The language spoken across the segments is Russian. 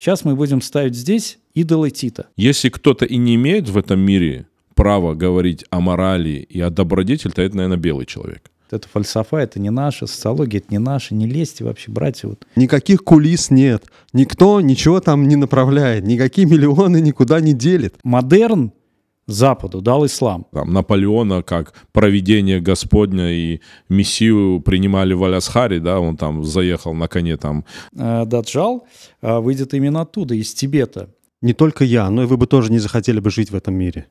Сейчас мы будем ставить здесь идолы Тита. Если кто-то и не имеет в этом мире права говорить о морали и о добродетель, то это, наверное, белый человек. Это фальсофа, это не наша, социология, это не наша, не лезьте вообще, братья. Вот. Никаких кулис нет, никто ничего там не направляет, никакие миллионы никуда не делит. Модерн Западу дал ислам. Там Наполеона как проведение Господня и Мессию принимали в Алясхаре, да, он там заехал на коне там. Э, Даджал э, выйдет именно оттуда, из Тибета. Не только я, но и вы бы тоже не захотели бы жить в этом мире.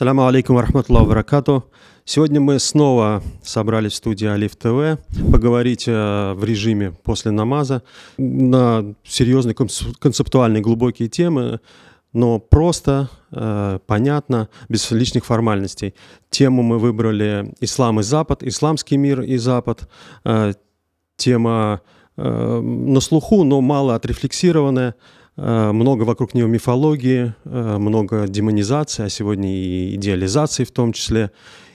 Саляму алейкум рахматуллах баракату. Сегодня мы снова собрались в студии Алиф ТВ поговорить э, в режиме после намаза на серьезные концептуальные глубокие темы, но просто, э, понятно, без лишних формальностей. Тему мы выбрали «Ислам и Запад», «Исламский мир и Запад», э, тема на слуху, но мало отрефлексированная – Э, много вокруг него мифологии, э, много демонизации, а сегодня и идеализации в том числе.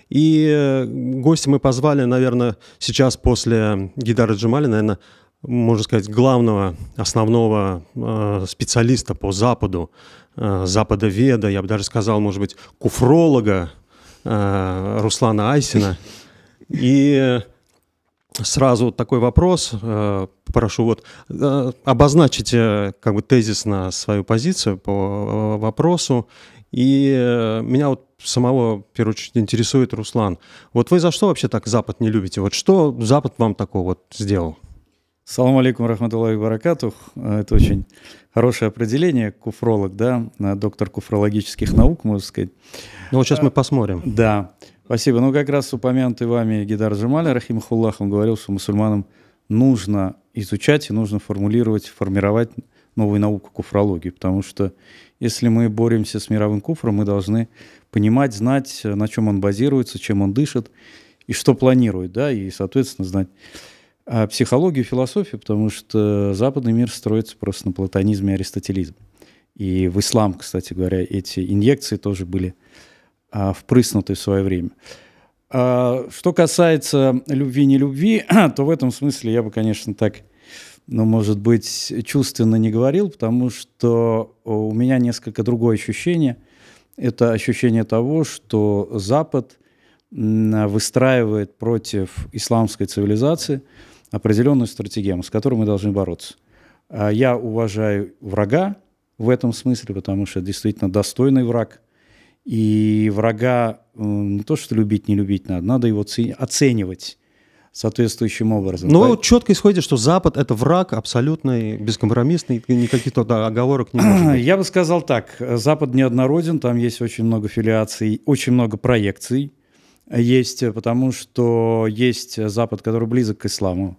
И э, гостя мы позвали, наверное, сейчас после Гидары Джамали, наверное, можно сказать, главного, основного специалиста по Западу, западоведа, я бы даже сказал, может быть, куфролога Руслана Айсина. И Сразу вот такой вопрос, э, прошу вот э, обозначить э, как бы тезис на свою позицию по вопросу. И меня вот самого, в первую очередь, интересует Руслан. Вот вы за что вообще так Запад не любите? Вот что Запад вам такого вот сделал? Салам алейкум, рахматуллахи баракатух. Это очень хорошее определение, куфролог, да, доктор куфрологических наук, можно сказать. Ну вот сейчас мы посмотрим. Да. Спасибо. Ну, как раз упомянутый вами Гидар Джамаль Рахим Хуллах, он говорил, что мусульманам нужно изучать и нужно формулировать, формировать новую науку куфрологии, потому что если мы боремся с мировым куфром, мы должны понимать, знать, на чем он базируется, чем он дышит и что планирует, да, и, соответственно, знать а, психологию, философию, потому что западный мир строится просто на платонизме и аристотелизме. И в ислам, кстати говоря, эти инъекции тоже были а, впрыснутый в свое время. А, что касается любви не любви, то в этом смысле я бы, конечно, так, ну, может быть, чувственно не говорил, потому что у меня несколько другое ощущение. Это ощущение того, что Запад выстраивает против исламской цивилизации определенную стратегию, с которой мы должны бороться. А, я уважаю врага в этом смысле, потому что это действительно достойный враг – и врага не то, что любить, не любить надо, надо его оценивать соответствующим образом. Но ну, вот четко исходит, что Запад — это враг абсолютный, бескомпромиссный, никаких туда оговорок не может быть. Я бы сказал так, Запад неоднороден, там есть очень много филиаций, очень много проекций есть, потому что есть Запад, который близок к исламу,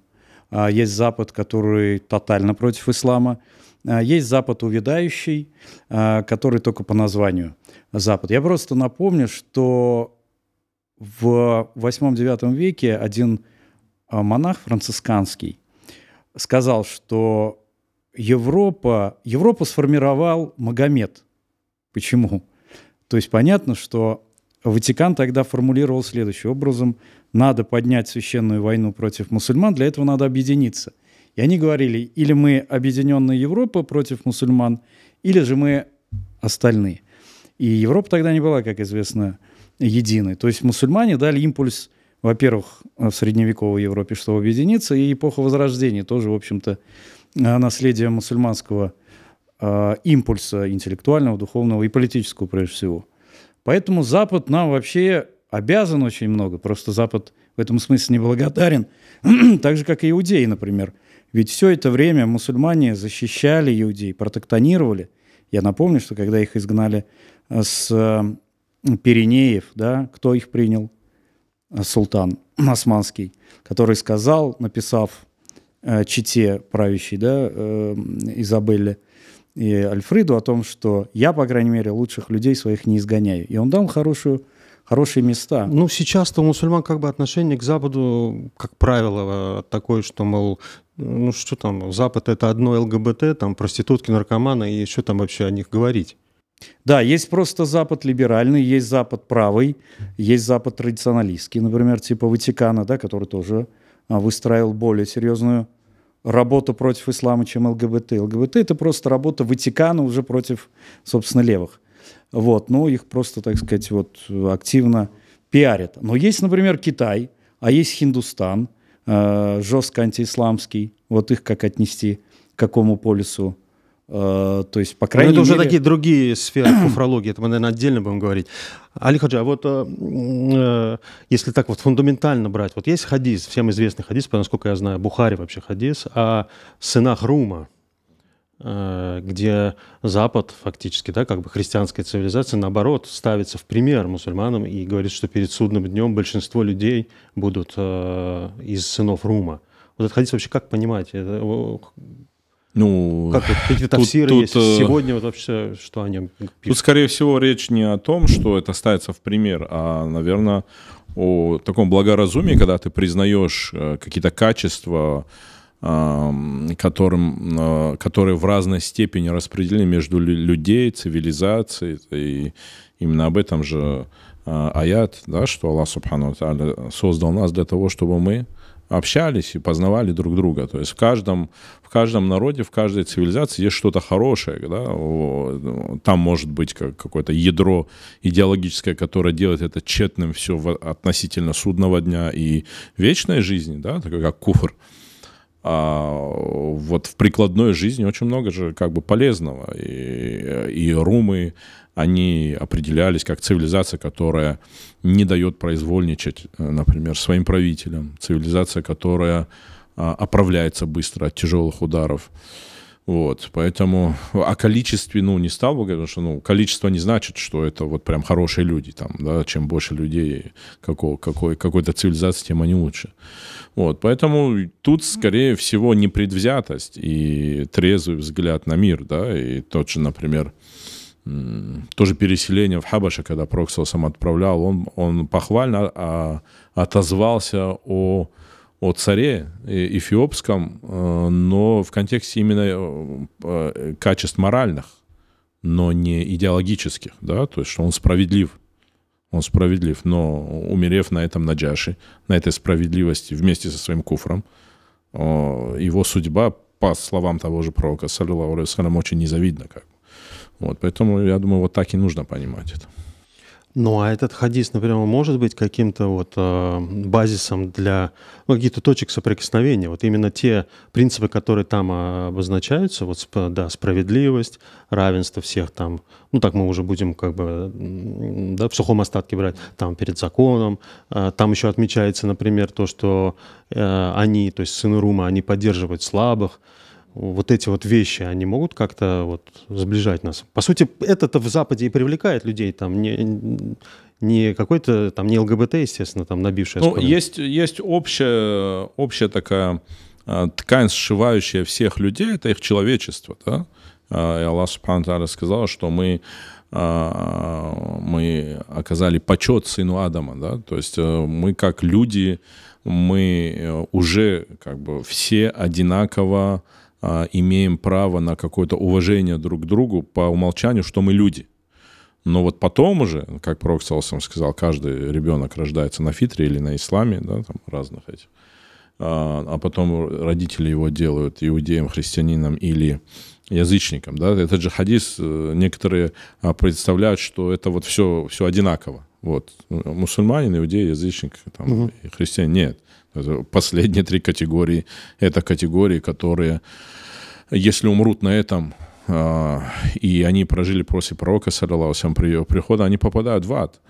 а есть Запад, который тотально против ислама, а есть Запад увядающий, а, который только по названию. Запад. Я просто напомню, что в 8-9 веке один а, монах францисканский сказал, что Европа, Европу сформировал Магомед. Почему? То есть понятно, что Ватикан тогда формулировал следующим образом. Надо поднять священную войну против мусульман, для этого надо объединиться. И они говорили, или мы объединенная Европа против мусульман, или же мы остальные. И Европа тогда не была, как известно, единой. То есть мусульмане дали импульс, во-первых, в средневековой Европе, что объединиться, и эпоха Возрождения тоже, в общем-то, э, наследие мусульманского э, импульса интеллектуального, духовного и политического, прежде всего. Поэтому Запад нам вообще обязан очень много. Просто Запад в этом смысле неблагодарен, так же, как и иудеи, например. Ведь все это время мусульмане защищали иудеи, протектонировали, я напомню, что когда их изгнали э, с э, Пиренеев, да, кто их принял? Э, султан Османский, который сказал, написав чите правящей, да, Изабелле и Альфреду о том, что я, по крайней мере, лучших людей своих не изгоняю. И он дал хорошую хорошие места. Ну, сейчас-то у мусульман как бы отношение к Западу, как правило, такое, что, мол, ну что там, Запад это одно ЛГБТ, там проститутки, наркоманы, и что там вообще о них говорить? Да, есть просто Запад либеральный, есть Запад правый, есть Запад традиционалистский, например, типа Ватикана, да, который тоже а, выстраивал более серьезную работу против ислама, чем ЛГБТ. ЛГБТ – это просто работа Ватикана уже против, собственно, левых. Вот, ну, их просто, так сказать, вот активно пиарят. Но есть, например, Китай, а есть Хиндустан – э, жестко антиисламский, вот их как отнести, к какому полюсу. Э, то есть, по ну, крайней Но это мере... уже такие другие сферы куфрологии, это мы, наверное, отдельно будем говорить. Али Хаджи, а вот э, э, если так вот фундаментально брать, вот есть хадис, всем известный хадис, насколько я знаю, Бухари вообще хадис, о сынах Рума, Э, где Запад фактически, да, как бы христианская цивилизация, наоборот, ставится в пример мусульманам и говорит, что перед судным днем большинство людей будут э, из сынов Рума. Вот этот хадис вообще как понимать? Это, ну, какие-то тавсиры тут, есть тут, э, сегодня вот вообще, что о нем пишут? Тут, скорее всего, речь не о том, что это ставится в пример, а, наверное, о таком благоразумии, когда ты признаешь какие-то качества, которым, э, которые в разной степени распределены между людей, цивилизацией. И именно об этом же э, аят, да, что Аллах Субхану создал нас для того, чтобы мы общались и познавали друг друга. То есть в каждом, в каждом народе, в каждой цивилизации есть что-то хорошее. Да? Там может быть как, какое-то ядро идеологическое, которое делает это тщетным все относительно судного дня и вечной жизни, да? такой как куфр а вот в прикладной жизни очень много же как бы полезного. И, и румы, они определялись как цивилизация, которая не дает произвольничать, э, например, своим правителям, цивилизация, которая а, оправляется быстро от тяжелых ударов. Вот, поэтому о а количестве, ну, не стал бы говорить, потому что, ну, количество не значит, что это вот прям хорошие люди там, да, чем больше людей какого, какой, какой-то цивилизации, тем они лучше. Вот, поэтому тут, скорее всего, непредвзятость и трезвый взгляд на мир, да, и тот же, например, тоже переселение в Хабаше, когда Проксел сам отправлял, он, он похвально а, отозвался о о царе э, эфиопском, э, но в контексте именно э, качеств моральных, но не идеологических, да, то есть что он справедлив, он справедлив, но умерев на этом Наджаши, на этой справедливости вместе со своим куфром, его судьба, по словам того же пророка, саллиллаху очень незавидна. Как вот, поэтому, я думаю, вот так и нужно понимать это. Ну, а этот хадис, например, может быть каким-то вот э, базисом для ну, каких-то точек соприкосновения. Вот именно те принципы, которые там а, обозначаются, вот да, справедливость, равенство всех там, ну так мы уже будем как бы да, в сухом остатке брать, там перед законом. Э, там еще отмечается, например, то, что э, они, то есть сыны Рума, они поддерживают слабых вот эти вот вещи, они могут как-то вот сближать нас? По сути, это-то в Западе и привлекает людей, там не, не какой-то, там не ЛГБТ, естественно, там набившая. Ну, есть, есть общая, общая такая а, ткань, сшивающая всех людей, это их человечество, да? А, и Аллах Субхану сказал, что мы а, мы оказали почет сыну Адама, да, то есть э, мы как люди, мы э, уже как бы все одинаково а, имеем право на какое-то уважение друг к другу по умолчанию, что мы люди. Но вот потом уже, как пророк Салсам сказал, каждый ребенок рождается на фитре или на исламе, да, там разных этих. А, а потом родители его делают иудеем, христианином или язычником. Да? Этот же хадис э, некоторые а, представляют, что это вот все, все одинаково. Вот. Мусульманин, иудей, язычник, там, угу. христианин. Нет. Последние три категории – это категории, которые, если умрут на этом, а, и они прожили после пророка, саллиллаху прихода, они попадают в ад.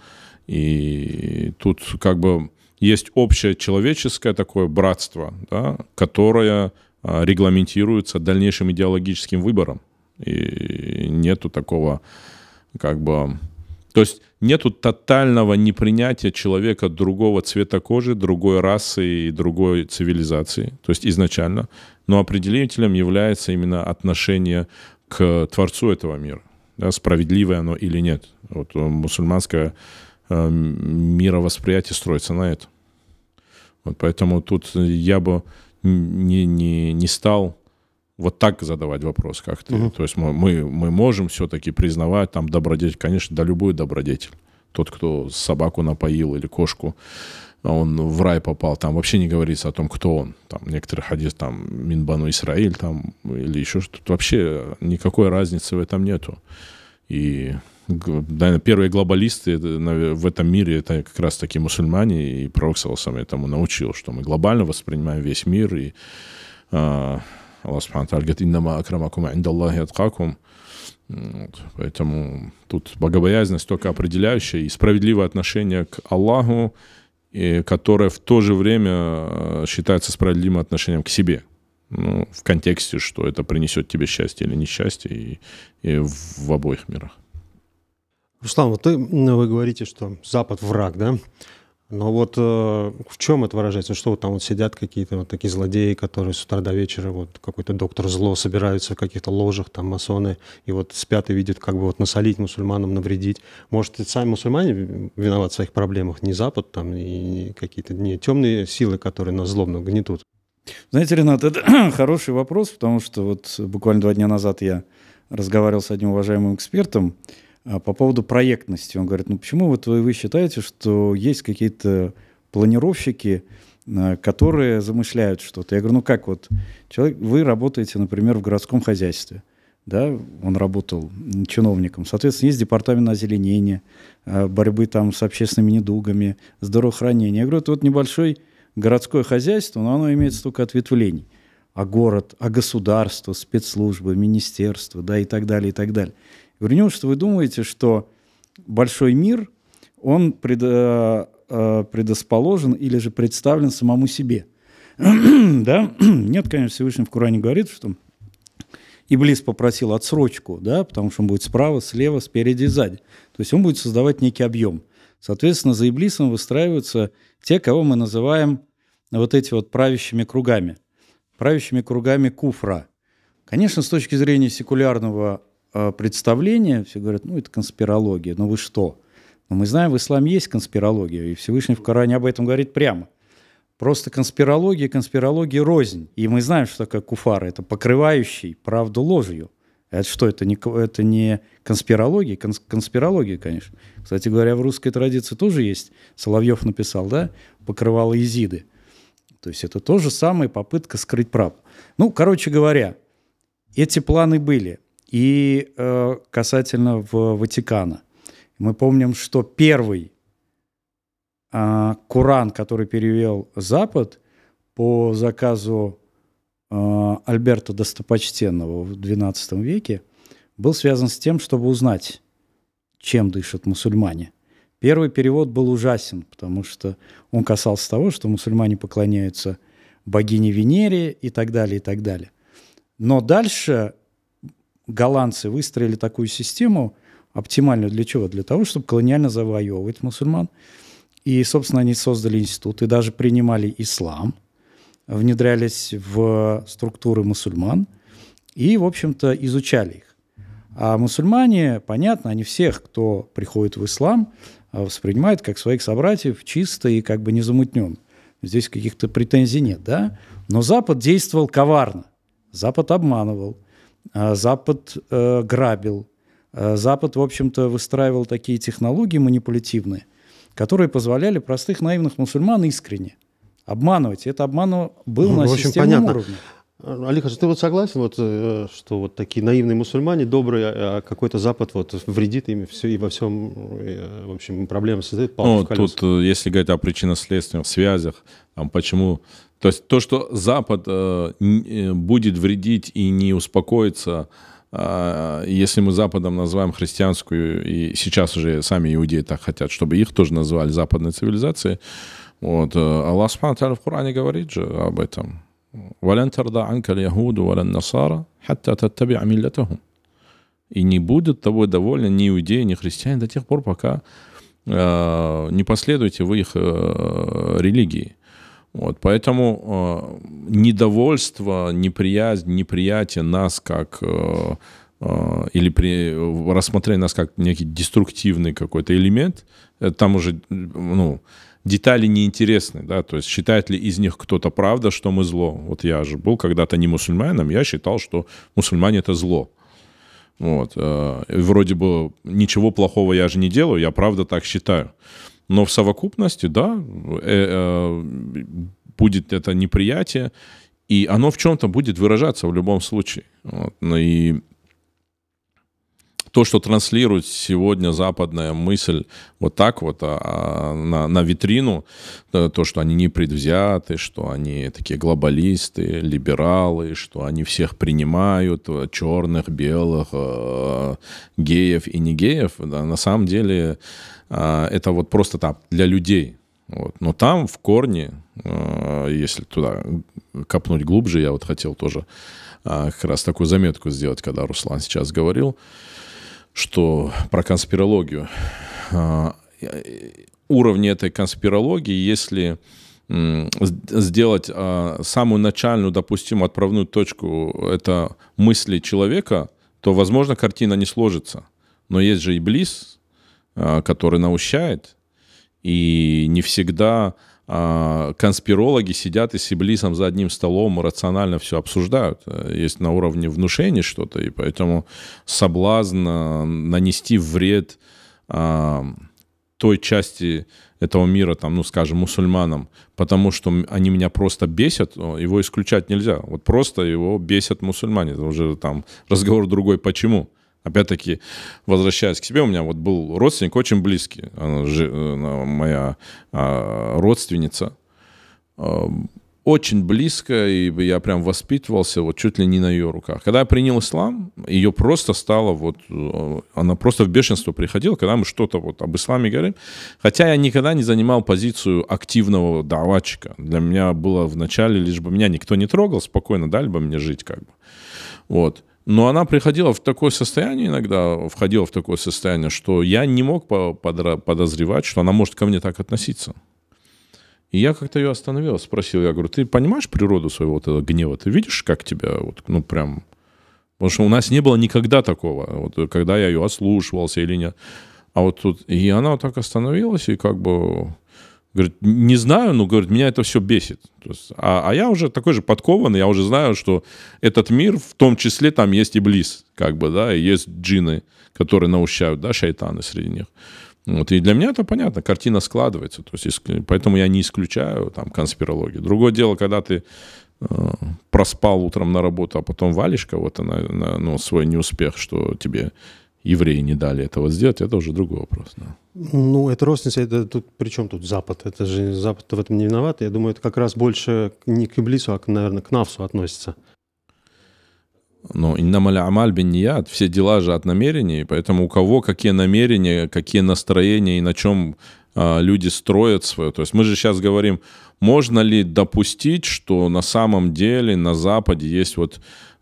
И тут как бы есть общее человеческое такое братство, да, которое а, регламентируется дальнейшим идеологическим выбором. И нету такого как бы то есть нету тотального непринятия человека другого цвета кожи, другой расы и другой цивилизации, то есть изначально. Но определителем является именно отношение к Творцу этого мира. Да, справедливое оно или нет. Вот э, мусульманское э, мировосприятие строится на это. Вот поэтому тут я бы не, не, не стал вот так задавать вопрос, как ты. Угу. То есть мы, мы, мы можем все-таки признавать там добродетель, конечно, да любой добродетель. Тот, кто собаку напоил или кошку, он в рай попал, там вообще не говорится о том, кто он. Там некоторые хадис, там, Минбану Исраиль, там, или еще что-то. Вообще никакой разницы в этом нету. И да, первые глобалисты э, в этом мире это как раз таки мусульмане, и пророк сам этому научил, что мы глобально воспринимаем весь мир, и а, Аллах Субхану говорит, «Иннама акрамакум инда Аллахи аткакум». Вот, поэтому тут богобоязненность только определяющая и справедливое отношение к Аллаху, и которое в то же время э, считается справедливым отношением к себе. Ну, в контексте, что это принесет тебе счастье или несчастье, и, и в обоих мирах. Руслан, вот ты, вы говорите, что Запад враг, да? Но вот э, в чем это выражается? Что вот там вот сидят какие-то вот такие злодеи, которые с утра до вечера, вот какой-то доктор зло собираются в каких-то ложах, там масоны, и вот спят и видят, как бы вот насолить мусульманам, навредить. Может, и сами мусульмане виноваты в своих проблемах, не Запад там, и какие-то не темные силы, которые нас злобно гнетут? Знаете, Ренат, это хороший вопрос, потому что вот буквально два дня назад я разговаривал с одним уважаемым экспертом, а, по поводу проектности. Он говорит, ну почему вот вы, вы считаете, что есть какие-то планировщики, а, которые замышляют что-то? Я говорю, ну как вот, человек, вы работаете, например, в городском хозяйстве. Да, он работал чиновником. Соответственно, есть департамент озеленения, а, борьбы там с общественными недугами, здравоохранения. Я говорю, это вот небольшой городское хозяйство, но оно имеет столько ответвлений. А город, а государство, спецслужбы, министерство, да, и так далее, и так далее. Говорю, что вы думаете, что большой мир, он предо, э, э, предрасположен или же представлен самому себе. да? Нет, конечно, Всевышний в Коране говорит, что Иблис попросил отсрочку, да, потому что он будет справа, слева, спереди и сзади. То есть он будет создавать некий объем. Соответственно, за Иблисом выстраиваются те, кого мы называем вот эти вот правящими кругами, правящими кругами куфра. Конечно, с точки зрения секулярного Э, представление, все говорят, ну это конспирология, ну вы что? Но ну, мы знаем, в исламе есть конспирология, и Всевышний в Коране об этом говорит прямо. Просто конспирология, конспирология рознь. И мы знаем, что такое куфар. Это покрывающий правду ложью. Это что? Это не, это не конспирология? Конс, конспирология, конечно. Кстати говоря, в русской традиции тоже есть. Соловьев написал, да? Покрывало Изиды. То есть это то же самое попытка скрыть правду. Ну, короче говоря, эти планы были. И э, касательно в Ватикана. Мы помним, что первый э, Куран, который перевел Запад по заказу э, Альберта Достопочтенного в XII веке, был связан с тем, чтобы узнать, чем дышат мусульмане. Первый перевод был ужасен, потому что он касался того, что мусульмане поклоняются богине Венере и так далее, и так далее. Но дальше голландцы выстроили такую систему оптимальную для чего? Для того, чтобы колониально завоевывать мусульман. И, собственно, они создали институт и даже принимали ислам, внедрялись в структуры мусульман и, в общем-то, изучали их. А мусульмане, понятно, они всех, кто приходит в ислам, э, воспринимают как своих собратьев чисто и как бы не незамутненно. Здесь каких-то претензий нет, да? Но Запад действовал коварно. Запад обманывал. А, Запад э, грабил. А, Запад, в общем-то, выстраивал такие технологии манипулятивные, которые позволяли простых наивных мусульман искренне обманывать. Это обман был ну, на в общем, системном понятно. уровне. А, ну, Алиха, ты вот согласен, вот, э, что вот такие наивные мусульмане, добрые, а какой-то Запад вот вредит им все и во всем, и, э, в общем, проблемы создает? Ну, тут, если говорить о причинно-следственных связях, там, почему то есть то, что Запад э, э, будет вредить и не успокоится, э, если мы Западом называем христианскую, и сейчас уже сами иудеи так хотят, чтобы их тоже называли западной цивилизацией, вот, э, Аллах Субхану в Коране говорит же об этом. И не будет тобой довольны ни иудеи, ни христиане до тех пор, пока э, не последуете в их э, религии. Вот, поэтому э, недовольство, неприязнь, неприятие нас как э, э, или при, рассмотрение нас как некий деструктивный какой-то элемент, э, там уже ну, детали неинтересны, да, то есть считает ли из них кто-то правда, что мы зло. Вот я же был когда-то не мусульманином, я считал, что мусульмане это зло. Вот, э, вроде бы ничего плохого я же не делаю, я правда так считаю. Но в совокупности, да, э, э, будет это неприятие, и оно в чем-то будет выражаться в любом случае. Вот. Ну и то, что транслирует сегодня западная мысль вот так вот а, а, на, на витрину, то, что они не предвзяты, что они такие глобалисты, либералы, что они всех принимают, э, черных, белых, э, геев и не геев, да, на самом деле а, это вот просто там для людей. Вот. Но там в корне, а, если туда копнуть глубже, я вот хотел тоже а, как раз такую заметку сделать, когда Руслан сейчас говорил, что про конспирологию. Уровни этой конспирологии, если сделать самую начальную, допустим, отправную точку, это мысли человека, то, возможно, картина не сложится. Но есть же и близ, Э, который наущает. И не всегда а, конспирологи сидят и с Иблисом за одним столом рационально все обсуждают. Э, есть на уровне внушения что-то, и поэтому соблазн э, нанести вред а, той части этого мира, там, ну, скажем, мусульманам, потому что они меня просто бесят, его исключать нельзя. Вот просто его бесят мусульмане. Это уже там разговор другой, почему. Опять-таки, возвращаясь к себе, у меня вот был родственник очень близкий, она, же, э, она моя а, родственница, а, очень близко, и я прям воспитывался вот чуть ли не на ее руках. Когда я принял ислам, ее просто стало вот, э, она просто в бешенство приходила, когда мы что-то вот об исламе говорим. Хотя я никогда не занимал позицию активного даватчика. Для меня было вначале, лишь бы меня никто не трогал, спокойно дали бы мне жить как бы. Вот. Но она приходила в такое состояние иногда, входила в такое состояние, что я не мог подозревать, что она может ко мне так относиться. И я как-то ее остановил, спросил, я говорю, ты понимаешь природу своего вот этого гнева? Ты видишь, как тебя вот, ну, прям... Потому что у нас не было никогда такого, вот, когда я ее ослушивался или нет. А вот тут... И она вот так остановилась и как бы Говорит, не знаю, но, говорит, меня это все бесит. То есть, а, а я уже такой же подкованный, я уже знаю, что этот мир, в том числе там есть и близ, как бы, да, и есть джины, которые наущают, да, шайтаны среди них. Вот, и для меня это понятно, картина складывается. То есть, поэтому я не исключаю там конспирологию. Другое дело, когда ты э, проспал утром на работу, а потом валишь кого-то на, на ну, свой неуспех, что тебе евреи не дали этого сделать, это уже другой вопрос. Да. Ну, это родственница, это тут при чем тут Запад? Это же Запад в этом не виноват. Я думаю, это как раз больше не к Иблису, а, наверное, к Навсу относится. Ну, иннамаль амаль бин ният, все дела же от намерений, поэтому у кого какие намерения, какие настроения и на чем а, люди строят свое. То есть мы же сейчас говорим, можно ли допустить, что на самом деле на Западе есть вот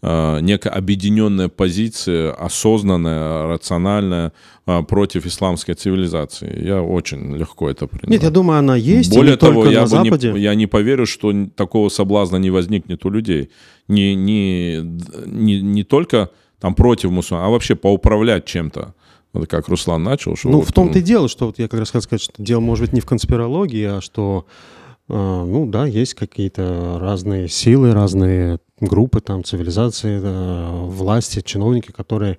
Э, некая объединенная позиция, осознанная, рациональная э, против исламской цивилизации. Я очень легко это принимаю. Нет, я думаю, она есть. Более того, я, Западе. Не, я не поверю, что такого соблазна не возникнет у людей. Не, не, не, не только там против мусульман, а вообще поуправлять чем-то. Вот как Руслан начал. Что ну, вот в том-то он... и дело, что вот я как раз хотел сказать, что дело может быть не в конспирологии, а что а, ну да, есть какие-то разные силы, разные группы, там, цивилизации, власти, чиновники, которые,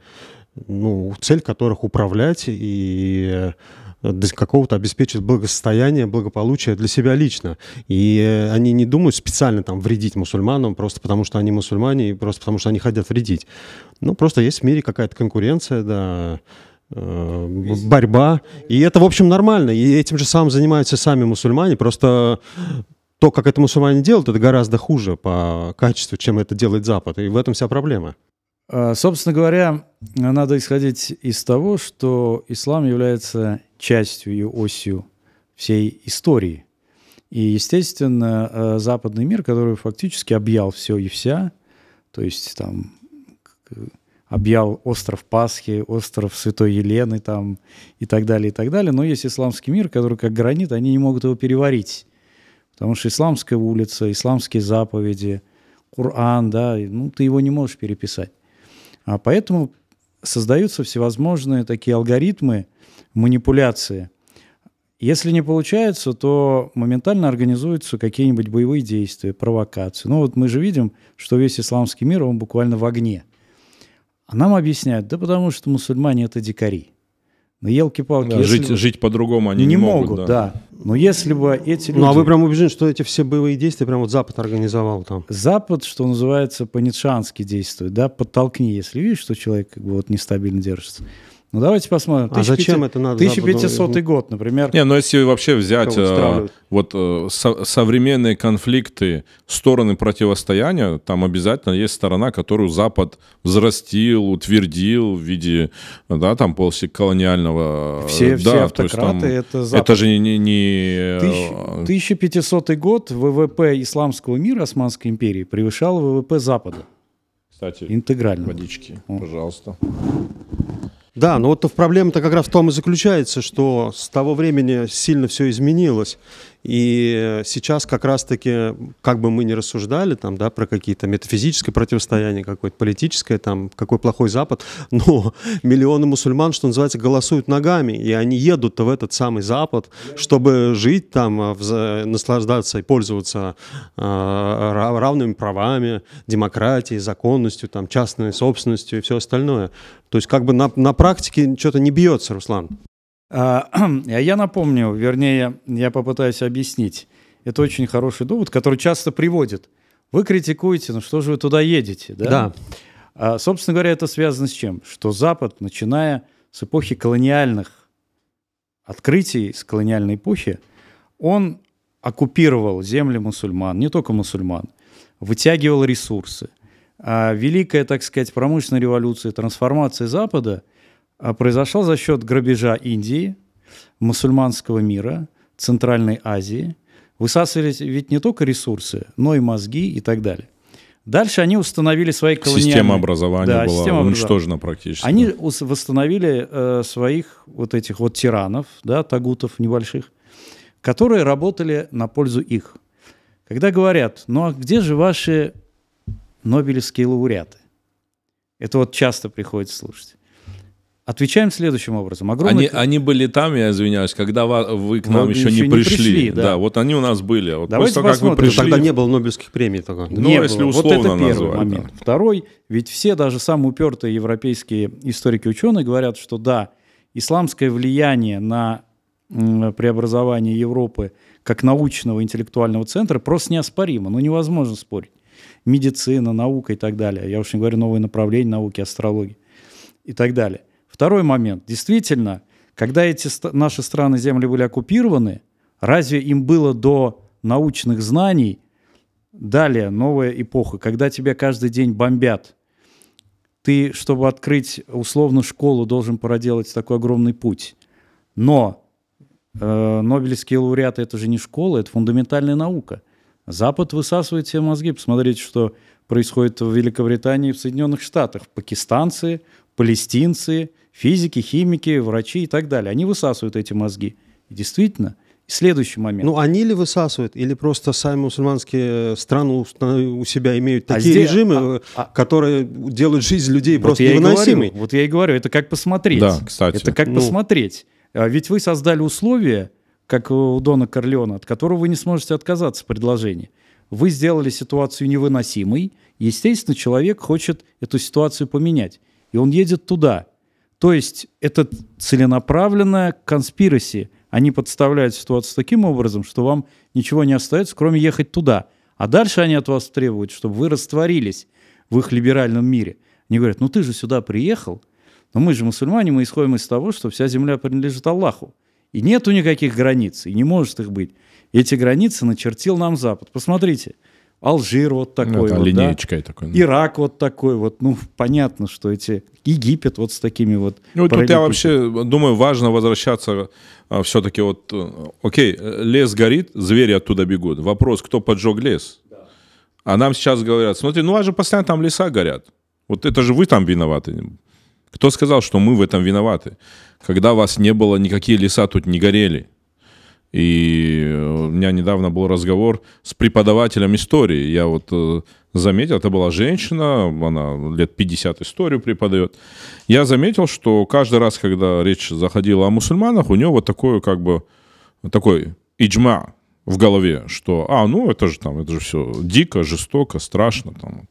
ну, цель которых управлять и э, какого-то обеспечить благосостояние, благополучие для себя лично. И э, они не думают специально там вредить мусульманам просто потому, что они мусульмане и просто потому, что они хотят вредить. Ну, просто есть в мире какая-то конкуренция, да, Э, борьба. И это, в общем, нормально. И этим же самым занимаются сами мусульмане. Просто то, как это мусульмане делают, это гораздо хуже по качеству, чем это делает Запад. И в этом вся проблема. А, собственно говоря, надо исходить из того, что ислам является частью и осью всей истории. И, естественно, э, западный мир, который фактически объял все и вся, то есть там объял остров Пасхи, остров Святой Елены там и так далее, и так далее. Но есть исламский мир, который как гранит, они не могут его переварить. Потому что исламская улица, исламские заповеди, Коран, да, ну, ты его не можешь переписать. А поэтому создаются всевозможные такие алгоритмы манипуляции. Если не получается, то моментально организуются какие-нибудь боевые действия, провокации. Ну вот мы же видим, что весь исламский мир, он буквально в огне – а нам объясняют, да потому что мусульмане это дикари. Но елки-палки. Да, жить, бы... жить по-другому они не, не могут, могут да. да. Но если бы эти люди... Ну а вы прям убеждены, что эти все боевые действия прям вот Запад организовал там? Запад, что называется, по-нитшански действует, да, подтолкни, если видишь, что человек вот нестабильно держится. Ну давайте посмотрим. А 1500, зачем это надо? 1500 год, например. Не, но ну, если вообще взять э, вот э, современные конфликты, стороны противостояния, там обязательно есть сторона, которую Запад взрастил, утвердил в виде, да, там полосе колониального. Э, все, да, все автократы есть, там, это Запад. Это же не... не... Тысяч, 1500 э, год ВВП исламского мира Османской империи превышал ВВП Запада. Кстати, интегрально. Водички, О. пожалуйста. Да, но вот проблема-то как раз в том и заключается, что с того времени сильно все изменилось. И сейчас как раз-таки, как бы мы ни рассуждали там, да, про какие-то метафизическое противостояние, какое-то политическое, там, какой плохой Запад, но миллионы мусульман, что называется, голосуют ногами, и они едут-то в этот самый Запад, чтобы жить там, а, наслаждаться и пользоваться э, равными правами, демократией, законностью, там, частной собственностью и все остальное. То есть как бы на, на практике что-то не бьется, Руслан. А, я напомню, вернее, я попытаюсь объяснить. Это очень хороший довод, который часто приводит. Вы критикуете, ну что же вы туда едете? Да. да. А, собственно говоря, это связано с чем? Что Запад, начиная с эпохи колониальных открытий, с колониальной эпохи, он оккупировал земли мусульман, не только мусульман, вытягивал ресурсы. А великая, так сказать, промышленная революция, трансформация Запада – а произошел за счет грабежа Индии, мусульманского мира, Центральной Азии. Высасывались ведь не только ресурсы, но и мозги и так далее. Дальше они установили свои колониальные... Система образования да, была система уничтожена практически. Они восстановили э, своих вот этих вот тиранов, да, тагутов небольших, которые работали на пользу их. Когда говорят, ну а где же ваши нобелевские лауреаты? Это вот часто приходится слушать. Отвечаем следующим образом. Огромный... Они, они были там, я извиняюсь, когда вы к нам Но еще, не пришли. Не пришли да. да, вот они у нас были. Вот Давайте после посмотрим. Как вы пришли... Тогда не было Нобелевских премий. Тогда. Ну, не если было. условно Вот это первый называть, момент. Да. Второй, ведь все, даже самые упертые европейские историки-ученые говорят, что да, исламское влияние на преобразование Европы как научного интеллектуального центра просто неоспоримо, ну невозможно спорить. Медицина, наука и так далее. Я уж не говорю новые направления науки, астрологии и так далее. Второй момент. Действительно, когда эти наши страны земли были оккупированы, разве им было до научных знаний? Далее, новая эпоха, когда тебя каждый день бомбят. Ты, чтобы открыть условно школу, должен проделать такой огромный путь. Но э, Нобелевские лауреаты это же не школа, это фундаментальная наука. Запад высасывает все мозги. Посмотрите, что происходит в Великобритании, в Соединенных Штатах. Пакистанцы, палестинцы, Физики, химики, врачи и так далее. Они высасывают эти мозги. И действительно, следующий момент. Ну, они ли высасывают, или просто сами мусульманские э, страны э, у себя имеют а такие а здесь, режимы, а, э, а, а, которые делают жизнь людей вот просто невыносимой? вот я и говорю, это как посмотреть. Да, кстати. Это как ну. посмотреть. А ведь вы создали условия, как у Дона Корлеона, от которого вы не сможете отказаться в предложении. Вы сделали ситуацию невыносимой. Естественно, человек хочет эту ситуацию поменять. И он едет туда – то есть это целенаправленная конспираси. Они подставляют ситуацию таким образом, что вам ничего не остается, кроме ехать туда. А дальше они от вас требуют, чтобы вы растворились в их либеральном мире. Они говорят, ну ты же сюда приехал, но ну мы же мусульмане, мы исходим из того, что вся земля принадлежит Аллаху. И нету никаких границ, и не может их быть. Эти границы начертил нам Запад. Посмотрите, Алжир вот ну, такой. Да, вот, да? такой. Да. Ну. Ирак вот такой вот. Ну, понятно, что эти... Египет вот с такими вот... Ну, тут я вообще думаю, важно возвращаться а, все-таки вот... Э, окей, э, лес горит, звери оттуда бегут. Вопрос, кто поджег лес? Да. А нам сейчас говорят, смотри, ну у а вас же постоянно там леса горят. Вот это же вы там виноваты. Кто сказал, что мы в этом виноваты? Когда вас не было, никакие леса тут не горели. И э, у меня недавно был разговор с преподавателем истории. Я вот э, заметил, это была женщина, она лет 50 историю преподает. Я заметил, что каждый раз, когда речь заходила о мусульманах, у нее вот такое как бы, такой иджма в голове, что, а, ну, это же там, это же все дико, жестоко, страшно там.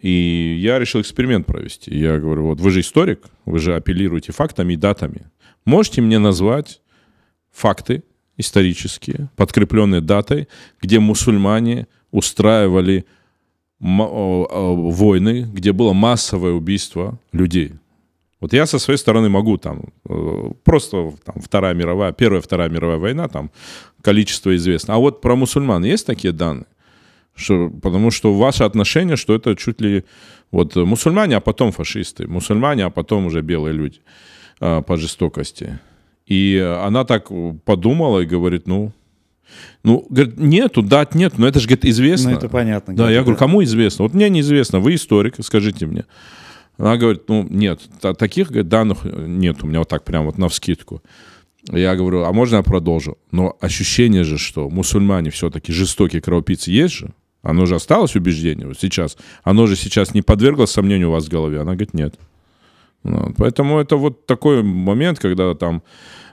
И я решил эксперимент провести. Я говорю, вот вы же историк, вы же апеллируете фактами и датами. Можете мне назвать факты, исторические, подкрепленные датой, где мусульмане устраивали войны, где было массовое убийство людей. Вот я со своей стороны могу там э, просто там, Вторая мировая, Первая, Вторая мировая война, там количество известно. А вот про мусульман есть такие данные? Что, потому что ваше отношение, что это чуть ли вот мусульмане, а потом фашисты, мусульмане, а потом уже белые люди э, по жестокости. И она так э, подумала и говорит, ну, ну, говорит, нету, дат нет, но это же, говорит, известно. Ну, это понятно. Да, я говорю, кому известно? Вот мне неизвестно, вы историк, скажите мне. Она говорит, ну, нет, таких говорит, данных э, нет у меня вот так прямо вот навскидку. Я говорю, а можно я продолжу? Но ощущение же, что мусульмане все-таки жестокие кровопийцы есть же, оно же осталось убеждение вот сейчас, оно же сейчас не подверглось сомнению у вас в голове. Она говорит, нет. Поэтому это вот такой момент, когда там,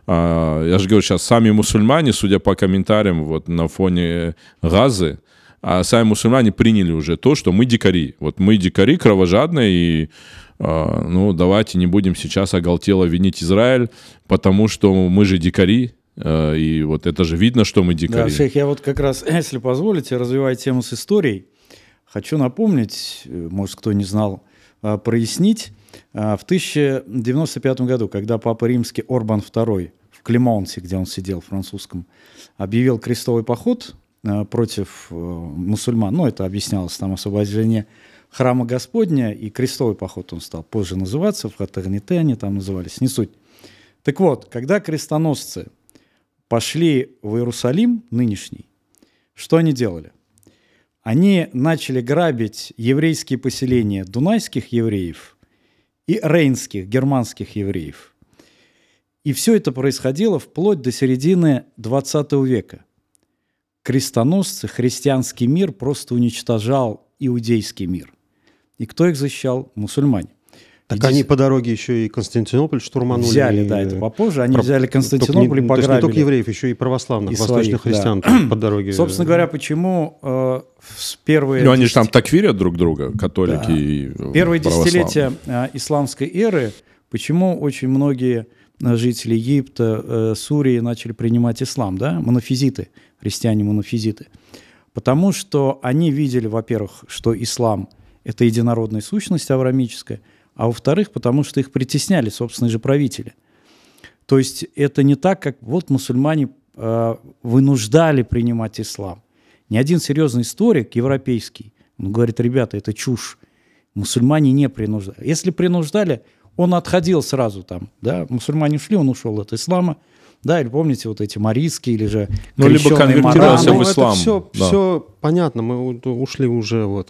а, я же говорю, сейчас сами мусульмане, судя по комментариям вот на фоне газы, а сами мусульмане приняли уже то, что мы дикари. Вот мы дикари, кровожадные, и а, ну давайте не будем сейчас оголтело винить Израиль, потому что мы же дикари, э, и вот это же видно, что мы дикари. Да, шейх, я вот как раз, если позволите, развивая тему с историей, хочу напомнить, э, может, кто не знал, а, прояснить, а, в 1095 году, когда папа римский Орбан II в Клемонте, где он сидел, в французском, объявил крестовый поход а, против э, мусульман, ну, это объяснялось там освобождение храма Господня, и крестовый поход он стал позже называться, в Хатерните они там назывались, не суть. Так вот, когда крестоносцы пошли в Иерусалим нынешний, что они делали? Они начали грабить еврейские поселения дунайских евреев – и рейнских, германских евреев. И все это происходило вплоть до середины XX века. Крестоносцы, христианский мир просто уничтожал иудейский мир. И кто их защищал? Мусульмане. Так Иди... они по дороге еще и Константинополь штурманули. Взяли, да, это э, попозже. Они про... взяли Константинополь не, и пограбили. То есть не только евреев, еще и православных, и восточных своих, христиан да. по дороге. Собственно говоря, почему э, первые... Ну, они же там так верят друг друга, католики да. и э, Первые десятилетия э, исламской эры, почему очень многие э, жители Египта, э, Сурии начали принимать ислам, да, монофизиты, христиане-монофизиты. Потому что они видели, во-первых, что ислам – это единородная сущность аврамическая – а во-вторых, потому что их притесняли собственные же правители. То есть это не так, как вот мусульмане э, вынуждали принимать ислам. Ни один серьезный историк европейский, он говорит, ребята, это чушь, мусульмане не принуждали. Если принуждали, он отходил сразу там, да, мусульмане шли, он ушел от ислама, да, или помните вот эти марийские, или же Ну, либо конвертировался в ну, ислам. это все, да. все понятно, мы ушли уже вот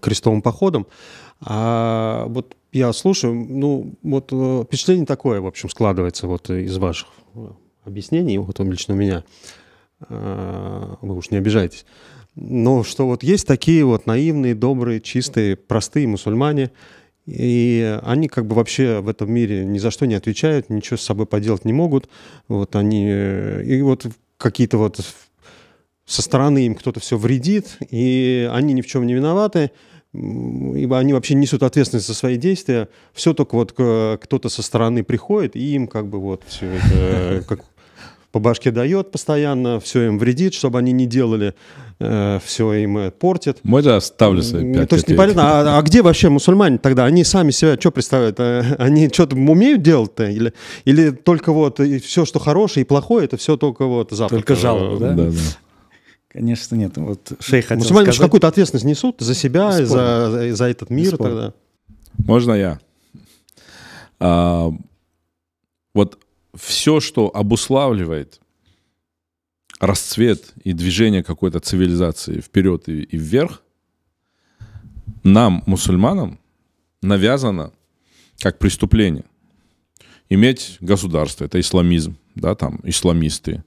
крестовым походом, а вот я слушаю, ну, вот э, впечатление такое, в общем, складывается вот из ваших э, объяснений, вот лично у меня. Э, вы уж не обижайтесь. Но что вот есть такие вот наивные, добрые, чистые, простые мусульмане, и они как бы вообще в этом мире ни за что не отвечают, ничего с собой поделать не могут. Вот они... И вот какие-то вот со стороны им кто-то все вредит, и они ни в чем не виноваты ибо они вообще несут ответственность за свои действия. Все только вот кто-то со стороны приходит, и им как бы вот все это э, как по башке дает постоянно, все им вредит, чтобы они не делали, э, все им э, портит. Можно оставлю свои 5 То есть непонятно, а, а где вообще мусульмане тогда? Они сами себя что представляют? Э, они что-то умеют делать-то? Или, или только вот и все, что хорошее и плохое, это все только вот завтра? Только жалобы, да? да, да. Конечно, нет. Вот шейх хотел Мусульмане сказать... какую-то ответственность несут за себя, Бесспорно. за, за этот мир. Тогда. Можно я? А, вот все, что обуславливает расцвет и движение какой-то цивилизации вперед и, и вверх, нам, мусульманам, навязано как преступление. Иметь государство, это исламизм, да, там, исламисты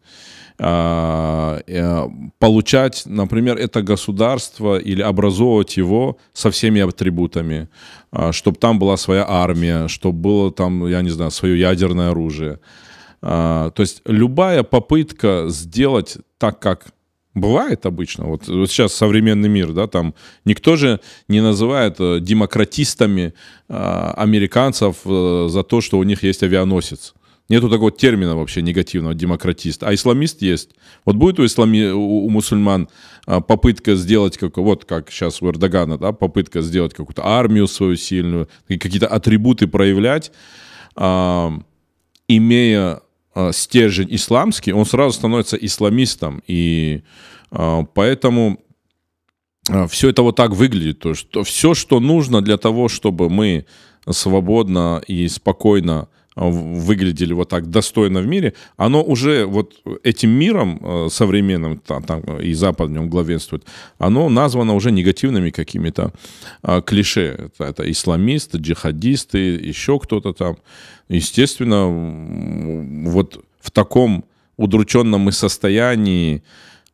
а, э, получать, например, это государство или образовывать его со всеми атрибутами, а, чтобы там была своя армия, чтобы было там, я не знаю, свое ядерное оружие. А, то есть любая попытка сделать так, как бывает обычно, вот, вот сейчас современный мир, да, там никто же не называет э, демократистами американцев э, за то, что у них есть авианосец. Нету такого термина вообще негативного демократист. А исламист есть. Вот будет у, ислами, у, у мусульман а, попытка сделать, как, вот как сейчас у Эрдогана, да, попытка сделать какую-то армию свою сильную, какие-то атрибуты проявлять, а, имея а, стержень исламский, он сразу становится исламистом. И а, поэтому а, все это вот так выглядит. То, что все, что нужно для того, чтобы мы свободно и спокойно выглядели вот так достойно в мире, оно уже вот этим миром э, современным, там, там и западным главенствует, оно названо уже негативными какими-то а, клише. Это, это исламисты, джихадисты, еще кто-то там. Естественно, вот в таком удрученном и состоянии,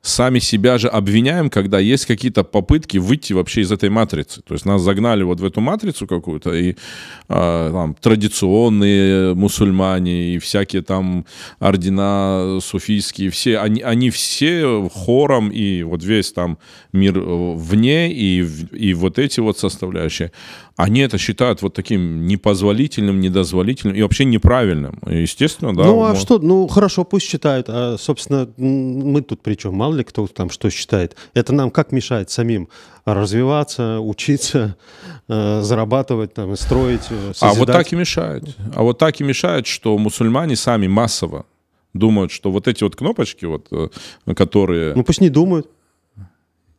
сами себя же обвиняем, когда есть какие-то попытки выйти вообще из этой матрицы. То есть нас загнали вот в эту матрицу какую-то, и э, там традиционные мусульмане, и всякие там ордена суфийские, все, они, они все хором, и вот весь там мир э, вне, и, и вот эти вот составляющие, они это считают вот таким непозволительным, недозволительным и вообще неправильным. Естественно, да. Ну а может... что, ну хорошо, пусть считают. А, собственно, мы тут при чем? Мало ли кто там что считает. Это нам как мешает самим развиваться, учиться, э, зарабатывать, там, строить, созидать. Э, а вот так и мешает. А вот так и мешает, что мусульмане сами массово думают, что вот эти вот кнопочки, вот, э, которые... Ну пусть не думают.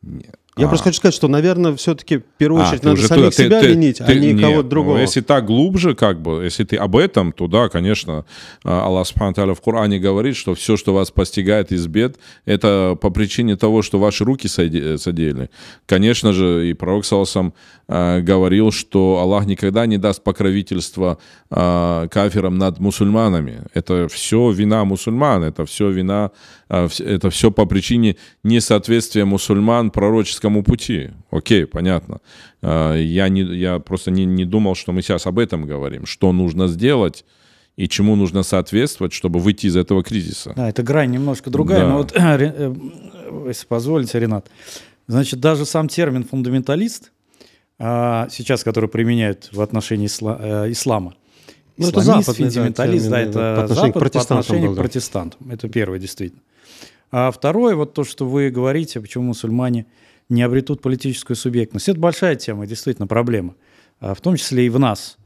Нет. Я а. просто хочу сказать, что, наверное, все-таки в первую а, очередь а, надо самих ты, себя ты, винить, а ты, а не кого-то ну, другого. Ну, если так глубже, как бы, если ты об этом, то да, конечно, а, Аллах Субхану в Коране говорит, что все, что вас постигает из бед, это по причине того, что ваши руки э, содеяли. Конечно же, и пророк Саласам э, говорил, что Аллах никогда не даст покровительства кафирам над мусульманами. Это все вина мусульман, это все вина а это все по причине несоответствия мусульман пророческому пути. Окей, понятно. А, я, не, я просто не, не думал, что мы сейчас об этом говорим. Что нужно сделать? и чему нужно соответствовать, чтобы выйти из этого кризиса. Да, это грань немножко другая, да. но вот, э, э, если позволите, Ренат, значит, даже сам термин «фундаменталист», а, сейчас, который применяют в отношении э, ислама, ну, это западный фундаменталист, да, термин, да, это по отношению Запад к протестантам, по отношению был, да. к протестантам. Это первое, действительно. А второе, вот то, что вы говорите, почему мусульмане не обретут политическую субъектность. Это большая тема, действительно, проблема. А, в том числе и в нас.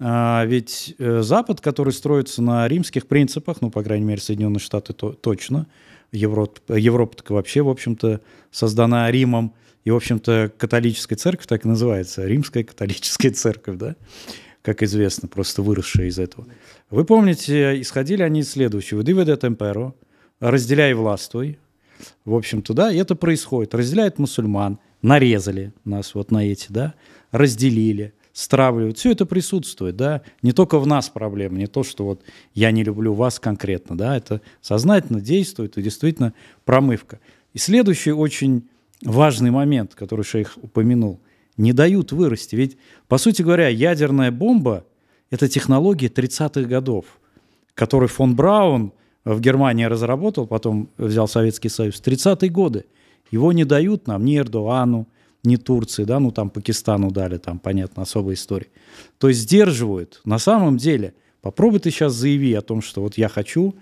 А, ведь э, Запад, который строится на римских принципах, ну, по крайней мере, Соединенные Штаты то, точно, Европа, Европа так вообще, в общем-то, создана Римом, и, в общем-то, католическая церковь так и называется, римская католическая церковь, да, как известно, просто выросшая из этого. Вы помните, исходили они из следующего, «Дивидет имперо», разделяй властвуй. В общем-то, да, и это происходит. разделяет мусульман, нарезали нас вот на эти, да, разделили, стравливают. Все это присутствует, да. Не только в нас проблема, не то, что вот я не люблю вас конкретно, да. Это сознательно действует и действительно промывка. И следующий очень важный момент, который шейх упомянул, не дают вырасти. Ведь, по сути говоря, ядерная бомба – это технология 30-х годов, которую фон Браун – в Германии разработал, потом взял Советский Союз, 30-е годы. Его не дают нам ни Эрдоану, ни Турции, да, ну там Пакистану дали, там, понятно, особая история. То есть сдерживают. На самом деле, попробуй ты сейчас заяви о том, что вот я хочу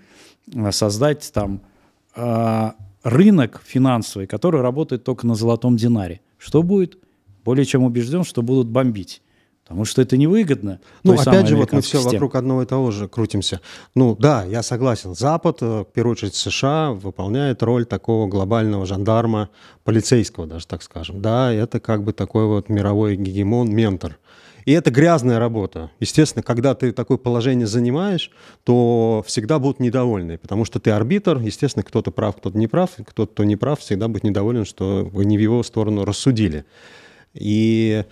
э, создать там э, рынок финансовый, который работает только на золотом динаре. Что будет? Более чем убежден, что будут бомбить. Потому что это невыгодно. Ну, опять же, вот мы все системы. вокруг одного и того же крутимся. Ну, да, я согласен. Запад, э, в первую очередь США, выполняет роль такого глобального жандарма, полицейского даже, так скажем. Да, это как бы такой вот мировой гегемон, ментор. И это грязная работа. Естественно, когда ты такое положение занимаешь, то всегда будут недовольны, потому что ты арбитр, естественно, кто-то прав, кто-то не прав, кто-то не прав, всегда будет недоволен, что вы не в его сторону рассудили. И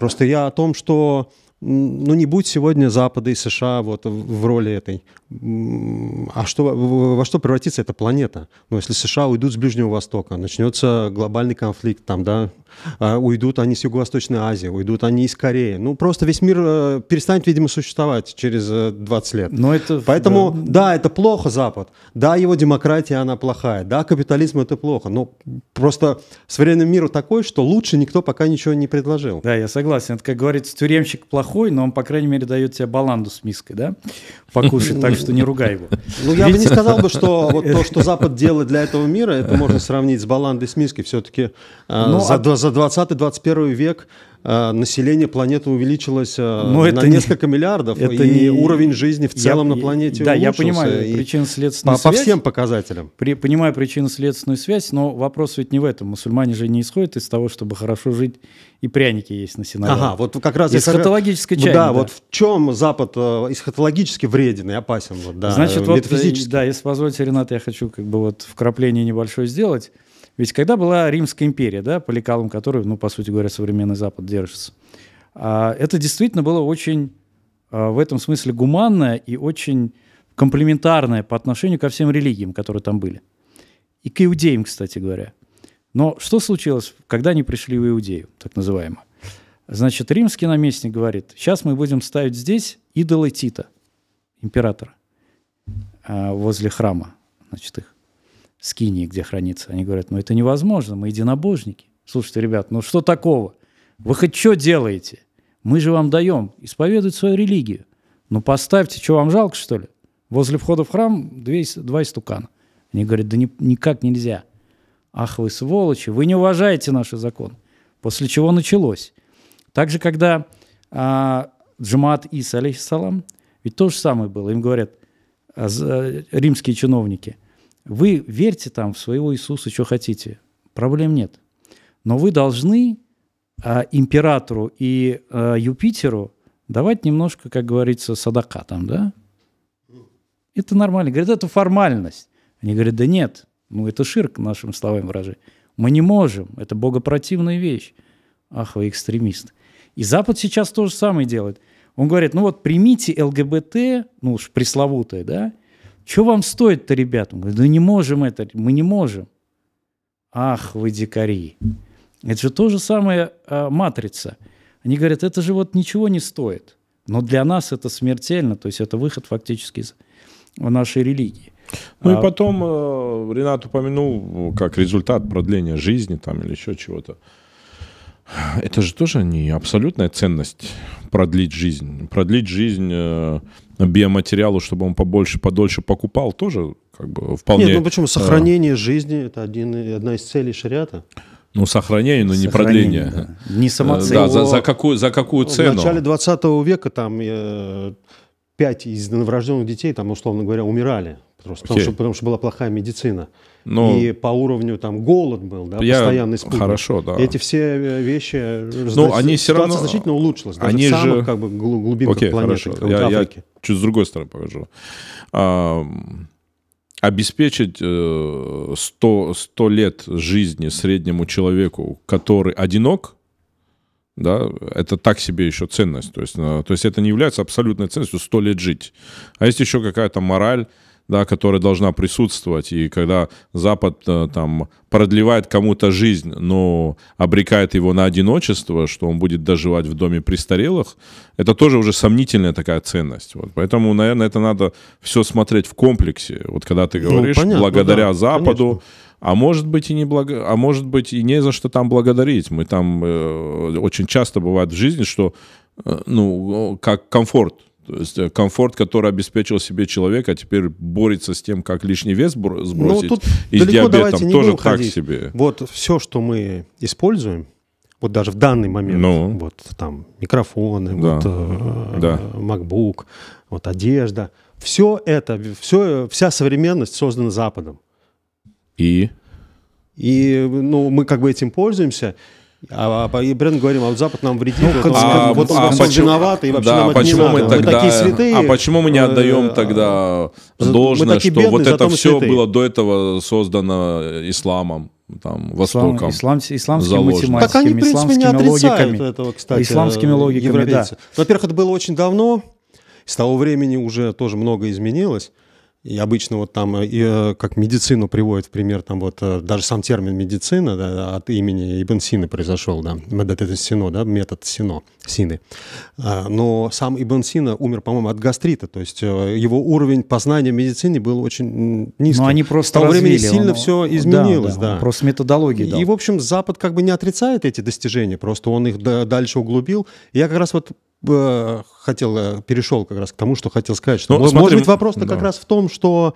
Просто я о том, что ну не будет сегодня Запада и США вот в роли этой. А что, во что превратится эта планета? Ну, если США уйдут с Ближнего Востока, начнется глобальный конфликт там, да, а уйдут они с Юго-Восточной Азии, уйдут они из Кореи. Ну, просто весь мир э, перестанет, видимо, существовать через 20 э, лет. Но это, Поэтому, да. да, это плохо Запад, да, его демократия, она плохая, да, капитализм это плохо, но просто современный мир такой, что лучше никто пока ничего не предложил. Да, я согласен. Это, как говорится, тюремщик плохой плохой, но он, по крайней мере, дает тебе баланду с миской, да, покушать, так что не ругай его. Ну, я бы не сказал бы, что вот то, что Запад делает для этого мира, это можно сравнить с баландой с миской. Все-таки а, ну, за 20-21 а век Э, население планеты увеличилось э, Но на это несколько не, миллиардов, это и не, уровень жизни в целом я, на планете Да, улучшился, я понимаю причинно-следственную ну, связь. По всем показателям. При, понимаю причинно-следственную связь, но вопрос ведь не в этом. Мусульмане же не исходят из того, чтобы хорошо жить и пряники есть на синагоге. Ага, вот как раз... Эсхатологическая часть. Да, да, вот в чем Запад эсхатологически вреден и опасен? Вот, да, Значит, вот, да, если позволите, Ренат, я хочу как бы вот вкрапление небольшое сделать. Ведь когда была Римская империя, да, по лекалам которой, ну, по сути говоря, современный Запад держится, а, это действительно было очень а, в этом смысле гуманное и очень комплементарное по отношению ко всем религиям, которые там были. И к иудеям, кстати говоря. Но что случилось, когда они пришли в Иудею, так называемо? Значит, римский наместник говорит, сейчас мы будем ставить здесь идолы Тита, императора, а, возле храма, значит, их с где хранится. Они говорят, ну это невозможно, мы единобожники. Слушайте, ребят, ну что такого? Вы хоть что делаете? Мы же вам даем исповедовать свою религию. Ну поставьте, что вам жалко, что ли? Возле входа в храм две, два истукана. Они говорят, да не, никак нельзя. Ах вы сволочи, вы не уважаете наши законы. После чего началось. Также, когда а, Джамаат Иса, алейхиссалам, ведь то же самое было. Им говорят а, за, э, римские чиновники – вы верьте там в своего Иисуса, что хотите. Проблем нет. Но вы должны э, императору и э, Юпитеру давать немножко, как говорится, садака там, да? Это нормально. Говорят, это формальность. Они говорят, да нет, ну это ширк, нашим словам выражи. Мы не можем, это богопротивная вещь. Ах, вы экстремист. И Запад сейчас то же самое делает. Он говорит, ну вот примите ЛГБТ, ну уж пресловутое, да, что вам стоит-то, ребята? мы говорит, да не можем это, мы не можем. Ах, вы дикари. Это же то же самое э, матрица. Они говорят, это же вот ничего не стоит. Но для нас это смертельно, то есть это выход фактически из нашей религии. Ну а... и потом э, Ренат упомянул как результат продления жизни там или еще чего-то. Это же тоже не абсолютная ценность продлить жизнь. Продлить жизнь э, биоматериалу, чтобы он побольше, подольше покупал, тоже как бы вполне... Нет, ну почему? Э, сохранение э... жизни – это один, одна из целей шариата. Ну, сохранение, но не сохранение, продление. Да. Не э, самоцель. Да, за, за, какую, за какую цену? В начале 20 века там э, 5 из новорожденных детей, там, условно говоря, умирали Просто, потому, что, потому что была плохая медицина. Но... Ну, И по уровню там голод был, да, я... постоянный спутник. Хорошо, да. эти все э, вещи, э, Но ну, значит, они все равно... значительно улучшилась. Даже они в же... как бы, глубинках okay, планеты, хорошо. Я, Я чуть с другой стороны покажу. А, обеспечить 100, э, 100 лет жизни среднему человеку, который одинок, да, это так себе еще ценность. То есть, то есть это не является абсолютной ценностью 100 лет жить. А есть еще какая-то мораль, да, которая должна присутствовать. И когда Запад э, там продлевает кому-то жизнь, но обрекает его на одиночество, что он будет доживать в доме престарелых, это тоже уже сомнительная такая ценность. Вот. Поэтому, наверное, это надо все смотреть в комплексе. Вот когда ты ну, говоришь, ну, понятно, благодаря да, Западу, конечно. А может быть и не благо... а может быть и не за что там благодарить. Мы там э, очень часто бывает в жизни, что э, ну как комфорт, то есть э, комфорт, который обеспечил себе человек, а теперь борется с тем, как лишний вес ну, сбросить ну, тут и с диабетом, тоже так себе. Вот все, что мы используем, вот даже в данный момент, ну, вот там микрофоны, да, вот, э, да. MacBook, вот одежда, все это, все, вся современность создана Западом. И? И ну, мы как бы этим пользуемся, а, а и Брент говорим, а вот Запад нам вредит, ну, а, вот он а, почему, виноват, и вообще да, нам почему мы надо. Тогда, мы такие святые. А почему мы не э, отдаем тогда должное, что бедные, вот это все святые. было до этого создано исламом? там, Востоком. Ислам, ислам, исламским заложено. математиками, так они, в принципе, не логиками. Этого, кстати, исламскими логиками, да. Во-первых, это было очень давно, с того времени уже тоже много изменилось. И обычно вот там, э, и, э, как медицину приводят в пример, там вот э, даже сам термин медицина да, от имени Ибн Сины произошел, да, метод это Сино, да, метод Сино, Сины. А, но сам Ибн Сина умер, по-моему, от гастрита, то есть его уровень познания медицине был очень низким. Но они просто С того времени сильно он... все изменилось, да. да, да. Просто методология. И, дал. в общем, Запад как бы не отрицает эти достижения, просто он их дальше углубил. я как раз вот хотел, э, перешел как раз к тому, что хотел сказать. Что, ну, может смотрим. быть, вопрос-то да. как раз в том, что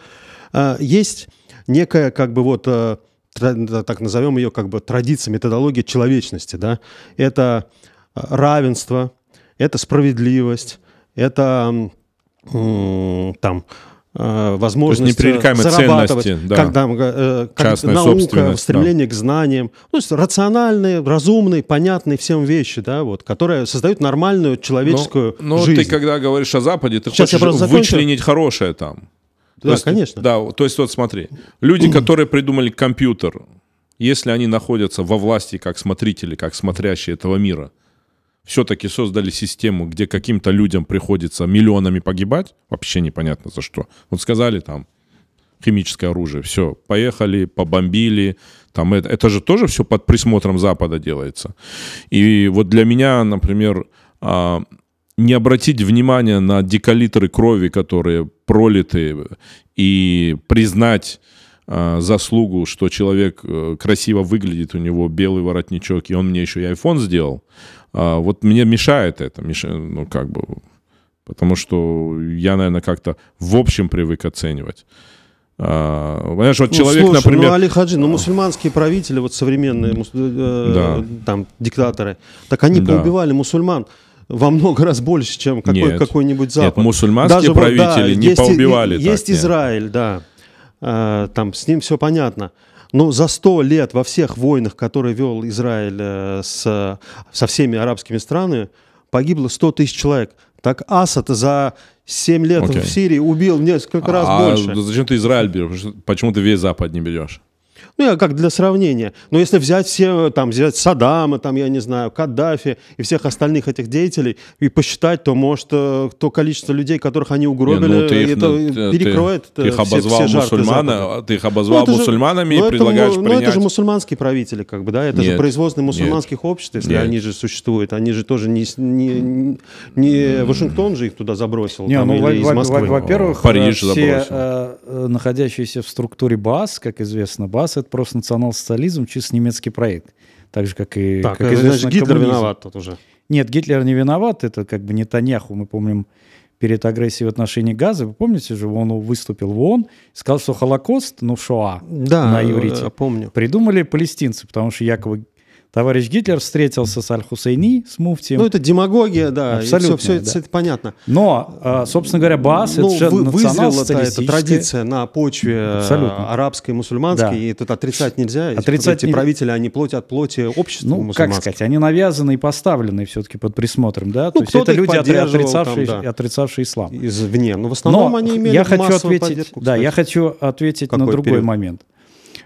э, есть некая как бы вот... Э, так назовем ее как бы традиция, методология человечности, да, это э, равенство, это справедливость, это там Э, возможность э, зарабатывать, ценности, да. когда э, как наука, стремление да. к знаниям, ну то есть рациональные, разумные, понятные всем вещи, да, вот, которые создают нормальную человеческую но, ну, но ну, жизнь. Но ты когда говоришь о Западе, ты Сейчас хочешь вычленить хорошее там. Да, то есть, конечно. Да, то есть вот смотри, люди, которые придумали компьютер, если они находятся во власти как смотрители, как смотрящие этого мира – все-таки создали систему, где каким-то людям приходится миллионами погибать, вообще непонятно за что. Вот сказали там химическое оружие, все, поехали, побомбили, там это, это же тоже все под присмотром Запада делается. И вот для меня, например, а, не обратить внимания на декалитры крови, которые пролиты, и признать а, заслугу, что человек э, красиво выглядит, у него белый воротничок, и он мне еще и iPhone сделал, а, вот мне мешает это, мешает, ну, как бы, потому что я, наверное, как-то в общем привык оценивать. А, понимаешь, вот ну, человек, слушай, например... Ну, Али Хаджи, ну, мусульманские правители, вот современные, мус... Э, э, да. э, там, диктаторы, так они да. поубивали мусульман во много раз больше, чем какой, нет, какой-нибудь Запад. Нет, мусульманские Даже правители да, не есть, поубивали Есть так, Израиль, нет. да, э, там, с ним все понятно. Ну за сто лет во всех войнах, которые вел Израиль э, с, со всеми арабскими странами, погибло 100 тысяч человек. Так Асад за 7 лет okay. в Сирии убил несколько раз а больше. Зачем ты Израиль берешь? Почему ты весь Запад не берешь? Ну, я как для сравнения. Но если взять все, там, взять Саддама, там, я не знаю, Каддафи и всех остальных этих деятелей и посчитать, то, может, э, то количество людей, которых они угробили, не, ну, ты их, это ну, перекроет ты, э, ты их ну, обозвал все, все мусульмана, Ты их обозвал ну, мусульманами же, и предлагаешь это, принять... Ну, это же мусульманские правители, как бы, да? Это нет, же производные мусульманских нет, обществ, если нет. они же существуют. Они же тоже не... не, не Вашингтон же их туда забросил. Не, там, ну, или во, из Москвы. Во, во, во-первых, Париж э, все, забросил. находящиеся в структуре БАС, как известно, БАС — это просто национал-социализм, чисто немецкий проект. Так же, как и... Так, как это значит, Гитлер коммунизм. виноват тут уже. Нет, Гитлер не виноват, это как бы не Таньяху, мы помним, перед агрессией в отношении газа. Вы помните же, он выступил в ООН, сказал, что Холокост, ну, Шоа да, на иврите, э, помню. придумали палестинцы, потому что якобы товарищ Гитлер встретился с Аль-Хусейни, с Муфтием. Ну, это демагогия, да, Абсолютно, все, да. все это понятно. Но, а, собственно говоря, БАС ну, это вы, вызрела эта традиция на почве э, Абсолютно. арабской, мусульманской, да. и тут отрицать нельзя. Отрицать эти не... правители, они а плоти от плоти общества Ну, как сказать, они навязаны и поставлены все-таки под присмотром, да? Ну, То есть это люди, отрицавшие, там, да. отрицавшие ислам. Извне, но в основном но они имели я хочу ответить, поддержку. Кстати. Да, я хочу ответить Какой на другой период? момент.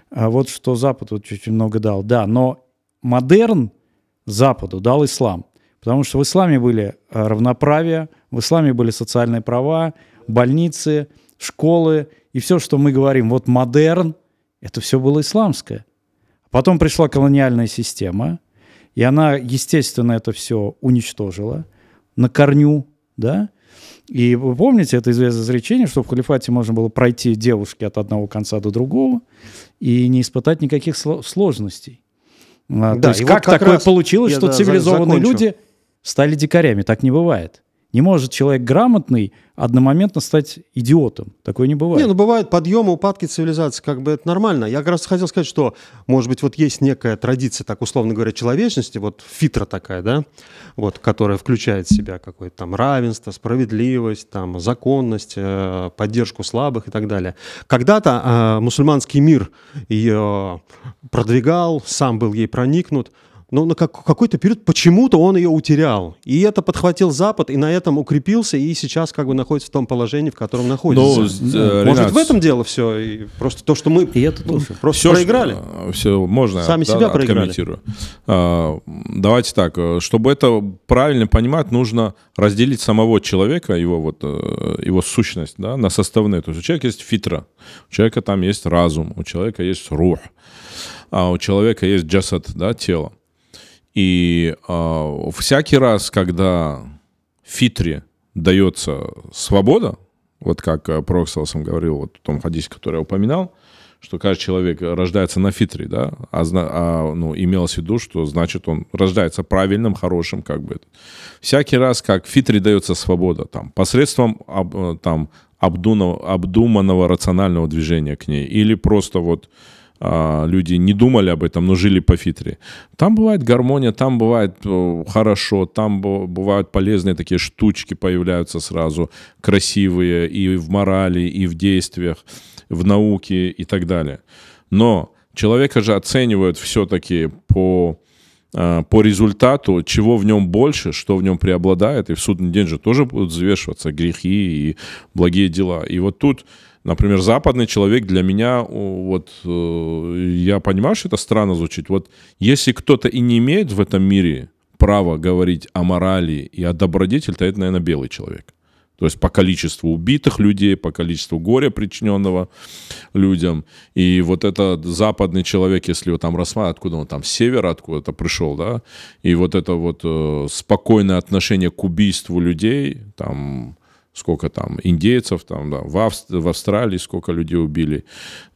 А вот что Запад вот чуть-чуть много дал. Да, но модерн Западу дал ислам. Потому что в исламе были э, равноправие, в исламе были социальные права, больницы, школы. И все, что мы говорим, вот модерн, это все было исламское. Потом пришла колониальная система, и она, естественно, это все уничтожила на корню, да, и вы помните это известное изречение, что в халифате можно было пройти девушки от одного конца до другого и не испытать никаких сложностей. А, да, То есть как как такое раз... получилось, я, что да, цивилизованные закончу. люди стали дикарями? Так не бывает. Не может человек грамотный одномоментно стать идиотом. Такое не бывает. Не, ну бывают подъемы, упадки цивилизации, как бы это нормально. Я как раз хотел сказать, что, может быть, вот есть некая традиция, так условно говоря, человечности, вот фитра такая, да, вот, которая включает в себя какое-то там равенство, справедливость, там, законность, э, поддержку слабых и так далее. Когда-то э, мусульманский мир ее продвигал, сам был ей проникнут, но ну, на какой-то период почему-то он ее утерял. И это подхватил Запад, и на этом укрепился, и сейчас как бы находится в том положении, в котором находится. Но, ну, э, Может, Ренат, в этом дело все? И просто то, что мы и это тоже. просто все, проиграли. Э, все, можно Сами да, себя проиграли. А, давайте так, э, чтобы это правильно понимать, нужно разделить самого человека, его, вот, его сущность, да, на составные. То есть у человека есть фитра, у человека там есть разум, у человека есть рух, а у человека есть джасад, да, тело. И э, всякий раз, когда фитре дается свобода, вот как э, Проксалсом говорил, вот в том хадисе, который я упоминал, что каждый человек рождается на фитре, да, а, а ну, имелось в виду, что значит он рождается правильным, хорошим, как бы. Всякий раз, как фитре дается свобода, там, посредством э, там, обдуманного, обдуманного рационального движения к ней, или просто вот а, люди не думали об этом, но жили по фитре. Там бывает гармония, там бывает э, хорошо, там бывают полезные такие штучки появляются сразу, красивые и в морали, и в действиях, в науке и так далее. Но человека же оценивают все-таки по а, по результату, чего в нем больше, что в нем преобладает, и в судный день же тоже будут взвешиваться грехи и благие дела. И вот тут Например, западный человек для меня, вот э, я понимаю, что это странно звучит. Вот если кто-то и не имеет в этом мире права говорить о морали и о добродетель, то это, наверное, белый человек. То есть по количеству убитых людей, по количеству горя, причиненного людям. И вот этот западный человек, если его там рассматривать, откуда он там, с севера откуда-то пришел, да, и вот это вот э, спокойное отношение к убийству людей, там, сколько там индейцев там, да, в, Авст... в Австралии сколько людей убили.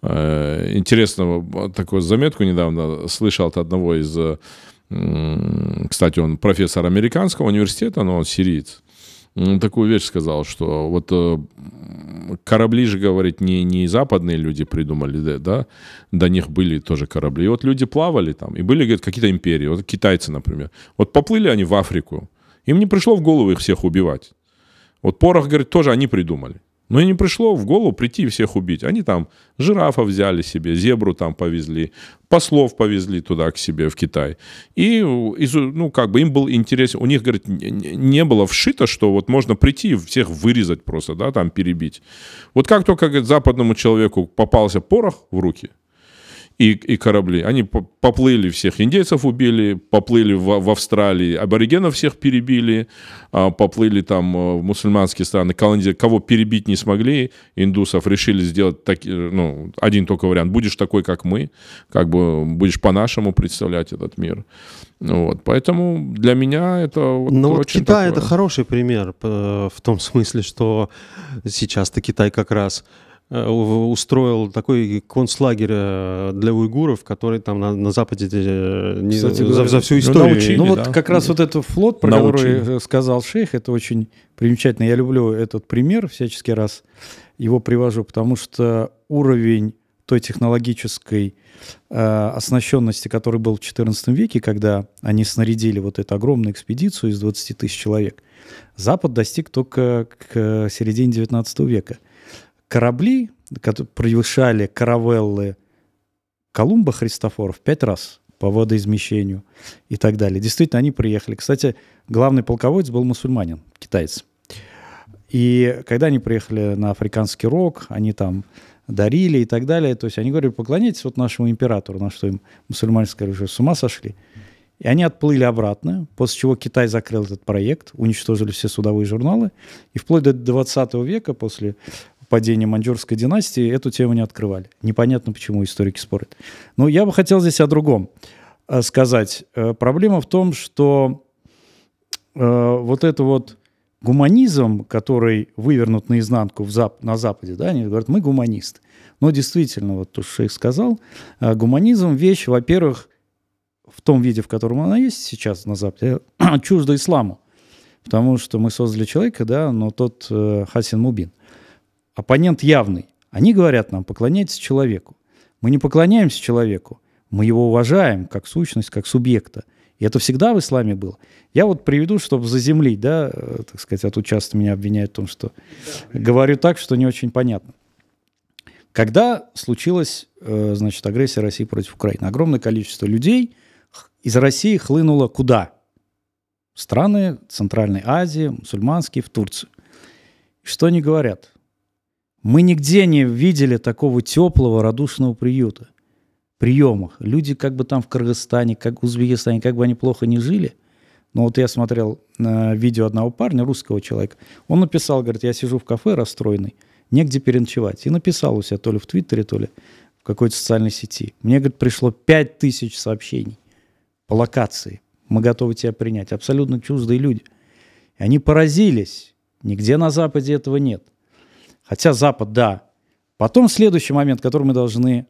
Э, интересно, такую заметку недавно слышал от одного из, кстати, он профессор американского университета, но он сириец. такую вещь сказал, что вот э, корабли же, говорит, не, не западные люди придумали, да, да, до них были тоже корабли. И вот люди плавали там, и были, говорит, какие-то империи, вот китайцы, например. Вот поплыли они в Африку, им не пришло в голову их всех убивать. Вот порох, говорит, тоже они придумали. Но и не пришло в голову прийти и всех убить. Они там жирафа взяли себе, зебру там повезли, послов повезли туда к себе в Китай. И, ну, как бы им был интересен, у них, говорит, не было вшито, что вот можно прийти и всех вырезать просто, да, там перебить. Вот как только, говорит, западному человеку попался порох в руки – и, и корабли. Они поплыли, всех индейцев убили, поплыли в, в Австралии, аборигенов всех перебили, а, поплыли там э, в мусульманские страны, колонизировали, кого перебить не смогли, индусов, решили сделать так, ну, один только вариант. Будешь такой, как мы, как бы будешь по-нашему представлять этот мир. Вот. Поэтому для меня это... Вот Но ну, вот Китай такое. это хороший пример э, в том смысле, что сейчас-то Китай как раз Э, устроил такой концлагерь э, для уйгуров, который там на, на Западе э, не, Кстати, за, за всю ну, историю. Ну, научили, ну вот да? как раз да. вот этот флот, про научили. который сказал шейх, это очень примечательно. Я люблю этот пример, всячески раз его привожу, потому что уровень той технологической э, оснащенности, который был в XIV веке, когда они снарядили вот эту огромную экспедицию из 20 тысяч человек, Запад достиг только к середине XIX века – корабли, которые превышали каравеллы Колумба Христофора в пять раз по водоизмещению и так далее. Действительно, они приехали. Кстати, главный полководец был мусульманин, китаец. И когда они приехали на Африканский рок, они там дарили и так далее. То есть они говорили, поклоняйтесь вот нашему императору, на что им мусульмане сказали, что с ума сошли. И они отплыли обратно, после чего Китай закрыл этот проект, уничтожили все судовые журналы. И вплоть до 20 века, после падения маньчжурской династии, эту тему не открывали. Непонятно, почему историки спорят. Но я бы хотел здесь о другом э, сказать. Э, проблема в том, что э, вот это вот гуманизм, который вывернут наизнанку в зап на Западе, да, они говорят, мы гуманисты. Но действительно, вот то, что я сказал, гуманизм – вещь, во-первых, в том виде, в котором она есть сейчас на Западе, чужда исламу. Потому что мы создали человека, да, но тот э, Хасин Мубин – оппонент явный. Они говорят нам, поклоняйтесь человеку. Мы не поклоняемся человеку, мы его уважаем как сущность, как субъекта. И это всегда в исламе было. Я вот приведу, чтобы заземлить, да, э, так сказать, а тут часто меня обвиняют в том, что да. говорю так, что не очень понятно. Когда случилась, э, значит, агрессия России против Украины, огромное количество людей из России хлынуло куда? В страны Центральной Азии, мусульманские, в Турцию. Что они говорят? Мы нигде не видели такого теплого, радушного приюта, приемах. Люди как бы там в Кыргызстане, как в Узбекистане, как бы они плохо не жили. Но вот я смотрел э, видео одного парня, русского человека. Он написал, говорит, я сижу в кафе расстроенный, негде переночевать. И написал у себя то ли в Твиттере, то ли в какой-то социальной сети. Мне, говорит, пришло 5000 сообщений по локации. Мы готовы тебя принять. Абсолютно чуждые люди. И они поразились. Нигде на Западе этого нет. Хотя Запад, да. Потом следующий момент, который мы должны,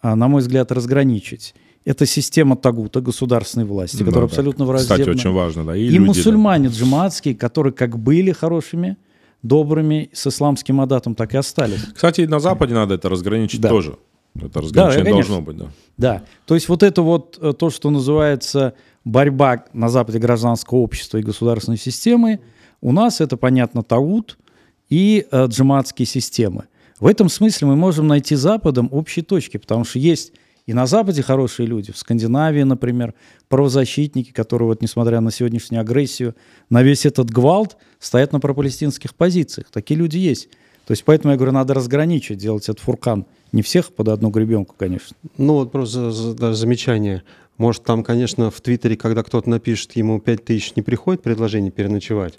а, на мой взгляд, разграничить. Это система тагута, государственной власти, да, ну которая да. абсолютно враждебна. Кстати, очень важно, да. И, и люди, мусульмане да. джимаатские, которые как были хорошими, добрыми, с исламским адатом, так и остались. Кстати, и на Западе надо это разграничить да. тоже. Это разграничение да, должно быть, да. Да. То есть вот это вот э, то, что называется борьба на Западе гражданского общества и государственной системы, у нас это, понятно, таут – и э, джаматские системы. В этом смысле мы можем найти Западом общие точки, потому что есть и на Западе хорошие люди, в Скандинавии, например, правозащитники, которые, вот, несмотря на сегодняшнюю агрессию, на весь этот гвалт стоят на пропалестинских позициях. Такие люди есть. То есть поэтому я говорю, надо разграничить, делать этот фуркан. Не всех под одну гребенку, конечно. Ну вот просто замечание. Может, там, конечно, в Твиттере, когда кто-то напишет, ему 5 тысяч не приходит предложение переночевать.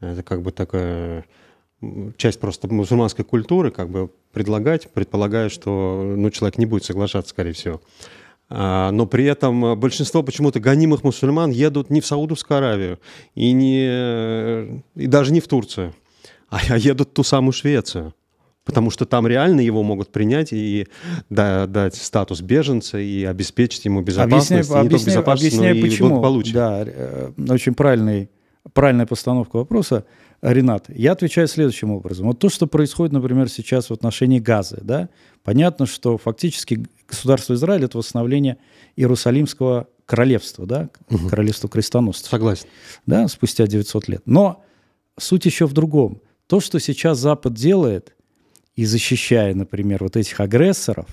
Это как бы такая часть просто мусульманской культуры, как бы предлагать, предполагая, что ну, человек не будет соглашаться, скорее всего. А, но при этом большинство почему-то гонимых мусульман едут не в Саудовскую Аравию и, не, и даже не в Турцию, а, а едут в ту самую Швецию. Потому что там реально его могут принять и да, дать статус беженца и обеспечить ему безопасность. Объясняю, и не объясняю, безопасность, объясняю но и почему. Да, э, очень правильный правильная постановка вопроса, Ренат, я отвечаю следующим образом. Вот то, что происходит, например, сейчас в отношении Газы, да, понятно, что фактически государство Израиль – это восстановление Иерусалимского королевства, да, угу. королевства крестоносцев. Согласен. Да, спустя 900 лет. Но суть еще в другом. То, что сейчас Запад делает и защищая, например, вот этих агрессоров,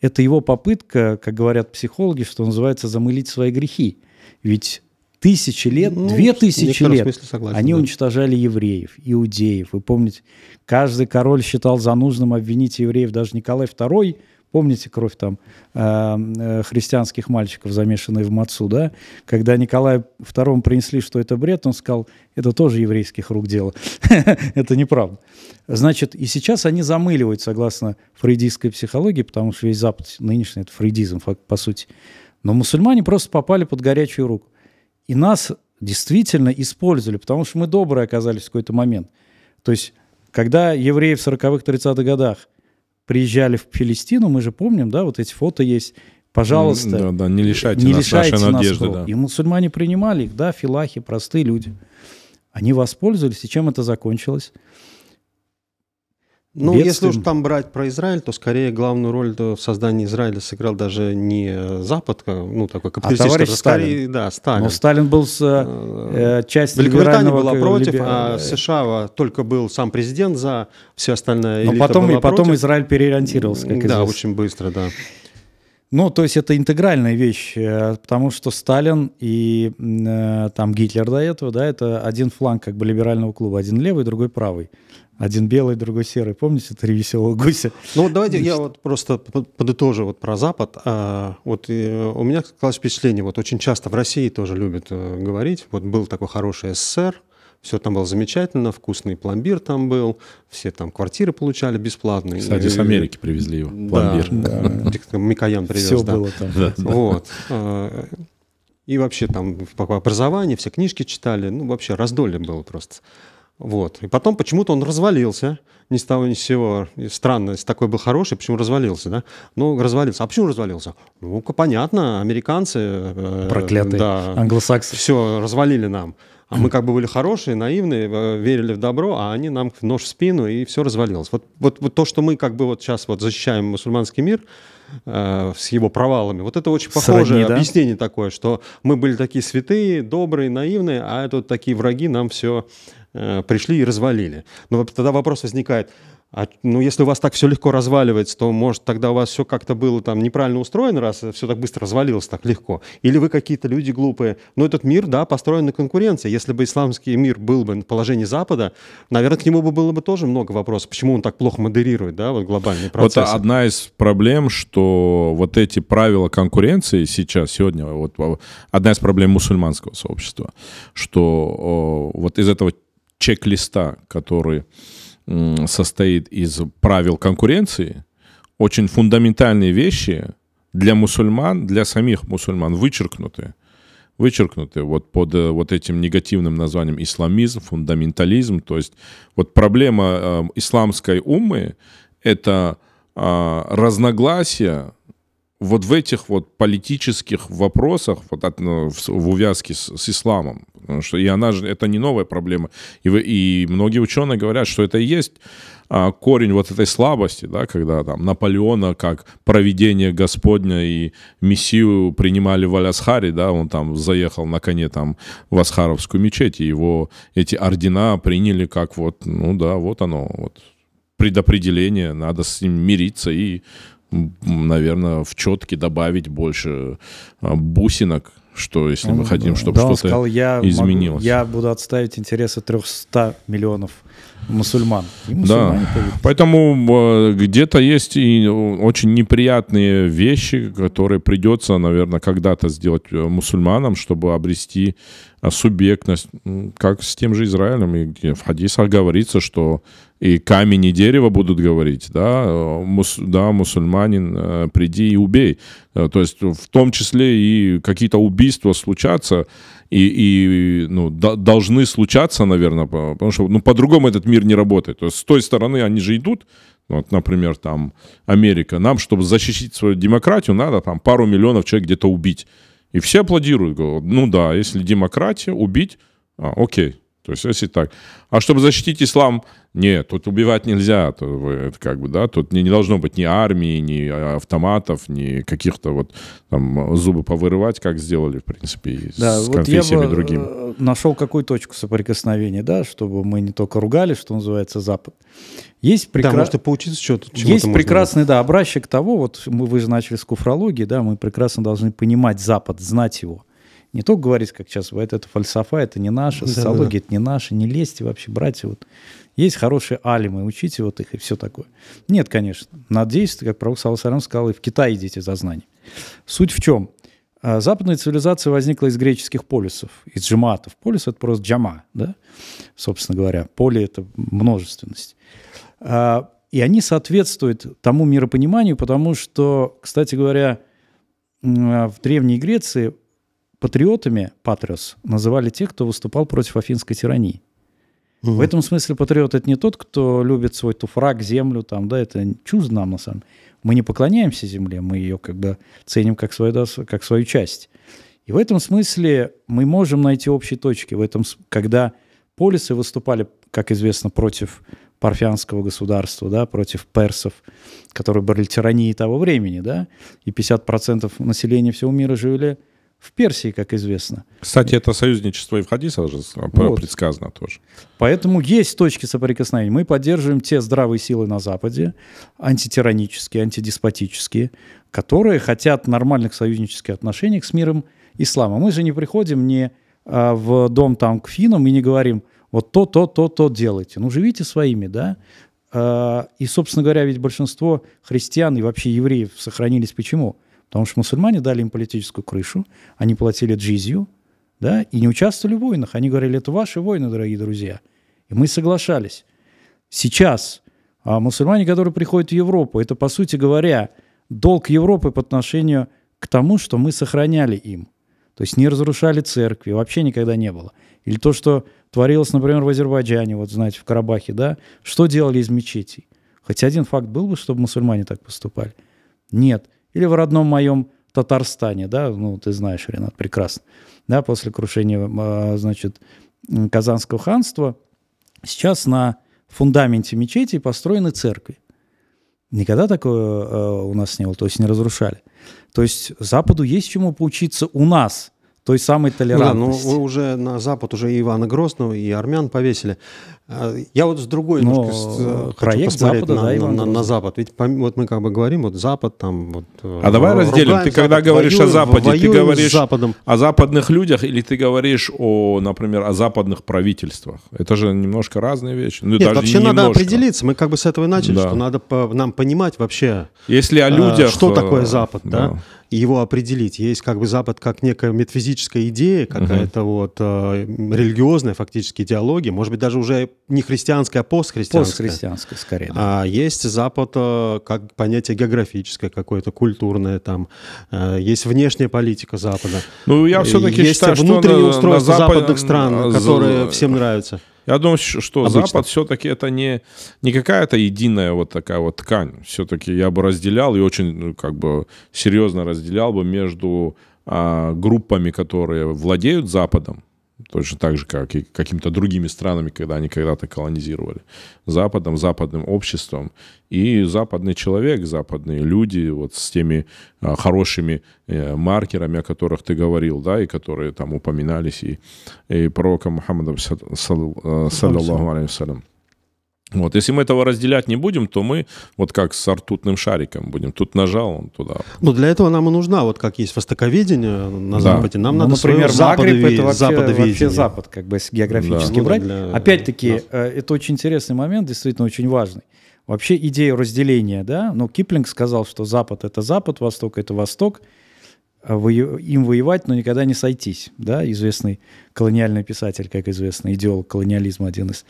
это его попытка, как говорят психологи, что называется, замылить свои грехи. Ведь тысячи лет, ну, две тысячи лет согласен, они да. уничтожали евреев, иудеев. Вы помните, каждый король считал за нужным обвинить евреев, даже Николай II, помните кровь там эм, э, христианских мальчиков, замешанной в мацу, да? Когда Николаю II принесли, что это бред, он сказал, это тоже еврейских рук дело, это неправда. Значит, и сейчас они замыливают, согласно фрейдистской психологии, потому что весь Запад нынешний – это фрейдизм, по сути. Но мусульмане просто попали под горячую руку. И нас действительно использовали, потому что мы добрые оказались в какой-то момент. То есть, когда евреи в 40-х, 30-х годах приезжали в Палестину, мы же помним, да, вот эти фото есть, пожалуйста, да, да, не лишайте, не нас, лишайте нашей надежды. Нас да. И мусульмане принимали их, да, филахи, простые люди. Они воспользовались, и чем это закончилось? Ну, бедствием. если уж там брать про Израиль, то скорее главную роль в создании Израиля сыграл даже не э, Запад, а, ну, такой капиталистический, а товарищ Сталин. да, Сталин. Но Сталин был с, э, э, э частью Великобритания была против, либер... а США только был сам президент за, все остальное Но потом, и потом против. Израиль переориентировался, как известно. Да, очень быстро, да. Ну, то есть это интегральная вещь, потому что Сталин и э, там Гитлер до этого, да, это один фланг как бы либерального клуба, один левый, другой правый. Один белый, другой серый. Помните, три веселых гуся? Ну вот давайте я вот просто подытожу вот про Запад. А, вот и, э, у меня склалось впечатление, вот очень часто в России тоже любят э, говорить, вот был такой хороший СССР, все там было замечательно, вкусный пломбир там был, все там квартиры получали бесплатные. Кстати, с Америки привезли его, пломбир. Да, Микоян привез, Все было там. вот. А, и вообще там по образованию все книжки читали, ну вообще раздолье было просто. Вот. И потом почему-то он развалился ни с того ни с сего. И странно, такой был хороший, почему развалился, да? Ну, развалился. А почему развалился? ну понятно, американцы... Э, Проклятые да, англосаксы. Все, развалили нам. А мы как бы были хорошие, наивные, верили в добро, а они нам нож в спину, и все развалилось. Вот, вот, вот то, что мы как бы вот сейчас вот защищаем мусульманский мир э, с его провалами, вот это очень похожее Сродни, да? объяснение такое, что мы были такие святые, добрые, наивные, а это вот такие враги нам все Э, пришли и развалили. Но тогда вопрос возникает, а, ну, если у вас так все легко разваливается, то, может, тогда у вас все как-то было там неправильно устроено, раз все так быстро развалилось так легко. Или вы какие-то люди глупые. Но ну, этот мир, да, построен на конкуренции. Если бы исламский мир был бы на положении Запада, наверное, к нему бы было бы тоже много вопросов. Почему он так плохо модерирует, да, вот глобальные процессы. Вот одна из проблем, что вот эти правила конкуренции сейчас, сегодня, вот одна из проблем мусульманского сообщества, что вот из этого чек-листа, который состоит из правил конкуренции, очень фундаментальные вещи для мусульман, для самих мусульман вычеркнуты. Вычеркнуты вот под э, вот этим негативным названием исламизм, фундаментализм. То есть вот проблема э, исламской умы это э, разногласия вот в этих вот политических вопросах, вот от, ну, в, в увязке с, с исламом что и она же, это не новая проблема. И, вы, и многие ученые говорят, что это и есть а, корень вот этой слабости, да, когда там Наполеона как проведение Господня и Мессию принимали в Алясхаре, да, он там заехал на коне там в Асхаровскую мечеть, и его эти ордена приняли как вот, ну да, вот оно, вот предопределение, надо с ним мириться и, наверное, в четки добавить больше а, бусинок, что если он, мы хотим, э, чтобы да, что-то сказал, я изменилось. Могу, я буду отставить интересы 300 миллионов мусульман. И да. Появились. Поэтому э, где-то есть и очень неприятные вещи, которые придется, наверное, когда-то сделать э, мусульманам, чтобы обрести э, субъектность, как с тем же Израилем. И в хадисах говорится, что и камень, и дерево будут говорить, да, мус, да, мусульманин, приди и убей. То есть в том числе и какие-то убийства случатся, и, и ну, до, должны случаться, наверное, потому что ну, по-другому этот мир не работает. То есть с той стороны они же идут, вот, например, там Америка. Нам, чтобы защитить свою демократию, надо там пару миллионов человек где-то убить. И все аплодируют, говорят, ну да, если демократия, убить, а, окей, то есть, если так. А чтобы защитить ислам, нет, тут убивать нельзя. То, это как бы, да, тут не, не должно быть ни армии, ни а, автоматов, ни каких-то вот там зубы повырывать, как сделали, в принципе, да, с вот конфессиями я э, другими. Нашел какую точку соприкосновения, да, чтобы мы не только ругали, что называется, Запад. Есть прекра... Да, может, и поучиться Есть прекрасный, да, образчик того, вот мы, вы же начали с куфрологии, да, мы прекрасно должны понимать Запад, знать его. Не только говорить, как сейчас, вот это фальсофа, это не наше, социология, это не наше, не лезьте вообще, братья. Вот. Есть хорошие алимы, учите вот их и все такое. Нет, конечно. Надеюсь, как пророк Саласарам сказал, и в Китае идите за знанием. Суть в чем? А, западная цивилизация возникла из греческих полисов, из джематов. Полис – это просто джама, да? собственно говоря. Поле – это множественность. А, и они соответствуют тому миропониманию, потому что, кстати говоря, а, в Древней Греции Патриотами, патриос, называли тех, кто выступал против афинской тирании. Угу. В этом смысле патриот — это не тот, кто любит свой туфрак, землю, там, да, это чуз нам, на самом деле. Мы не поклоняемся земле, мы ее как бы ценим как свою, да, как свою часть. И в этом смысле мы можем найти общие точки. В этом, когда полисы выступали, как известно, против парфянского государства, да, против персов, которые были тирании того времени, да, и 50% населения всего мира жили в Персии, как известно. Кстати, это союзничество и в Хадиса же вот. предсказано тоже. Поэтому есть точки соприкосновения. Мы поддерживаем те здравые силы на Западе, антитиранические, антидеспотические, которые хотят нормальных союзнических отношений с миром ислама. Мы же не приходим не а, в дом там к финам и не говорим, вот то, то, то, то делайте. Ну, живите своими, да? А, и, собственно говоря, ведь большинство христиан и вообще евреев сохранились почему? Потому что мусульмане дали им политическую крышу, они платили джизью, да, и не участвовали в войнах. Они говорили, это ваши войны, дорогие друзья. И мы соглашались. Сейчас а мусульмане, которые приходят в Европу, это, по сути говоря, долг Европы по отношению к тому, что мы сохраняли им. То есть не разрушали церкви, вообще никогда не было. Или то, что творилось, например, в Азербайджане, вот знаете, в Карабахе, да, что делали из мечетей? Хоть один факт был бы, чтобы мусульмане так поступали? Нет. Или в родном моем Татарстане, да, ну, ты знаешь, Ренат, прекрасно, да, после крушения, а, значит, Казанского ханства, сейчас на фундаменте мечети построены церкви. Никогда такое э, у нас не было, то есть не разрушали. То есть Западу есть чему поучиться у нас – той самой ну ну, толерантности. Да, но уже на Запад уже и Ивана Грозного, и армян повесили. Я вот с другой Но немножко э, проект хочу посмотреть Запада, на, да, на, на, на Запад. Ведь пом- вот мы как бы говорим, вот Запад там... Вот, э, а давай разделим. Ты Запад, когда говоришь воюем, о Западе, ты говоришь Западом. о западных людях или ты говоришь, о, например, о западных правительствах? Это же немножко разные вещи. Ну, Нет, вообще не надо определиться. Мы как бы с этого и начали, да. что надо по, нам понимать вообще, Если о э, людях, что такое Запад, да. да? его определить. Есть как бы Запад как некая метафизическая идея, какая-то угу. вот э, религиозная фактически идеология, может быть, даже уже не христианское, а постхристианское. Постхристианское, скорее. Да. А есть Запад э, как понятие географическое какое-то, культурное там. Э, есть внешняя политика Запада. Ну, я э, все-таки есть считаю, внутреннее что устройство на Запад... западных стран, которые За... всем нравятся. Я думаю, что Обычно. Запад все-таки это не, не какая-то единая вот такая вот ткань. Все-таки я бы разделял и очень ну, как бы серьезно разделял бы между а, группами, которые владеют Западом, Точно так же, как и какими-то другими странами, когда они когда-то колонизировали. Западом, западным обществом. И западный человек, западные люди вот с теми а, хорошими э, маркерами, о которых ты говорил, да, и которые там упоминались, и, и пророком Мухаммадом, э, саллиллаху алейхи вот, если мы этого разделять не будем, то мы вот как с артутным шариком будем. Тут нажал, он туда. Ну, для этого нам и нужна, вот как есть востоковедение на да. нам ну, надо например, Загреб это вообще, вообще Запад, как бы, если географически да. Ну, брать. Ну, для... Опять-таки, да. Э, это очень интересный момент, действительно очень важный. Вообще идея разделения, да, ну, Киплинг сказал, что Запад – это Запад, Восток – это Восток – вою, им воевать, но никогда не сойтись. Да? Известный колониальный писатель, как известно, идеолог колониализма один из.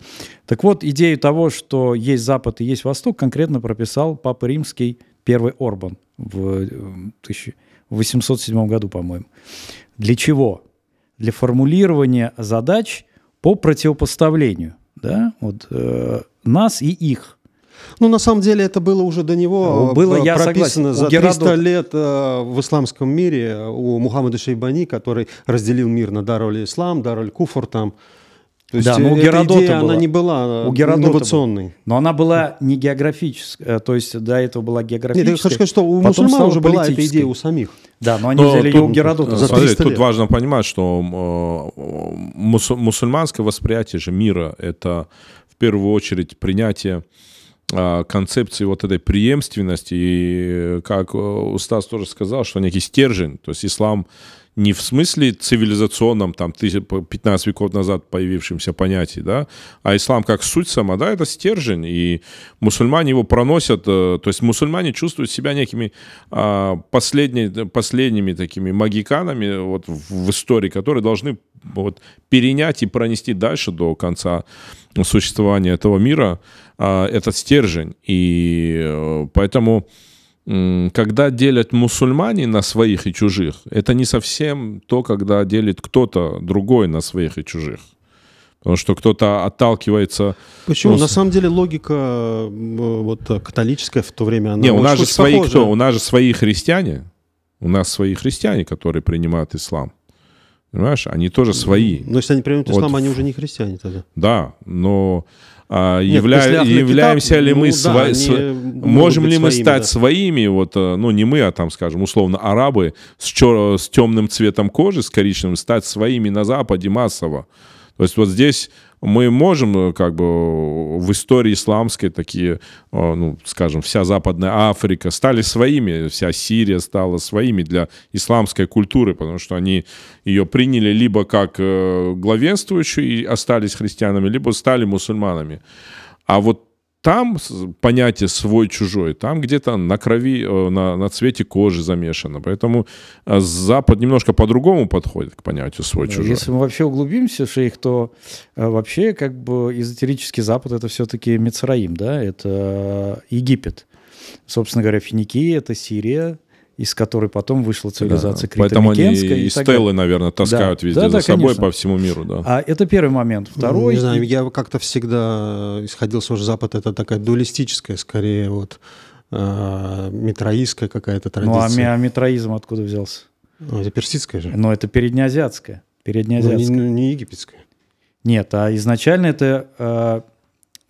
Так вот, идею того, что есть Запад и есть Восток, конкретно прописал Папа Римский первый Орбан в 1807 э, году, по-моему. Для чего? Для формулирования задач по противопоставлению да? вот, э, нас и их. Ну, на самом деле, это было уже до него было, э, я прописано согласен. за 300 лет э, в исламском мире э, у Мухаммада Шейбани, который разделил мир на Даруль Ислам, Даруль Куфр там. То есть да, но у Геродота идея, была. она не была у инновационной. Была. Но она была не географическая, то есть до этого была географическая. Нет, я хочу сказать, что у мусульман уже была эта идея у самих. Да, но они но взяли тут, ее у Геродота. За смотри, лет. тут важно понимать, что мусульманское восприятие же мира – это в первую очередь принятие а, концепции вот этой преемственности, и э, как э, Стас тоже сказал, что некий стержень, то есть ислам не в смысле цивилизационном, там, 15 веков назад появившемся понятии, да, а ислам как суть сама, да, это стержень, и мусульмане его проносят, э, то есть мусульмане чувствуют себя некими а, последними, последними такими магиканами вот в истории, которые должны вот перенять и пронести дальше до конца существования этого мира, а, этот стержень. И э, поэтому когда делят мусульмане на своих и чужих, это не совсем то, когда делит кто-то другой на своих и чужих. Потому что кто-то отталкивается. Почему? Просто... Ну, на самом деле логика вот э, католическая в то время она. Не, у нас же свои похожа. кто? У нас же свои христиане. У нас свои христиане, которые принимают ислам. Понимаешь, они тоже свои. Но ну, если они примут ислам, вот. они уже не христиане тогда. Да, но а, Нет, явля... являемся ли мы ну, сво... да, св... можем ли мы своими, стать да. своими, вот, э, ну не мы, а там, скажем, условно арабы с, чер... с темным цветом кожи, с коричневым, стать своими на Западе массово. То есть вот здесь мы можем э, как бы в истории исламской такие, э, ну, скажем, вся Западная Африка стали своими, вся Сирия стала своими для исламской культуры, потому что они ее приняли либо как э, главенствующую и остались христианами, либо стали мусульманами. А вот там понятие свой-чужой, там где-то на крови, э, на, на цвете кожи замешано. Поэтому э, Запад немножко по-другому подходит к понятию свой-чужой. Если мы вообще углубимся, шейх, то э, вообще как бы эзотерический Запад это все-таки Мицраим, да, это Египет. Собственно говоря, Финикия, это Сирия, из которой потом вышла цивилизация да, Поэтому они и, и стелы, наверное, таскают да. везде да, за да, собой по всему миру. Да. А это первый момент. Ну, Второй... Не знаю, я как-то всегда э, исходил, что Запад это такая дуалистическая, скорее, вот, э, какая-то традиция. Ну, а митроизм а откуда взялся? Ну, это персидская же. Но ну, это переднеазиатская. переднеазиатская. Ну, не, не египетская. Нет, а изначально это а,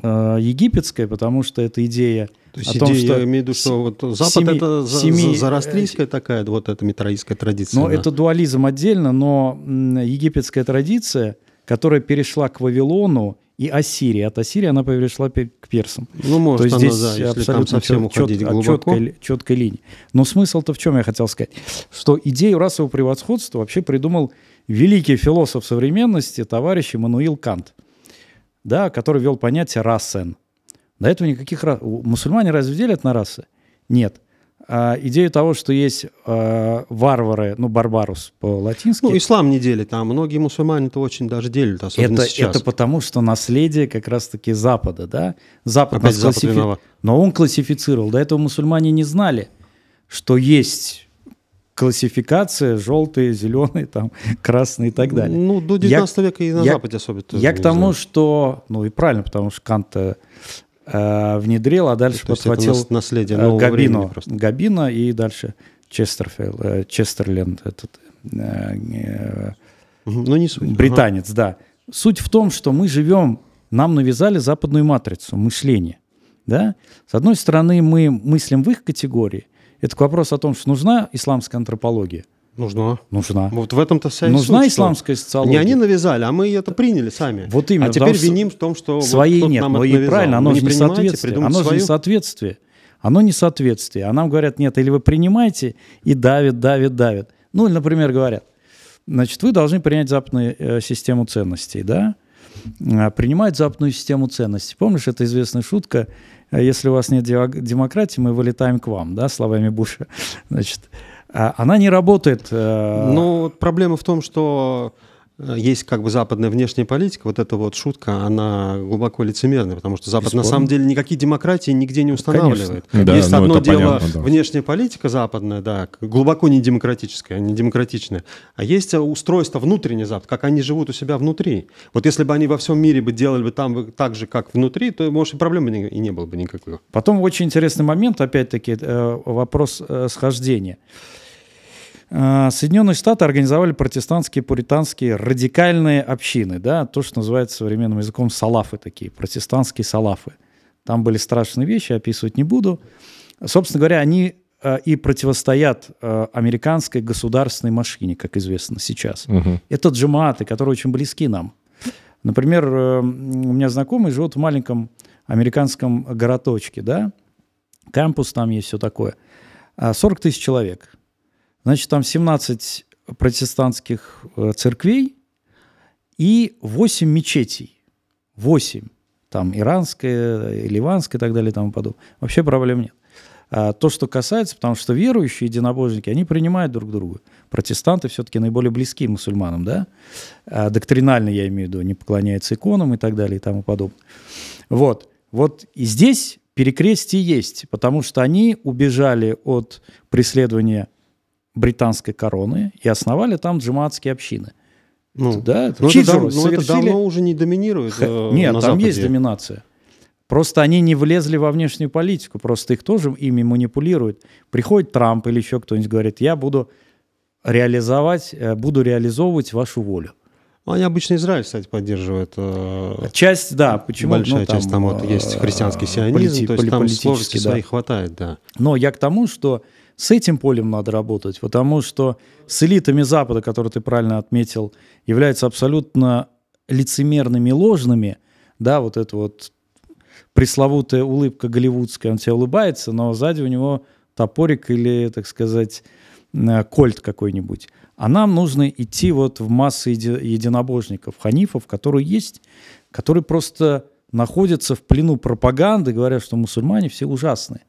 Э, египетская, потому что это идея то есть о том, идея, что... Я имею в виду, что вот Запад семи, это семи, зороастрийская такая, вот эта метароистская традиция. Но она. это дуализм отдельно, но египетская традиция, которая перешла к Вавилону и Ассирии. От Ассирии она перешла к персам. Ну, может, То есть она, здесь да, если абсолютно там совсем чет, уходить глубоко. четкой четкая линия. Но смысл-то в чем я хотел сказать? Что идею расового превосходства вообще придумал великий философ современности, товарищ Эммануил Кант да, который вел понятие расен. До этого никаких рас... Мусульмане разве делят на расы? Нет. А, идею того, что есть а, варвары, ну, барбарус по-латински. Ну, ислам не делит, а многие мусульмане-то очень даже делят, особенно это, сейчас. Это потому, что наследие как раз-таки Запада, да? Запад, Опять классифи... Запад виноват. Но он классифицировал. До этого мусульмане не знали, что есть классификация, желтые, зеленые, там, красные и так далее. Ну, до 19 я, века и на я, Западе особенно. Я к тому, знаю. что, ну и правильно, потому что Кант э, внедрил, а дальше То подхватил это наследие э, нового Габино, Габино и дальше Честерфилд, э, Честерленд, этот э, э, ну, не суть. британец, ага. да. Суть в том, что мы живем, нам навязали западную матрицу мышления. Да? С одной стороны, мы мыслим в их категории, это к вопросу о том, что нужна исламская антропология. Нужна. Нужна. Вот в этом-то вся Нужна суть, исламская социология. Не они навязали, а мы это приняли сами. Вот именно. А теперь виним в том, что своей вот нет, нам но ну это навязал. правильно, оно, же не, соответствие. оно свою? же несоответствие. Оно несоответствие. А нам говорят, нет, или вы принимаете, и давит, давит, давит. Ну, или, например, говорят, значит, вы должны принять западную э, систему ценностей, да? А, Принимать западную систему ценностей. Помнишь, это известная шутка – «А если у вас нет демократии, мы вылетаем к вам, да, словами Буша. Значит, а она не работает. Э, ну, проблема в том, что Э, есть как бы западная внешняя политика, вот эта вот шутка, она глубоко лицемерная, потому что Запад Бесспорно. на самом деле никакие демократии нигде не устанавливает. Конечно. Да, есть ну, одно дело понятно, да. внешняя политика западная, да, глубоко не демократическая, не демократичная, а есть э, устройство внутреннее Запад, как они живут у себя внутри. Вот если бы они во всем мире бы делали бы там так же, как внутри, то, может, и проблемы и не было бы никакой. Потом очень интересный момент, опять-таки, э, вопрос схождения. А, Соединенные Штаты организовали протестантские, пуританские, радикальные общины, да, то, что называется современным языком салафы такие, протестантские салафы. Там были страшные вещи, описывать не буду. Собственно говоря, они а, и противостоят а, американской государственной машине, как известно сейчас. Угу. Это джиматы, которые очень близки нам. Например, э, у меня знакомый живет в маленьком американском городочке, да, кампус там есть, все такое. 40 тысяч человек – Значит, там 17 протестантских э, церквей и 8 мечетей. 8. Там иранская, э, ливанская и так далее и тому подобное. Вообще проблем нет. А то, что касается, потому что верующие единобожники, они принимают друг друга. Протестанты все-таки наиболее близки мусульманам, да? А доктринально, я имею в виду, не поклоняются иконам и так далее и тому подобное. Вот. Вот и здесь перекрестие есть, потому что они убежали от преследования британской короны и основали там джимаатские общины. Ну, да, но, это, но ну, ну, совершили... это давно уже не доминирует. Х... Э, нет, там Западе. есть доминация. Просто они не влезли во внешнюю политику, просто их тоже ими манипулируют. Приходит Трамп или еще кто-нибудь говорит, я буду реализовать, э, буду реализовывать вашу волю. Ну, они обычно Израиль, кстати, поддерживают. Э, часть, да, почему? Большая ну, там, часть, там вот есть христианский сионизм, полити, то есть там сложности да. своей хватает, да. Но я к тому, что с этим полем надо работать, потому что с элитами Запада, которые ты правильно отметил, являются абсолютно лицемерными, ложными, да, вот это вот пресловутая улыбка голливудская, он тебе улыбается, но сзади у него топорик или, так сказать, э, кольт какой-нибудь. А нам нужно идти вот в массы единобожников, ханифов, которые есть, которые просто находятся в плену пропаганды, говорят, что мусульмане все ужасные.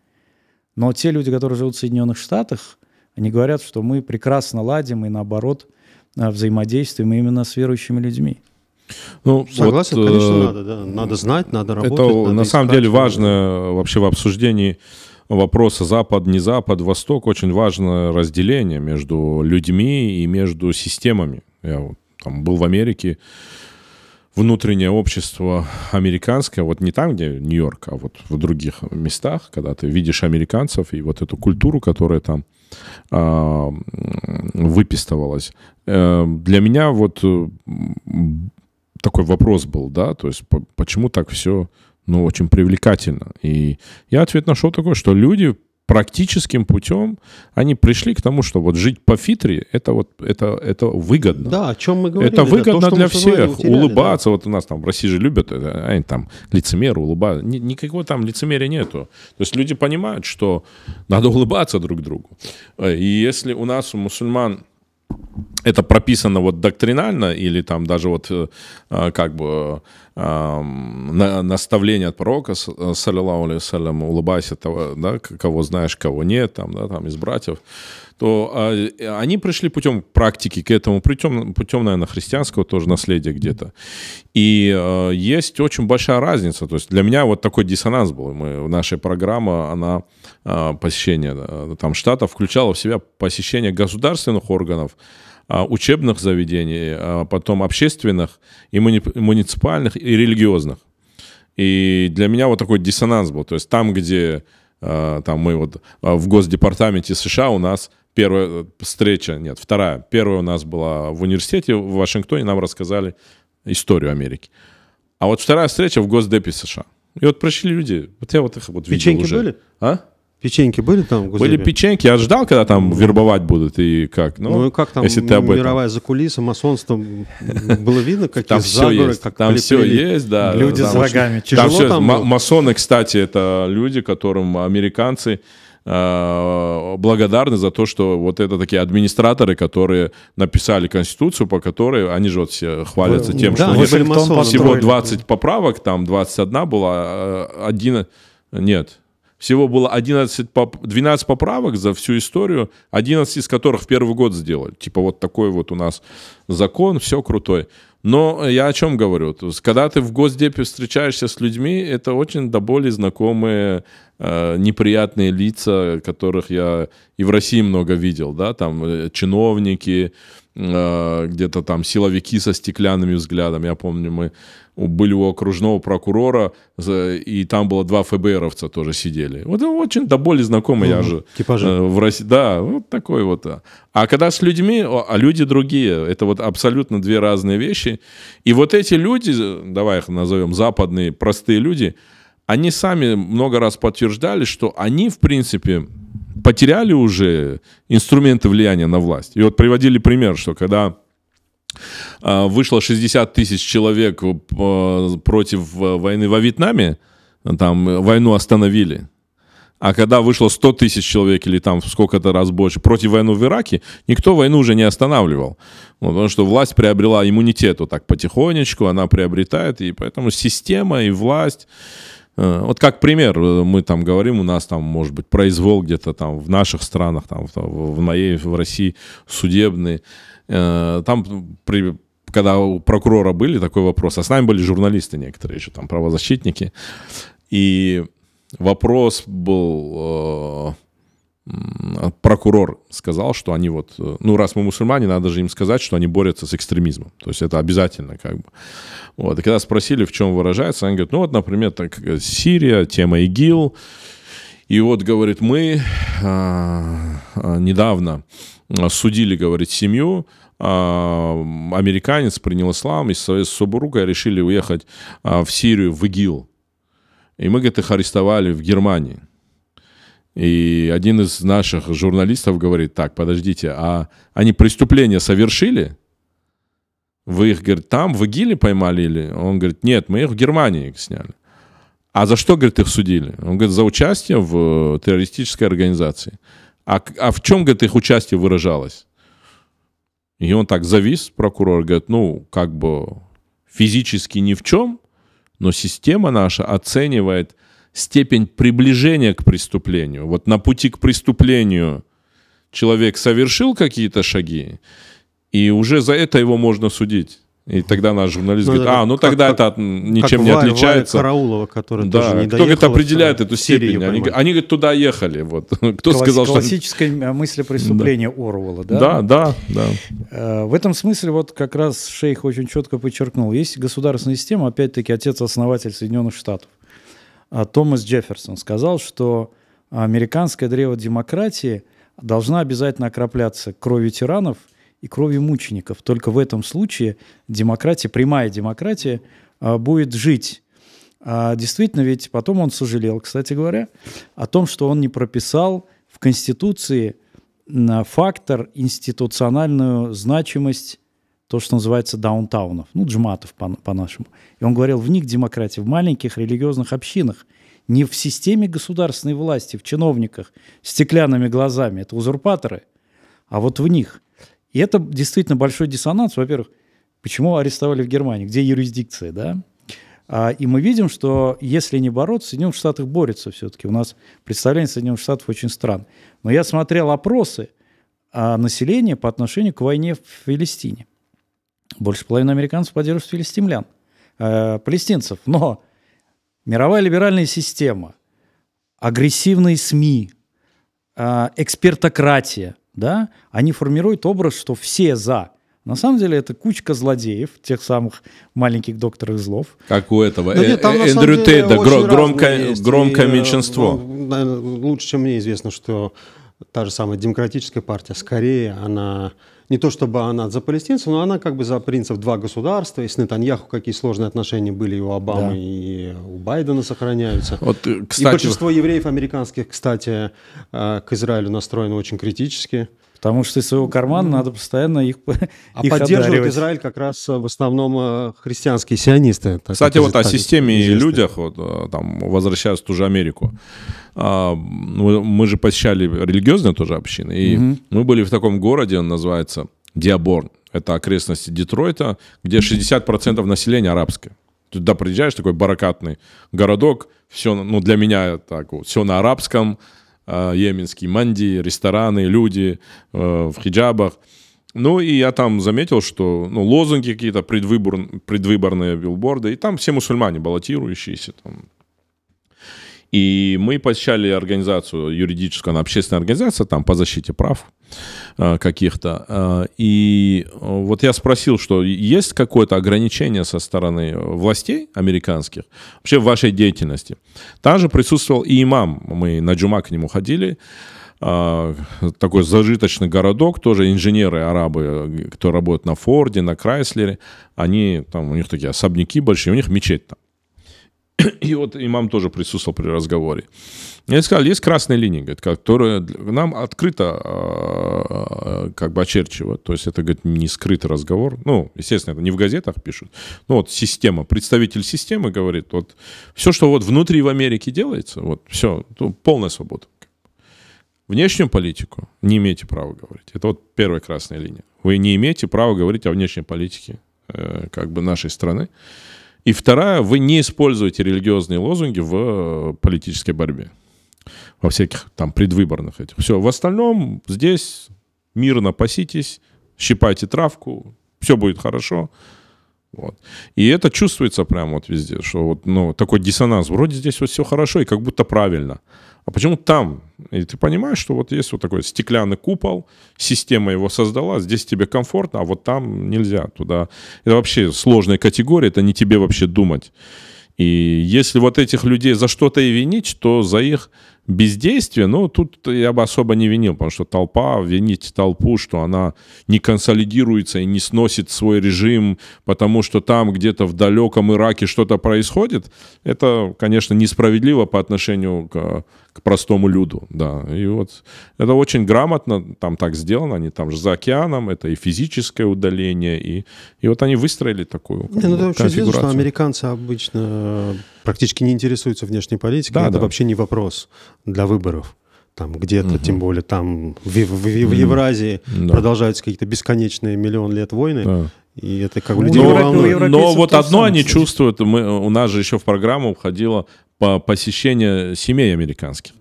Но те люди, которые живут в Соединенных Штатах, они говорят, что мы прекрасно ладим и наоборот э, взаимодействуем именно с верующими людьми. Ну, Согласен, вот, конечно, э, надо, да. Надо знать, надо работать. Это надо на искать, самом деле важно вообще в обсуждении вопроса Запад, не Запад, Восток очень важно разделение между людьми и между системами. Я вот, там был в Америке, внутреннее общество американское, вот не там, где Нью-Йорк, а вот в других местах, когда ты видишь американцев и вот эту культуру, которая там э, выпистывалась. Э, для меня вот э, такой вопрос был, да, то есть по почему так все, ну, очень привлекательно. И я ответ нашел такой, что люди практическим путем они пришли к тому, что вот жить по фитре это вот это это выгодно. Да, о чем мы говорили? Это выгодно да, то, для всех. Утеряли, улыбаться, да. вот у нас там в России же любят, э, они там лицемеры улыбаются. Никакого там лицемерия нету. То есть люди понимают, что надо улыбаться друг другу. Э, и если у нас у мусульман это прописано вот доктринально или там даже вот э, э, как бы э, на, наставление от пророка, саллиллаху алейхи улыбайся того, да, кого знаешь, кого нет, там, да, там из братьев, то а, э, они пришли путем практики к этому, путем, путем наверное, христианского тоже наследия где-то. И а, есть очень большая разница. То есть для меня вот такой диссонанс был. Мы, наша программа, она а, посещение а, там штата включала в себя посещение государственных органов, а, учебных заведений, а потом общественных и муни муниципальных и религиозных. И для меня вот такой диссонанс был. То есть там, где а, там мы вот а, в Госдепартаменте США у нас первая э, встреча, нет, вторая. Первая у нас была в университете в Вашингтоне, нам рассказали историю Америки. А вот вторая встреча в Госдепе США. И вот пришли люди, вот я вот их вот Печеньки видел уже. были? А? Печеньки были там? В были печеньки, я ждал, когда там ну. вербовать будут и как. Ну, ну и как там если ты об этом. мировая закулиса, масонство, было видно, какие там все есть, как Там все есть, да. Люди с рогами. Тяжело там? Масоны, кстати, это люди, которым американцы Э, благодарны за то, что вот это такие администраторы, которые написали Конституцию, по которой они же вот все хвалятся Вы, тем, да, что Вашингтон всего 20 поправок, там 21 была, э, один... Нет, всего было 11 поп... 12 поправок за всю историю, 11 из которых в первый год сделали. Типа вот такой вот у нас закон, все крутой. Но э, я о чем говорю? То есть, когда ты в Госдепе встречаешься с людьми, это очень до боли знакомые э, неприятные лица, которых я и в России много видел, да, там э, чиновники, э, где-то там силовики со стеклянными взглядами. Я помню, мы были у окружного прокурора, и там было два ФБРовца тоже сидели. Вот очень до боли знакомый я же. Типажи. Э, в России, да, вот такой вот. А когда с людьми, а люди другие, это вот абсолютно две разные вещи. И вот эти люди, давай их назовем западные, простые люди, они сами много раз подтверждали, что они, в принципе, потеряли уже инструменты влияния на власть. И вот приводили пример, что когда а, вышло 60 тысяч человек э, против э, войны во Вьетнаме, там э, войну остановили. А когда вышло 100 тысяч человек или там сколько-то раз больше против войны в Ираке, никто войну уже не останавливал. Ну, потому что власть приобрела иммунитет вот так потихонечку, она приобретает, и поэтому система и власть... Вот как пример, мы там говорим, у нас там, может быть, произвол где-то там в наших странах, там в, в, в, в России судебный, Э, там при, когда у прокурора были такой вопрос, а с нами были журналисты некоторые еще, там правозащитники, и вопрос был, э, прокурор сказал, что они вот, э, ну, раз мы мусульмане, надо же им сказать, что они борются с экстремизмом. То есть это обязательно как бы. Вот. И когда спросили, в чем выражается, они говорят, ну, вот, например, так, Сирия, тема ИГИЛ. И вот, говорит, мы а, а, недавно Э, судили, говорит, семью, а, американец принял ислам, и с супругой решили уехать а, в Сирию, в ИГИЛ. И мы, говорит, их арестовали в Германии. И один из наших журналистов говорит, так, подождите, а они преступление совершили? Вы их, говорит, там в ИГИЛе поймали или? Он говорит, нет, мы их в Германии сняли. А за что, говорит, их судили? Он говорит, за участие в э, террористической организации. А, а в чем, говорит, их участие выражалось? И он так завис, прокурор, говорит, ну, как бы физически ни в чем, но система наша оценивает степень приближения к преступлению. Вот на пути к преступлению человек совершил какие-то шаги, и уже за это его можно судить. И тогда наш журналист ну, говорит, а, ну как, тогда как, это ничем не Варь, отличается. Варя Караулова, который да. тоже не Кто говорит, определяет эту степень. они, они говорят, туда ехали. Вот. Кто Класс, сказал, классическая что... мысль преступления да. Орвала, да? Да, да, да. Э, в этом смысле вот как раз шейх очень четко подчеркнул. Есть государственная система, опять-таки отец-основатель Соединенных Штатов. А Томас Джефферсон сказал, что американское древо демократии должна обязательно окропляться кровью тиранов – и кровью мучеников. Только в этом случае демократия, прямая демократия, а, будет жить. А действительно, ведь потом он сожалел, кстати говоря, о том, что он не прописал в Конституции фактор институциональную значимость то, что называется даунтаунов, ну, джматов по-нашему. По и он говорил, в них демократия, в маленьких религиозных общинах, не в системе государственной власти, в чиновниках, стеклянными глазами, это узурпаторы, а вот в них. И это действительно большой диссонанс. Во-первых, почему арестовали в Германии? Где юрисдикция, да? А, и мы видим, что если не бороться, Соединенных Штатах борются все-таки. У нас представление Соединенных Штатов очень странно. Но я смотрел опросы а, населения по отношению к войне в Филистине. Больше половины американцев поддерживают филистимлян, э, палестинцев. Но мировая либеральная система, агрессивные СМИ, э, экспертократия – да, они формируют образ, что все за. На самом деле это кучка злодеев, тех самых маленьких докторов злов. Как у этого да э, нет, там, э, Эндрю Тейда, гро- громкое и, э, меньшинство. Ну, лучше, чем мне известно, что та же самая демократическая партия, скорее она не то чтобы она за палестинцев, но она как бы за принцип «два государства». И с Нетаньяху какие сложные отношения были и у Обамы, да. и у Байдена сохраняются. Вот, э, кстати... И большинство евреев американских, кстати, э, к Израилю настроено очень критически. Потому что из своего кармана ну. надо постоянно их А их поддерживает Израиль как раз э, в основном э, христианские сионисты. Так Кстати, вот о системе и людях, вот, э, там, возвращаясь в ту же Америку, а, мы, мы же посещали религиозные тоже общины, и mm мы были в таком городе, он называется Диаборн. Это окрестности Детройта, где 60% населения арабское. туда приезжаешь, такой баракатный городок, все, ну, для меня так вот, все на арабском, Э, йеменский, манди, рестораны, люди э, в хиджабах. Ну, и я там заметил, что ну, лозунги какие-то предвыбор, предвыборные билборды, и там все мусульмане баллотирующиеся. Там. И мы посещали организацию юридическую, она общественная организация там по защите прав. Э, каких-то. Э, и э, вот я спросил, что есть какое-то ограничение со стороны властей американских вообще в вашей деятельности? Там же присутствовал и имам, мы на Джума к нему ходили, такой зажиточный городок, тоже инженеры арабы, кто работает на Форде, на Крайслере, они там, у них такие особняки большие, у них мечеть там. И вот имам тоже присутствовал при разговоре. Я сказал, есть красная линия, которая нам открыто а, а, как бы очерчивает. То есть это, говорит, не скрытый разговор. Ну, естественно, это не в газетах пишут. Ну, вот система, представитель системы говорит, вот все, что вот внутри в Америке делается, вот все, ну, полная свобода. Внешнюю политику не имеете права говорить. Это вот первая красная линия. Вы не имеете права говорить о внешней политике э, как бы нашей страны. И вторая, вы не используете религиозные лозунги в э, политической борьбе во всяких там предвыборных этих. Все, в остальном здесь мирно паситесь, щипайте травку, все будет хорошо. Вот. И это чувствуется прямо вот везде, что вот, ну, такой диссонанс. Вроде здесь вот все хорошо и как будто правильно. А почему там? И ты понимаешь, что вот есть вот такой стеклянный купол, система его создала, здесь тебе комфортно, а вот там нельзя туда. Это вообще сложная категория, это не тебе вообще думать. И если вот этих людей за что-то и винить, то за их бездействие, ну, тут я бы особо не винил, потому что толпа, винить толпу, что она не консолидируется и не сносит свой режим, потому что там где-то в далеком Ираке что-то происходит, это, конечно, несправедливо по отношению к, к простому люду, да. И вот это очень грамотно там так сделано, они там же за океаном, это и физическое удаление, и, и вот они выстроили такую не, ну, это известно, что американцы обычно Практически не интересуются внешней политикой, да, это да. вообще не вопрос для выборов там где-то, угу. тем более там в, в, в, в Евразии да. продолжаются какие-то бесконечные миллион лет войны. Да. И это как у ну, людей но, ну, волнует. Ну, но вот одно они кстати. чувствуют, мы, у нас же еще в программу входило по посещение семей американских.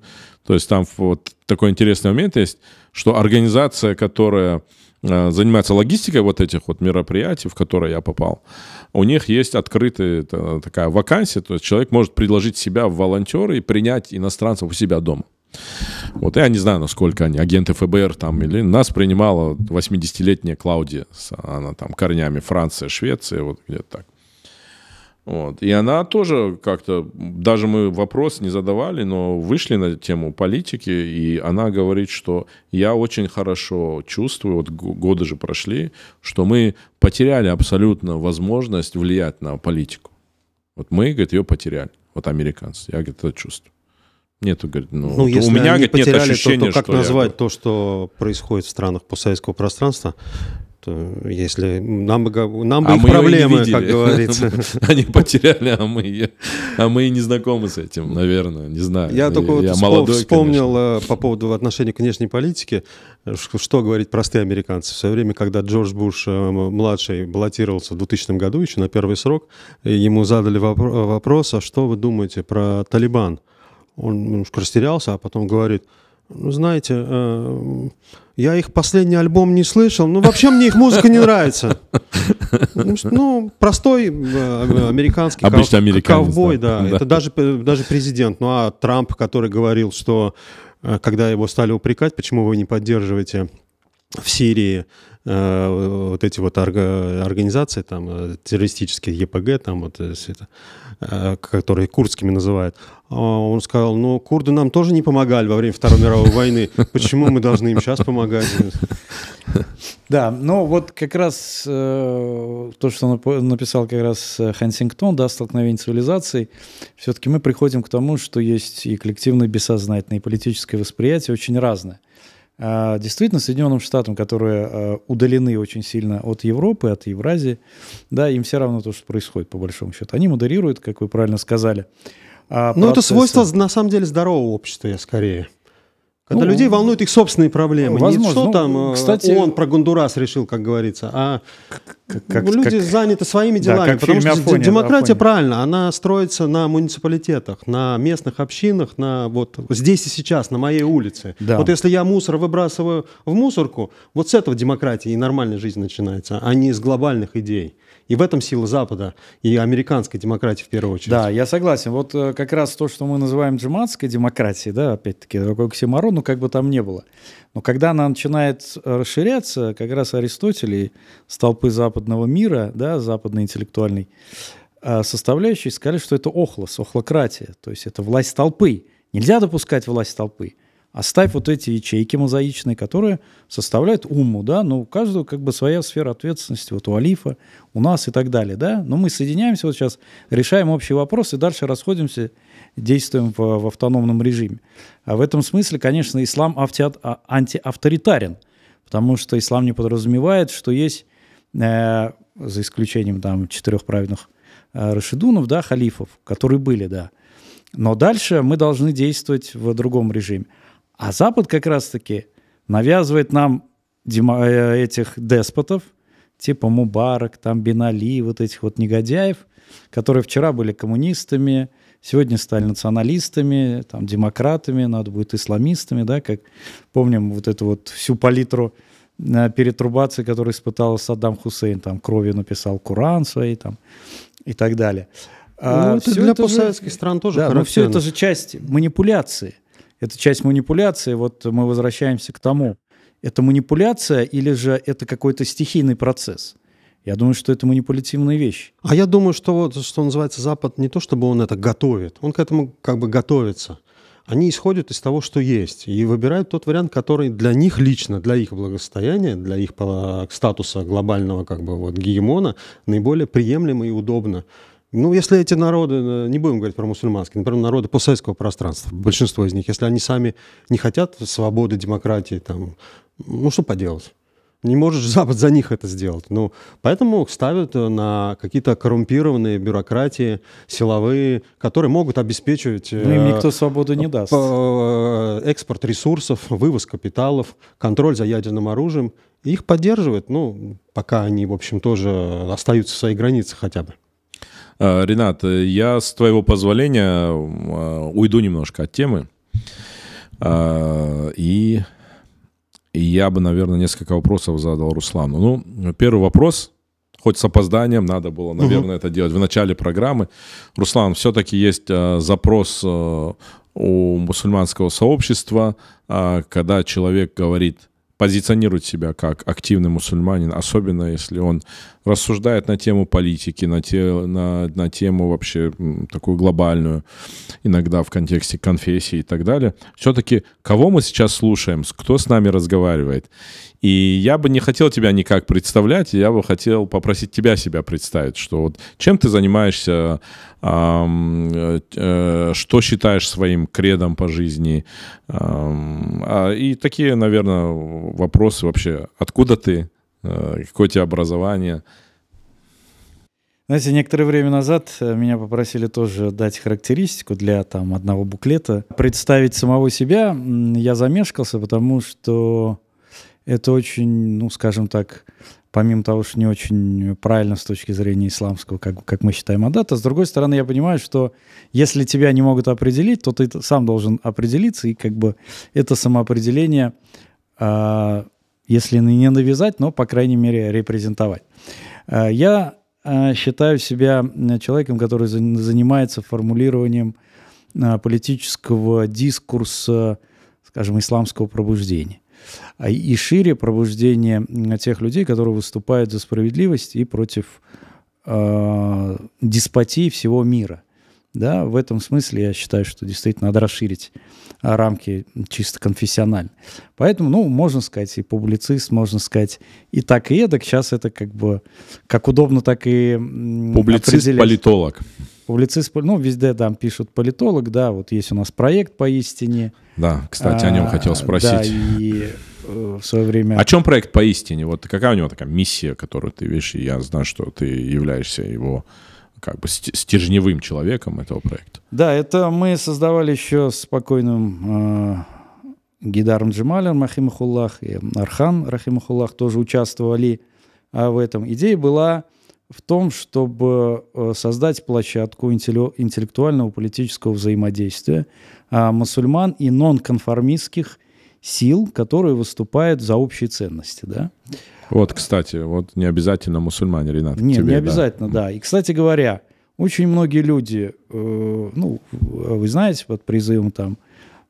То есть там вот такой интересный момент есть, что организация, которая Э, занимается логистикой вот этих вот мероприятий, в которые я попал, у них есть открытая э, такая вакансия, то есть человек может предложить себя в волонтеры и принять иностранцев у себя дома. Вот я не знаю, насколько они, агенты ФБР там или... Нас принимала 80-летняя Клаудия, она там корнями Франция, Швеция, вот где-то так. Вот. И она тоже как-то, даже мы вопрос не задавали, но вышли на тему политики, и она говорит, что я очень хорошо чувствую, вот годы же прошли, что мы потеряли абсолютно возможность влиять на политику. Вот мы, говорит, ее потеряли, вот американцы, я, говорит, это чувствую. Нету, говорит, ну, ну если у меня, говорит, нет ощущения, то, то как что назвать я... то, что происходит в странах постсоветского пространства? Если нам, бы нам бы а их проблемы, как говорится. Они потеряли, а мы, а мы и не знакомы с этим, наверное, не знаю. Я только вспомнил э, по поводу отношения к внешней политике, что говорить простые американцы. В свое время, когда Джордж Буш-младший э, баллотировался в 2000 году, еще на первый срок, ему задали вопрос, а что вы думаете про Талибан? Он немножко растерялся, а потом говорит – ну, знаете, э, я их последний альбом не слышал, но вообще мне их музыка не нравится. Ну, ну простой э, американский Обычно ков... ковбой, да. да. Это даже, даже президент. Ну, а Трамп, который говорил, что э, когда его стали упрекать, почему вы не поддерживаете в Сирии вот эти вот организации там террористические ЕПГ там вот которые курдскими называют а, он сказал, ну, курды нам тоже не помогали во время Второй мировой войны. Почему мы должны им сейчас помогать? Да, ну вот как раз э, то, что написал как раз э, Хансингтон, да, столкновение цивилизаций, все-таки мы приходим к тому, что есть и коллективное бессознательное, и политическое восприятие очень разное. А действительно, Соединенным Штатам, которые э, удалены очень сильно от Европы, от Евразии, да, им все равно то, что происходит, по большому счету. Они модерируют, как вы правильно сказали процесса. Ну, это свойство, на самом деле, здорового общества, я скорее. Когда ну, людей волнуют их собственные проблемы. Возможно. Не что ну, там кстати, э, он про Гондурас решил, как говорится, а как, люди как, заняты своими делами. Да, потому что Афония, демократия, Афония. правильно, она строится на муниципалитетах, на местных общинах, на вот здесь и сейчас, на моей улице. Да. Вот если я мусор выбрасываю в мусорку, вот с этого демократия и нормальная жизнь начинается, а не с глобальных идей. И в этом сила Запада и американской демократии в первую очередь. Да, я согласен. Вот э, как раз то, что мы называем джематской демократией, да, опять-таки, такой оксиморон, ну как бы там не было. Но когда она начинает э, расширяться, как раз Аристотель с толпы западного мира, да, западной интеллектуальной э, составляющей, сказали, что это охлос, охлократия, то есть это власть толпы. Нельзя допускать власть толпы. Оставь вот эти ячейки мозаичные, которые составляют уму, да, но ну, у каждого как бы своя сфера ответственности, вот у Алифа, у нас и так далее, да. Но мы соединяемся вот сейчас, решаем общий вопрос и дальше расходимся, действуем в, в автономном режиме. А в этом смысле, конечно, ислам а, антиавторитарен, потому что ислам не подразумевает, что есть, э, за исключением там четырех праведных э, рашидунов, да, халифов, которые были, да, но дальше мы должны действовать в другом режиме. А Запад как раз-таки навязывает нам э, этих деспотов, типа Мубарак, там Бенали, вот этих вот негодяев, которые вчера были коммунистами, сегодня стали националистами, там, демократами, надо будет исламистами, да, как помним вот эту вот всю палитру э, перетрубации, которую испытал Саддам Хусейн, там, кровью написал Куран свои, там, и так далее. А ну, а, это все для это постсоветских же... стран тоже да, но все это же часть манипуляции это часть манипуляции. Вот мы возвращаемся к тому, это манипуляция или же это какой-то стихийный процесс? Я думаю, что это манипулятивная вещь. А я думаю, что вот, что называется, Запад не то, чтобы он это готовит, он к этому как бы готовится. Они исходят из того, что есть, и выбирают тот вариант, который для них лично, для их благосостояния, для их статуса глобального как бы вот гегемона наиболее приемлемо и удобно. Ну, если эти народы, э, не будем говорить про мусульманские, например, народы постсоветского пространства, большинство из них, если они сами не хотят свободы, демократии, там, ну, что поделать? Не может Запад за них это сделать. Ну, поэтому ставят э, на какие-то коррумпированные бюрократии, силовые, которые могут обеспечивать... Ну, им э, никто свободу не даст. Экспорт ресурсов, вывоз капиталов, контроль за ядерным оружием. Их поддерживают, ну, пока они, в общем, тоже остаются в своих границах хотя бы. Э, Ренат, э, я, с твоего позволения, э, уйду немножко от темы. И я бы, наверное, несколько вопросов задал Руслану. Ну, первый вопрос, хоть с опозданием, надо было, наверное, угу. это делать в начале программы. Руслан, все-таки есть запрос у мусульманского сообщества, когда человек говорит – позиционирует себя как активный мусульманин, особенно если он рассуждает на тему политики, на, те, на, на тему вообще такую глобальную, иногда в контексте конфессии и так далее. Все-таки кого мы сейчас слушаем, кто с нами разговаривает? И я бы не хотел тебя никак представлять, я бы хотел попросить тебя себя представить, что вот чем ты занимаешься, э, э, что считаешь своим кредом по жизни, э, и такие, наверное, вопросы вообще, откуда ты, э, какое у тебя образование. Знаете, некоторое время назад э, меня попросили тоже дать характеристику для там, одного буклета, представить самого себя. Я замешкался, потому что это очень, ну, скажем так, помимо того, что не очень правильно с точки зрения исламского, как, как мы считаем, адата, с другой стороны, я понимаю, что если тебя не могут определить, то ты сам должен определиться, и как бы это самоопределение, э, если не навязать, но, по крайней мере, репрезентовать. Э, я а, считаю себя э, человеком, который занимается формулированием э, политического дискурса, скажем, исламского пробуждения. А и шире пробуждение тех людей, которые выступают за справедливость и против э, деспотии всего мира. Да, в этом смысле я считаю, что действительно надо расширить а, рамки чисто конфессионально. Поэтому, ну, можно сказать, и публицист, можно сказать, и так, и эдак. Сейчас это как бы, как удобно, так и Публицист-политолог. Публицист, ну, везде там пишут политолог, да, вот есть у нас проект поистине. Да, кстати, о нем а, хотел спросить. Да, и э, в свое время... О чем проект поистине? Вот какая у него такая миссия, которую ты видишь? Я знаю, что ты являешься его как бы стержневым человеком этого проекта. Да, это мы создавали еще с покойным э, а, Гидаром Джемалем Рахимахуллах и Архан Рахимахуллах тоже участвовали э, в этом. Идея была в том, чтобы э, создать площадку интеллектуального политического взаимодействия а, мусульман и нонконформистских сил, которые выступают за общие ценности. Да? Вот, кстати, вот не обязательно мусульмане, Ренат. Нет, тебе, не обязательно, да. да. И, кстати говоря, очень многие люди, э, ну, а вы знаете, под призывом там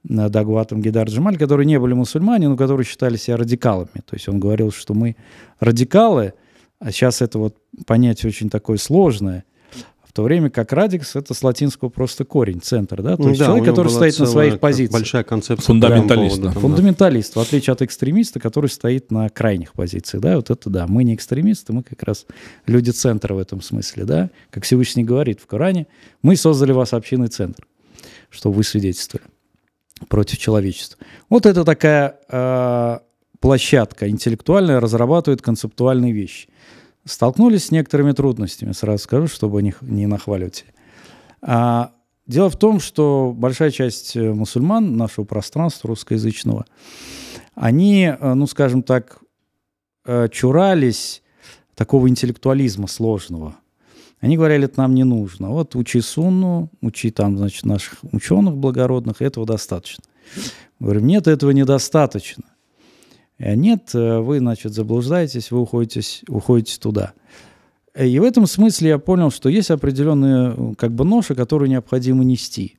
э, Дагуатом Гидар Джамаль, которые не были мусульмане, но которые считали себя радикалами. То есть он говорил, что мы радикалы – а сейчас это вот понятие очень такое сложное. В то время как радикс это с латинского просто корень, центр, да? То ну есть да, человек, который стоит целая, на своих позициях. Большая концепция. Фундаменталист. Да. Фундаменталист, в отличие от экстремиста, который стоит на крайних позициях, да? Вот это да. Мы не экстремисты, мы как раз люди центра в этом смысле, да? Как Всевышний говорит в Коране, мы создали вас общинный центр, чтобы вы свидетельствовали против человечества. Вот это такая э, площадка интеллектуальная, разрабатывает концептуальные вещи столкнулись с некоторыми трудностями, сразу скажу, чтобы не, не нахваливать. А, дело в том, что большая часть э, мусульман нашего пространства русскоязычного, они, э, ну, скажем так, э, чурались такого интеллектуализма сложного. Они говорили, это нам не нужно. Вот учи сунну, учи там, значит, наших ученых благородных, этого достаточно. Мы говорим, нет, этого недостаточно. Э, нет, э, вы, значит, заблуждаетесь, вы уходите, уходите туда. Э, и в этом смысле я понял, что есть определенные как бы ноши, которые необходимо нести.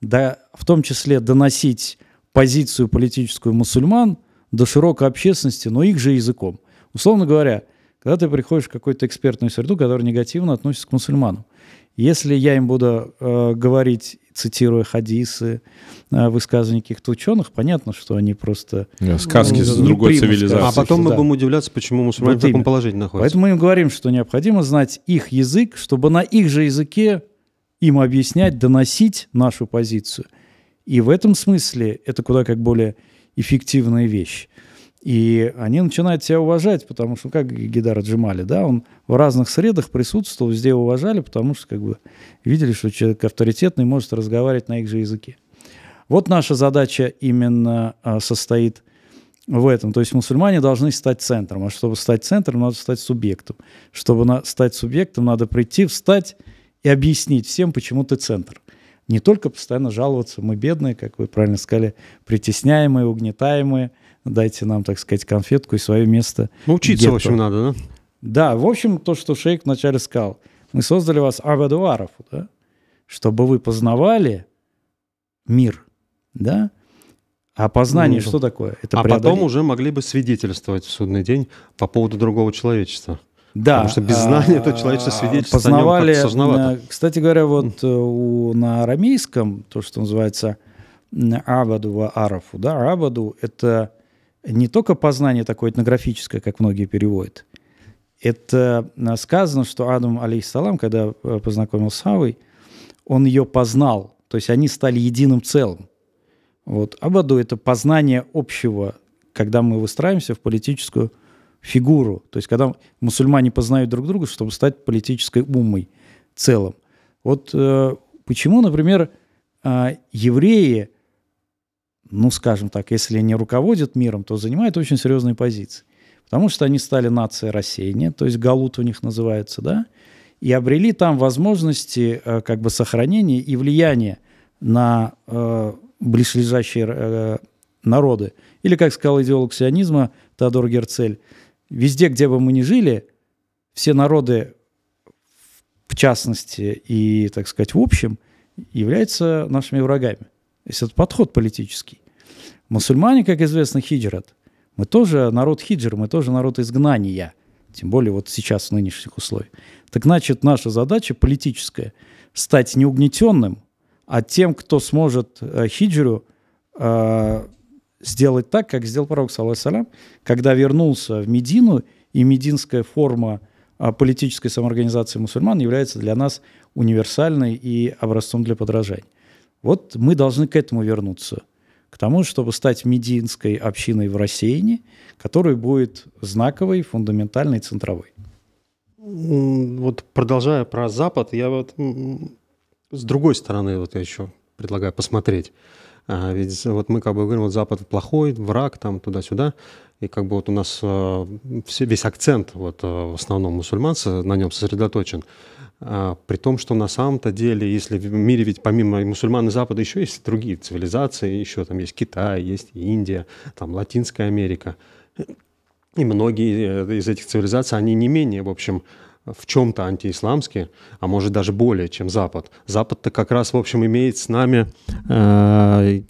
Да, в том числе доносить позицию политическую мусульман до широкой общественности, но их же языком. Условно говоря, когда ты приходишь в какую-то экспертную среду, которая негативно относится к мусульманам, если я им буду э, говорить цитируя хадисы, э, высказывания каких-то ученых, понятно, что они просто... Yeah, сказки ну, с ну, другой цивилизации. А потом мы да. будем удивляться, почему мусульмане вот в таком положении находятся. Поэтому мы им говорим, что необходимо знать их язык, чтобы на их же языке им объяснять, доносить нашу позицию. И в этом смысле это куда как более эффективная вещь. И они начинают тебя уважать, потому что, как Гидар Джимали, да, он в разных средах присутствовал, везде уважали, потому что, как бы, видели, что человек авторитетный, может разговаривать на их же языке. Вот наша задача именно а, состоит в этом. То есть мусульмане должны стать центром. А чтобы стать центром, надо стать субъектом. Чтобы стать субъектом, надо прийти, встать и объяснить всем, почему ты центр. Не только постоянно жаловаться, мы бедные, как вы правильно сказали, притесняемые, угнетаемые – дайте нам, так сказать, конфетку и свое место. Ну, учиться, гетто. в общем, надо, да? Да, в общем, то, что Шейк вначале сказал. Мы создали вас абадуаров, да? чтобы вы познавали мир, да? А познание ну, что такое? Это а преодоление. потом уже могли бы свидетельствовать в судный день по поводу другого человечества. Да. Потому что без знания это человечество а, свидетельство познавали, о нем Кстати говоря, вот э, у, на арамейском, то, что называется абаду арафу, да, абаду – это не только познание такое этнографическое, как многие переводят. Это э, сказано, что Адам, алейхиссалам, когда э, познакомился с Хавой, он ее познал, то есть они стали единым целым. Вот. Абаду – это познание общего, когда мы выстраиваемся в политическую фигуру, то есть когда мусульмане познают друг друга, чтобы стать политической умой целым. Вот э, почему, например, э, евреи – ну, скажем так, если не руководят миром, то занимают очень серьезные позиции. Потому что они стали нацией рассеяния, то есть галут у них называется, да, и обрели там возможности э, как бы сохранения и влияния на э, близлежащие э, народы. Или, как сказал идеолог сионизма Теодор Герцель, везде, где бы мы ни жили, все народы, в частности и, так сказать, в общем, являются нашими врагами. То есть это подход политический. Мусульмане, как известно, хиджрат. Мы тоже народ хиджр, мы тоже народ изгнания. Тем более вот сейчас в нынешних условиях. Так значит, наша задача политическая – стать не угнетенным, а тем, кто сможет э, хиджру э, сделать так, как сделал пророк, салям, когда вернулся в Медину, и мединская форма э, политической самоорганизации мусульман является для нас универсальной и образцом для подражания. Вот мы должны к этому вернуться, к тому, чтобы стать медиинской общиной в рассеянии, которая будет знаковой, фундаментальной, центровой. Вот продолжая про Запад, я вот с другой стороны вот я еще предлагаю посмотреть. А ведь вот мы как бы говорим, вот Запад плохой, враг там туда-сюда. И как бы вот у нас э, весь акцент вот э, в основном мусульманцы на нем сосредоточен. А, при том, что на самом-то деле, если в мире ведь помимо мусульман и Запада еще есть другие цивилизации, еще там есть Китай, есть Индия, там Латинская Америка. И многие э, из этих цивилизаций, они не менее, в общем, в чем-то антиисламские, а может даже более, чем Запад. Запад-то как раз, в общем, имеет с нами э,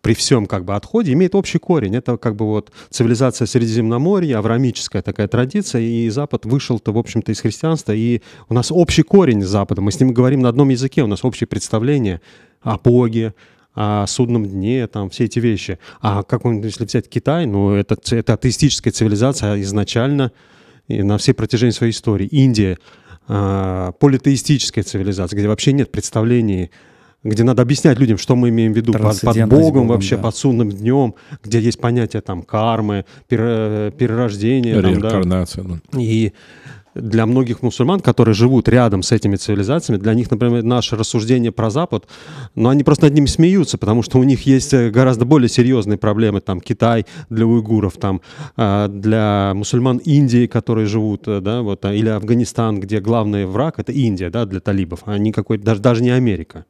при всем как бы отходе, имеет общий корень. Это как бы вот цивилизация Средиземноморья, аврамическая такая традиция, и Запад вышел-то, в общем-то, из христианства, и у нас общий корень с Западом. Мы с ним говорим на одном языке, у нас общее представление о Боге, о судном дне, там все эти вещи. А как, если взять Китай, ну это, это атеистическая цивилизация а изначально, и на всей протяжении своей истории. Индия а, политеистическая цивилизация, где вообще нет представлений где надо объяснять людям, что мы имеем в виду под, под Богом, Богом вообще, да. под судным днем, где есть понятие там кармы, э, перерождения. Реинкарнация. Там, да. И для многих мусульман, которые живут рядом с этими цивилизациями, для них, например, наше рассуждение про Запад, но ну, они просто над ним смеются, потому что у них есть э, гораздо более серьезные проблемы, там, Китай для уйгуров, там, а, для мусульман Индии, которые живут, э, да, вот, а, или Афганистан, где главный враг — это Индия, да, для талибов, а не какой даже, даже не Америка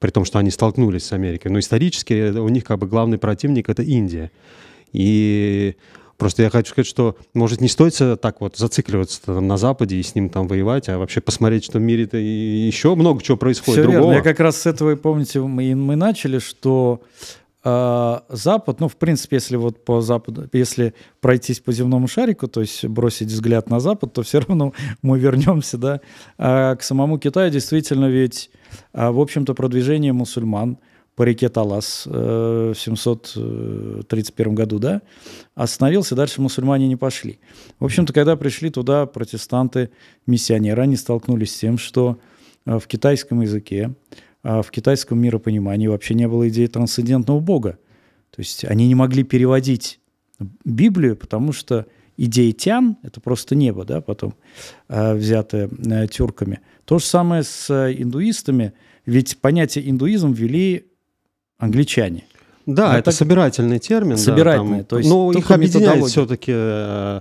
при том, что они столкнулись с Америкой. Но исторически э, у них как бы главный противник — это Индия. И Просто я хочу сказать, что, может, не стоит так вот зацикливаться там, на Западе и с ним там воевать, а вообще посмотреть, что в мире-то еще много чего происходит Все другого. Верно. Я как раз с этого, и помните, мы, мы начали, что э, Запад, ну, в принципе, если вот по Западу, если пройтись по земному шарику, то есть бросить взгляд на Запад, то все равно мы вернемся, да, а к самому Китаю. Действительно, ведь, а, в общем-то, продвижение мусульман – по реке Талас э, в 731 году, да, остановился, дальше мусульмане не пошли. В общем-то, когда пришли туда протестанты, миссионеры, они столкнулись с тем, что э, в китайском языке, э, в китайском миропонимании вообще не было идеи трансцендентного Бога. То есть они не могли переводить Библию, потому что идея тян, это просто небо, да, потом э, взятое э, тюрками. То же самое с э, индуистами, ведь понятие индуизм ввели англичане. Да, это, это собирательный термин. Собирательный, да, там, то есть. Но их объединяет все-таки э,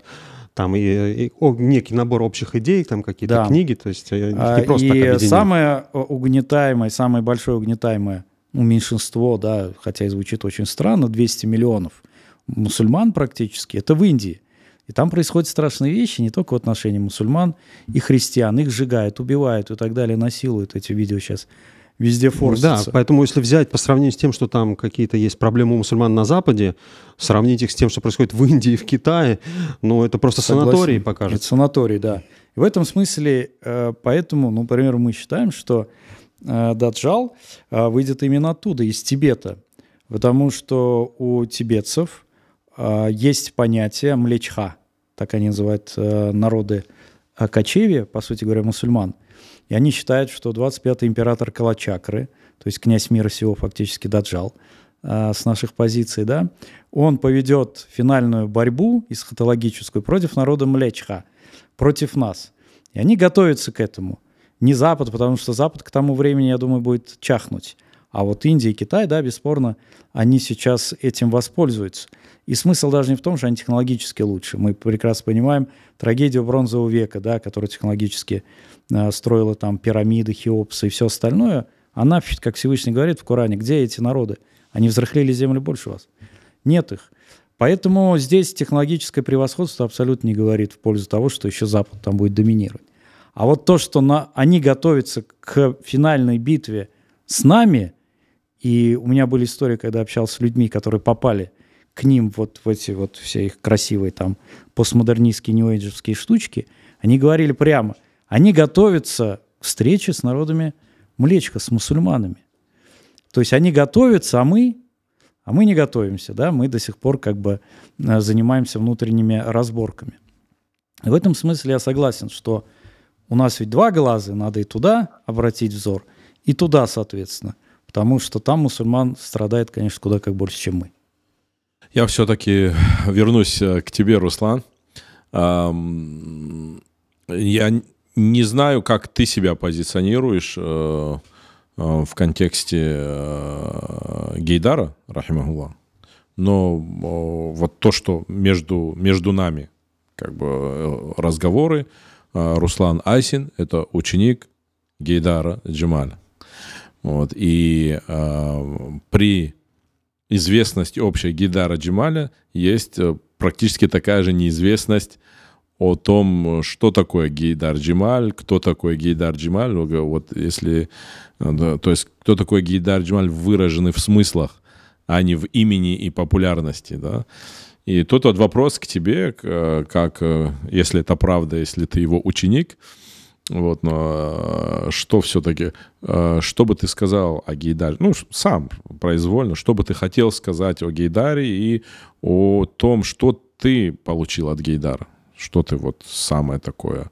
там и, и о, некий набор общих идей, там какие-то да. книги, то есть э, их не а, просто И самое угнетаемое, самое большое угнетаемое ну, меньшинство, да, хотя и звучит очень странно, 200 миллионов мусульман практически, это в Индии. И там происходят страшные вещи не только в отношении мусульман и христиан. Их сжигают, убивают и так далее, насилуют. Эти видео сейчас везде форсится. Да, поэтому если взять по сравнению с тем, что там какие-то есть проблемы у мусульман на Западе, сравнить их с тем, что происходит в Индии и в Китае, ну это просто Согласен. санаторий покажет. Это санаторий, да. И в этом смысле, э, поэтому, ну, например, мы считаем, что э, даджал э, выйдет именно оттуда, из Тибета. Потому что у тибетцев есть понятие млечха, так они называют народы кочевья, по сути говоря, мусульман. И они считают, что 25-й император Калачакры, то есть князь мира всего фактически Даджал, а, с наших позиций, да, он поведет финальную борьбу эсхатологическую против народа Млечха, против нас. И они готовятся к этому. Не Запад, потому что Запад к тому времени, я думаю, будет чахнуть. А вот Индия и Китай, да, бесспорно, они сейчас этим воспользуются – и смысл даже не в том, что они технологически лучше. Мы прекрасно понимаем трагедию бронзового века, да, которая технологически э, строила там пирамиды, хеопсы и все остальное. Она, как Всевышний говорит в Коране, где эти народы? Они взрыхлили землю больше вас. Нет их. Поэтому здесь технологическое превосходство абсолютно не говорит в пользу того, что еще Запад там будет доминировать. А вот то, что на, они готовятся к финальной битве с нами, и у меня были истории, когда общался с людьми, которые попали – к ним вот в эти вот все их красивые там постмодернистские, неоэджевские штучки, они говорили прямо, они готовятся к встрече с народами Млечка, с мусульманами. То есть они готовятся, а мы, а мы не готовимся, да, мы до сих пор как бы э, занимаемся внутренними разборками. И в этом смысле я согласен, что у нас ведь два глаза, надо и туда обратить взор, и туда, соответственно, потому что там мусульман страдает, конечно, куда как больше, чем мы. Я все-таки вернусь э, к тебе, Руслан. Я не знаю, как ты себя позиционируешь э, э, в контексте Гейдара, Рахимагула, но вот то, что между, между нами как бы разговоры, Руслан Айсин – это ученик Гейдара Джамаля. Вот, и при известность общая Гидара Джималя, есть э, практически такая же неизвестность о том, что такое Гейдар Джималь, кто такой Гейдар Джималь, вот если, э, то есть кто такой Гейдар Джималь выражены в смыслах, а не в имени и популярности, да. И тут вот вопрос к тебе, э, как, если это правда, если ты его ученик, вот, но э, что все-таки, э, что бы ты сказал о Гейдаре? Ну, сам произвольно, что бы ты хотел сказать о Гейдаре и о том, что ты получил от Гейдара? Что ты вот самое такое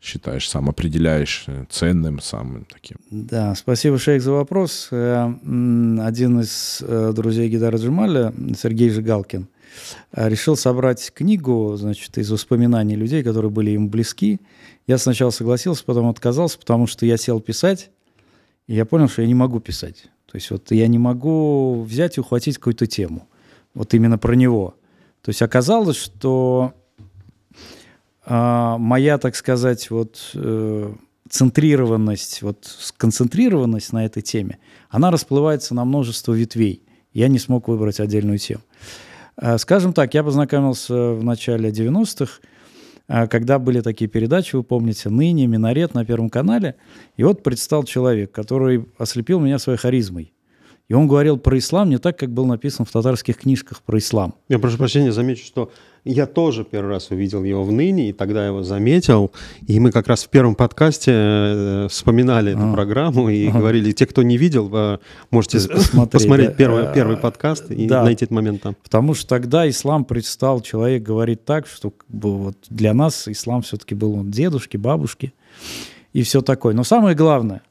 считаешь, сам определяешь э, ценным, самым таким? Да, спасибо, Шейх, за вопрос. Один из друзей Гейдара Джумаля, Сергей Жигалкин, решил собрать книгу, значит, из воспоминаний людей, которые были им близки, я сначала согласился, потом отказался, потому что я сел писать, и я понял, что я не могу писать. То есть вот я не могу взять и ухватить какую-то тему. Вот именно про него. То есть оказалось, что э, моя, так сказать, вот э, центрированность, вот сконцентрированность на этой теме, она расплывается на множество ветвей. Я не смог выбрать отдельную тему. Э, скажем так, я познакомился в начале 90-х а когда были такие передачи, вы помните, «Ныне», «Минарет» на Первом канале. И вот предстал человек, который ослепил меня своей харизмой. И он говорил про ислам не так, как был написан в татарских книжках про ислам. Я прошу прощения, замечу, что я тоже первый раз увидел его в ныне, и тогда его заметил. И мы как раз в первом подкасте э, вспоминали а. эту программу и а. говорили, те, кто не видел, э, можете Смотреть, посмотреть да? первый, э, первый подкаст и да. найти этот момент там. Потому что тогда ислам предстал, человек говорит так, что вот для нас ислам все-таки был он дедушки, бабушки и все такое. Но самое главное,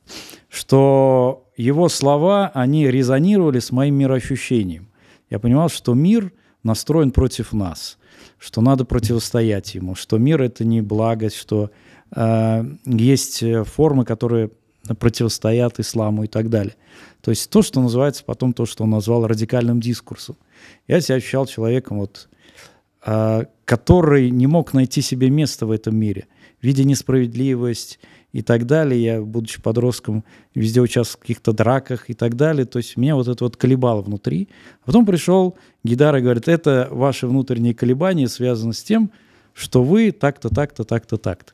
что его слова, они резонировали с моим мироощущением. Я понимал, что мир настроен против нас, что надо противостоять ему, что мир — это не благость, что э, есть э, формы, которые противостоят исламу и так далее. То есть то, что называется потом то, что он назвал радикальным дискурсом. Я себя ощущал человеком, вот, э, который не мог найти себе места в этом мире, видя несправедливость, и так далее. Я, будучи подростком, везде участвовал в каких-то драках и так далее. То есть меня вот это вот колебало внутри. А потом пришел Гидар и говорит, это ваши внутренние колебания связаны с тем, что вы так-то, так-то, так-то, так-то.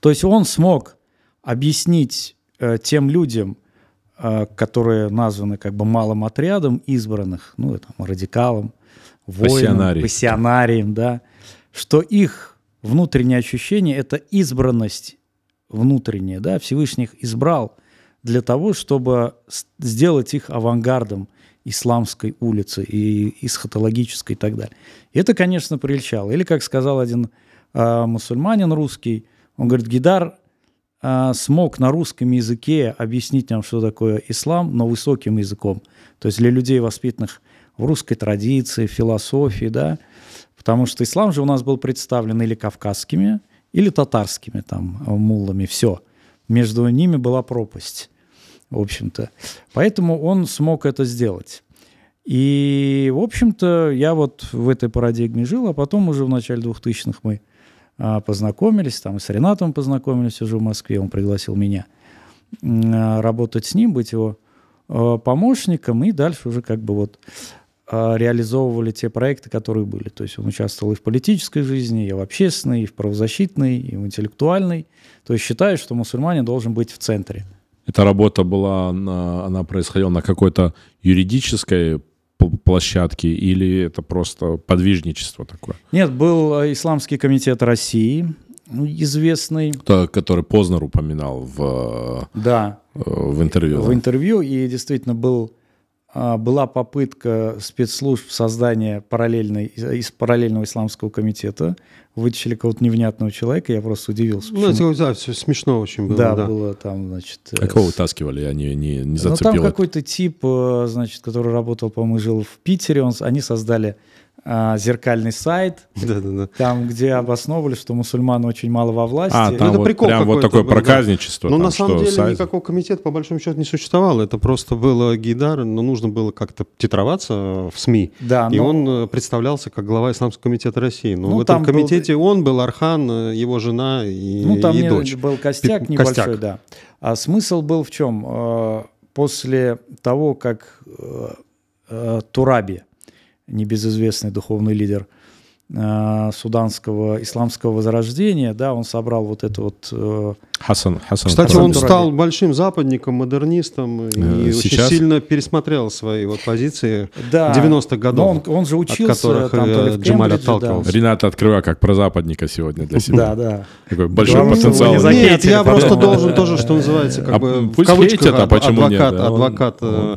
То есть он смог объяснить э, тем людям, э, которые названы как бы малым отрядом избранных, ну, это радикалам, воинам, пассионарием, да, что их внутреннее ощущение — это избранность внутренние, да, Всевышних избрал для того, чтобы сделать их авангардом исламской улицы и эсхатологической и так далее. И это, конечно, прельчало. Или, как сказал один э, мусульманин русский, он говорит, Гидар э, смог на русском языке объяснить нам, что такое ислам, но высоким языком. То есть для людей, воспитанных в русской традиции, философии, да, потому что ислам же у нас был представлен или кавказскими или татарскими там э, муллами, все. Между ними была пропасть, в общем-то. Поэтому он смог это сделать. И, в общем-то, я вот в этой парадигме жил, а потом уже в начале 2000-х мы а, познакомились, там и с Ренатом познакомились уже в Москве, он пригласил меня а, работать с ним, быть его э, помощником, и дальше уже как бы вот а, реализовывали те проекты, которые были. То есть он участвовал и в политической жизни, и в общественной, и в правозащитной, и в интеллектуальной. То есть считаю, что мусульманин должен быть в центре. Эта работа была, она происходила на какой-то юридической площадке или это просто подвижничество такое? Нет, был а, Исламский комитет России, ну, известный. То, который Познер упоминал в, да, э, в интервью. В интервью, и действительно был а, была попытка спецслужб создания параллельной, из параллельного исламского комитета. Вытащили кого-то невнятного человека, я просто удивился. Ну, это да, все смешно очень было. Да, да. было там, значит... А э, кого вытаскивали? Я не, не, не зацепил. Ну, там какой-то тип, э, значит, который работал, по-моему, жил в Питере, он, они создали а, зеркальный сайт, там, где обосновывали, что мусульман очень мало во а, власти. А, там ну, это вот прикол прям вот такое был, проказничество. Да. Ну, на самом деле, сайт? никакого комитета, по большому счету, не существовало. Это просто было Гейдар, но нужно было как-то титроваться в СМИ. Да, и но... он э, представлялся как глава Исламского комитета России. Но ну, ну, в этом комитете был... он был, Архан, э, его жена и дочь. Ну, там и дочь. был костяк Пи... небольшой, костяк. да. А смысл был в чем? Э, после того, как Тураби небезызвестный духовный лидер э, суданского исламского возрождения, да, он собрал вот это вот... Э, Хасан, Хасан. Кстати, Хасан он стал большим западником, модернистом и э, Сейчас? очень сильно пересмотрел свои вот позиции да, 90-х годов, он, он же учился, от которых там, э, то ли в Джемаль отталкивался. Да. Ренат открываю как про западника сегодня для себя. Да, да. Такой большой Главное, потенциал. Не Нет, я просто должен тоже, что называется, как а бы... Пусть хейтят, а, а почему нет? Адвокат, адвокат э,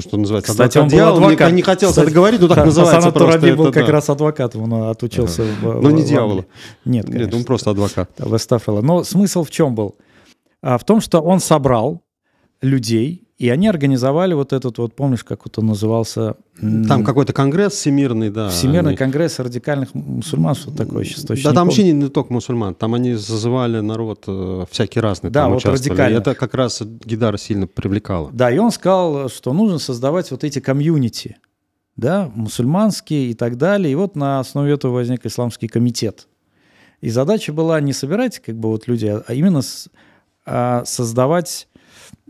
что, что называется, Кстати, адвокат он Был адвокат. Мне не хотелось Кстати, это говорить, но так да, называется Хасан просто. Тураби был да. как раз адвокатом, он а, отучился ага. в, Но в, ну, не в дьявола. Нет, ну, конечно. Нет, он просто адвокат. В Эстафила. Но смысл в чем был? А, в том, что он собрал людей, и они организовали вот этот, вот помнишь, как это назывался? Там какой-то конгресс всемирный, да. Всемирный они... конгресс радикальных мусульман, что такое сейчас точно. Да, там вообще не, не только мусульман, там они зазывали народ э, всякий разный. Да, вот радикально. Это как раз Гидара сильно привлекало. Да, и он сказал, что нужно создавать вот эти комьюнити, да, мусульманские и так далее. И вот на основе этого возник исламский комитет. И задача была не собирать как бы вот людей, а именно а, создавать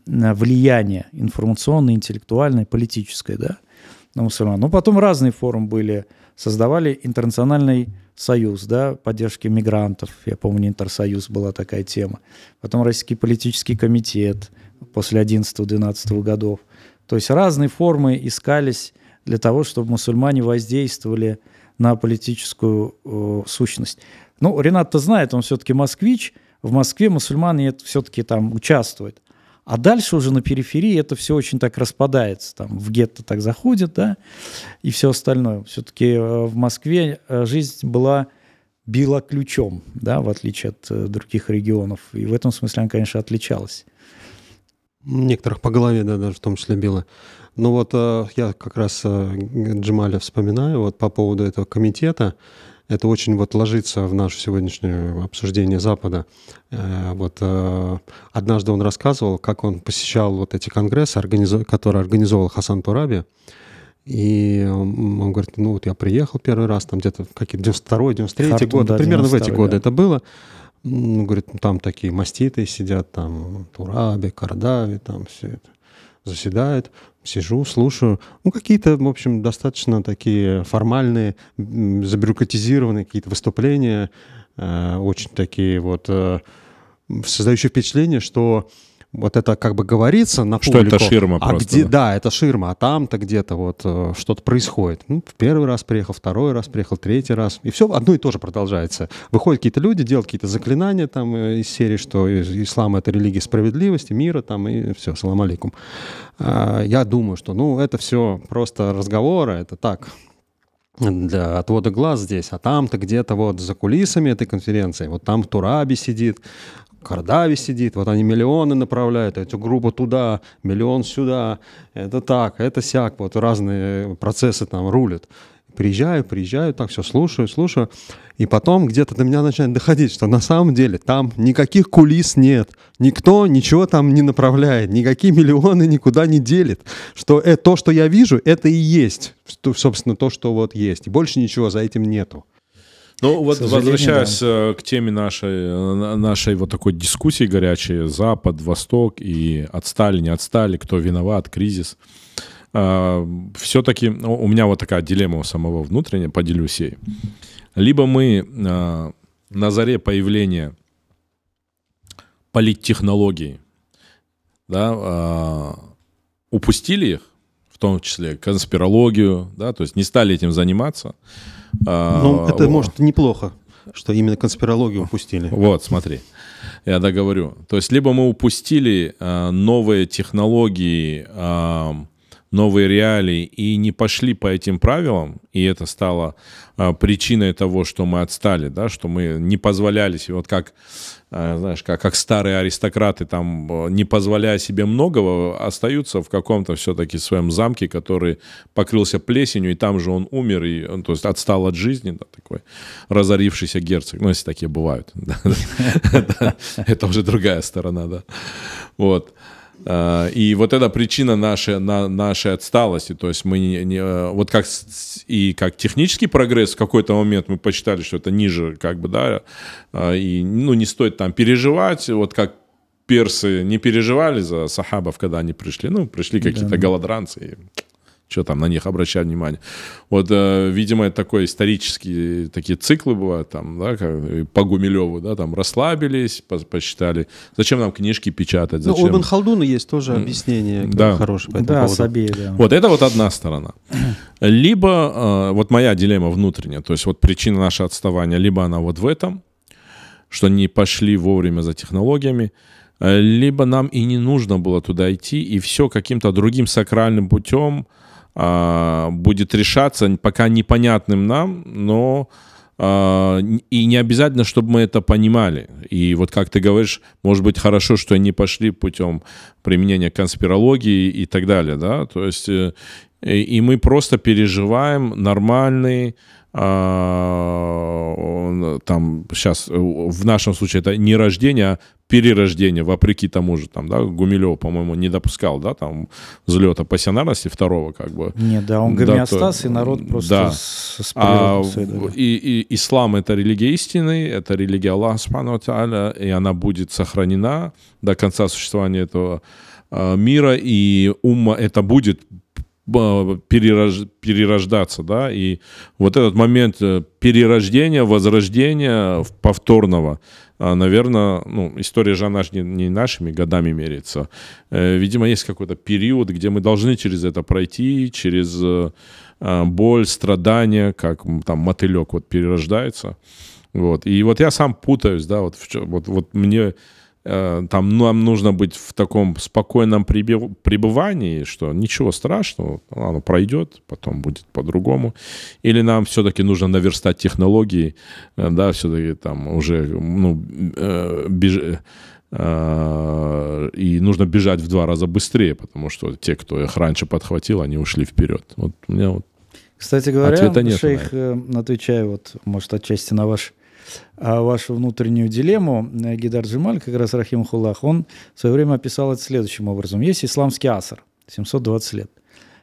влияние информационное, интеллектуальное, политическое, да, на мусульман. Но потом разные форумы были, создавали интернациональный союз, да, поддержки мигрантов, я помню, Интерсоюз была такая тема. Потом Российский политический комитет после 11-12 годов. То есть разные формы искались для того, чтобы мусульмане воздействовали на политическую э, сущность. Ну, Ренат-то знает, он все-таки москвич, в Москве мусульмане все-таки там участвуют. А дальше уже на периферии это все очень так распадается. Там в гетто так заходит, да, и все остальное. Все-таки э, в Москве э, жизнь была била ключом, да, в отличие от э, других регионов. И в этом смысле она, конечно, отличалась. Некоторых по голове, да, даже в том числе била. Ну вот я как раз Джамаля вспоминаю вот по поводу этого комитета это очень вот ложится в наше сегодняшнее обсуждение Запада. Э, вот э, однажды он рассказывал, как он посещал вот эти конгрессы, которые организовал Хасан Тураби. И он говорит, ну вот я приехал первый раз, там где-то какие-то 92 93 Хартун, год, да, примерно в эти да. годы это было. Ну, говорит, ну, там такие маститы сидят, там Тураби, Кардави, там все это заседают сижу, слушаю. Ну, какие-то, в общем, достаточно такие формальные, забюрократизированные какие-то выступления, э, очень такие вот, э, создающие впечатление, что вот это как бы говорится на Что это ширма а просто. Где, да. да, это ширма, а там-то где-то вот э, что-то происходит. Ну, в первый раз приехал, второй раз приехал, третий раз. И все одно и то же продолжается. Выходят какие-то люди, делают какие-то заклинания там э, из серии, что ислам — это религия справедливости, мира там, и все, салам алейкум. А, я думаю, что ну это все просто разговоры, это так, для отвода глаз здесь, а там-то где-то вот за кулисами этой конференции, вот там Тураби сидит, Кардави сидит, вот они миллионы направляют, эту группу туда, миллион сюда, это так, это сяк, вот разные процессы там рулят. Приезжаю, приезжаю, так все слушаю, слушаю, и потом где-то до меня начинает доходить, что на самом деле там никаких кулис нет, никто ничего там не направляет, никакие миллионы никуда не делит, что это, то, что я вижу, это и есть, собственно, то, что вот есть, и больше ничего за этим нету. Ну вот возвращаясь да. Э, к теме нашей, э, нашей вот такой дискуссии горячей, Запад, Восток и отстали, не отстали, кто виноват, кризис. А, Все-таки ну, у меня вот такая дилемма у самого внутренняя, поделюсь ей. Либо мы а, на заре появления политтехнологий, да, а, упустили их, в том числе конспирологию, да, то есть не стали этим заниматься, а, ну, это, может, неплохо, что именно конспирологию упустили. Вот, смотри. Я договорю. То есть либо мы упустили э, новые технологии э, новые реалии и не пошли по этим правилам, и это стало а, причиной того, что мы отстали, да, что мы не позволялись себе, вот как, а, знаешь, как, как старые аристократы, там, а, не позволяя себе многого, остаются в каком-то все-таки своем замке, который покрылся плесенью, и там же он умер, и, ну, то есть отстал от жизни, да, такой разорившийся герцог, ну, если такие бывают, это уже другая сторона, да, вот. Э, и вот это причина нашей, на, нашей отсталости, то есть мы не, не, э, вот как и как технический прогресс в какой-то момент мы посчитали, что это ниже, как бы, да, э, и, ну, не стоит там переживать, вот как персы не переживали за сахабов, когда они пришли, ну, пришли какие-то да, голодранцы, и что там на них обращать внимание. Вот, э, видимо, это такой исторический, такие циклы бывают, там, да, как, по Гумилеву, да, там расслабились, по, посчитали, зачем нам книжки печатать, зачем... Ну, у Ибн Халдуна есть тоже объяснение да. хорошее по этому да, поводу. Собей, да, Вот это вот одна сторона. Либо, э, вот моя дилемма внутренняя, то есть вот причина нашего отставания, либо она вот в этом, что не пошли вовремя за технологиями, э, либо нам и не нужно было туда идти, и все каким-то другим сакральным путем а, будет решаться пока непонятным нам, но а, и не обязательно, чтобы мы это понимали. И вот как ты говоришь, может быть, хорошо, что они пошли путем применения конспирологии и так далее, да, то есть э, и мы просто переживаем нормальный а, там сейчас э, в нашем случае это не рождение, а перерождение, вопреки тому же, там, да, Гумилев, по-моему, не допускал, да, там, взлета пассионарности второго, как бы. Не, да, он гомеостаз, да, и народ просто да. с, а, и, и ислам — это религия истины, это религия Аллаха, и она будет сохранена до конца существования этого а, мира, и ума, это будет Э, перерож, перерождаться, да, и вот этот момент э, перерождения, возрождения повторного, а, наверное, ну, история же она же не, не нашими годами мерится. Э, видимо, есть какой-то период, где мы должны через это пройти, через боль, страдания, как там мотылек вот перерождается. Вот. И вот я сам путаюсь, да, вот, вот, вот мне Э, там нам нужно быть в таком спокойном пребывании, что ничего страшного, оно пройдет, потом будет по-другому. Или нам все-таки нужно наверстать технологии, э, да, все-таки там уже, ну, э, беж... и нужно бежать в два раза быстрее, потому что те, кто их раньше подхватил, они ушли вперед. Вот у меня вот Кстати говоря, Шейх, знает. отвечая вот, может, отчасти на ваш а вашу внутреннюю дилемму, э, Гидар Джималь, как раз Рахим Хулах, он в свое время описал это следующим образом. Есть исламский асар, 720 лет.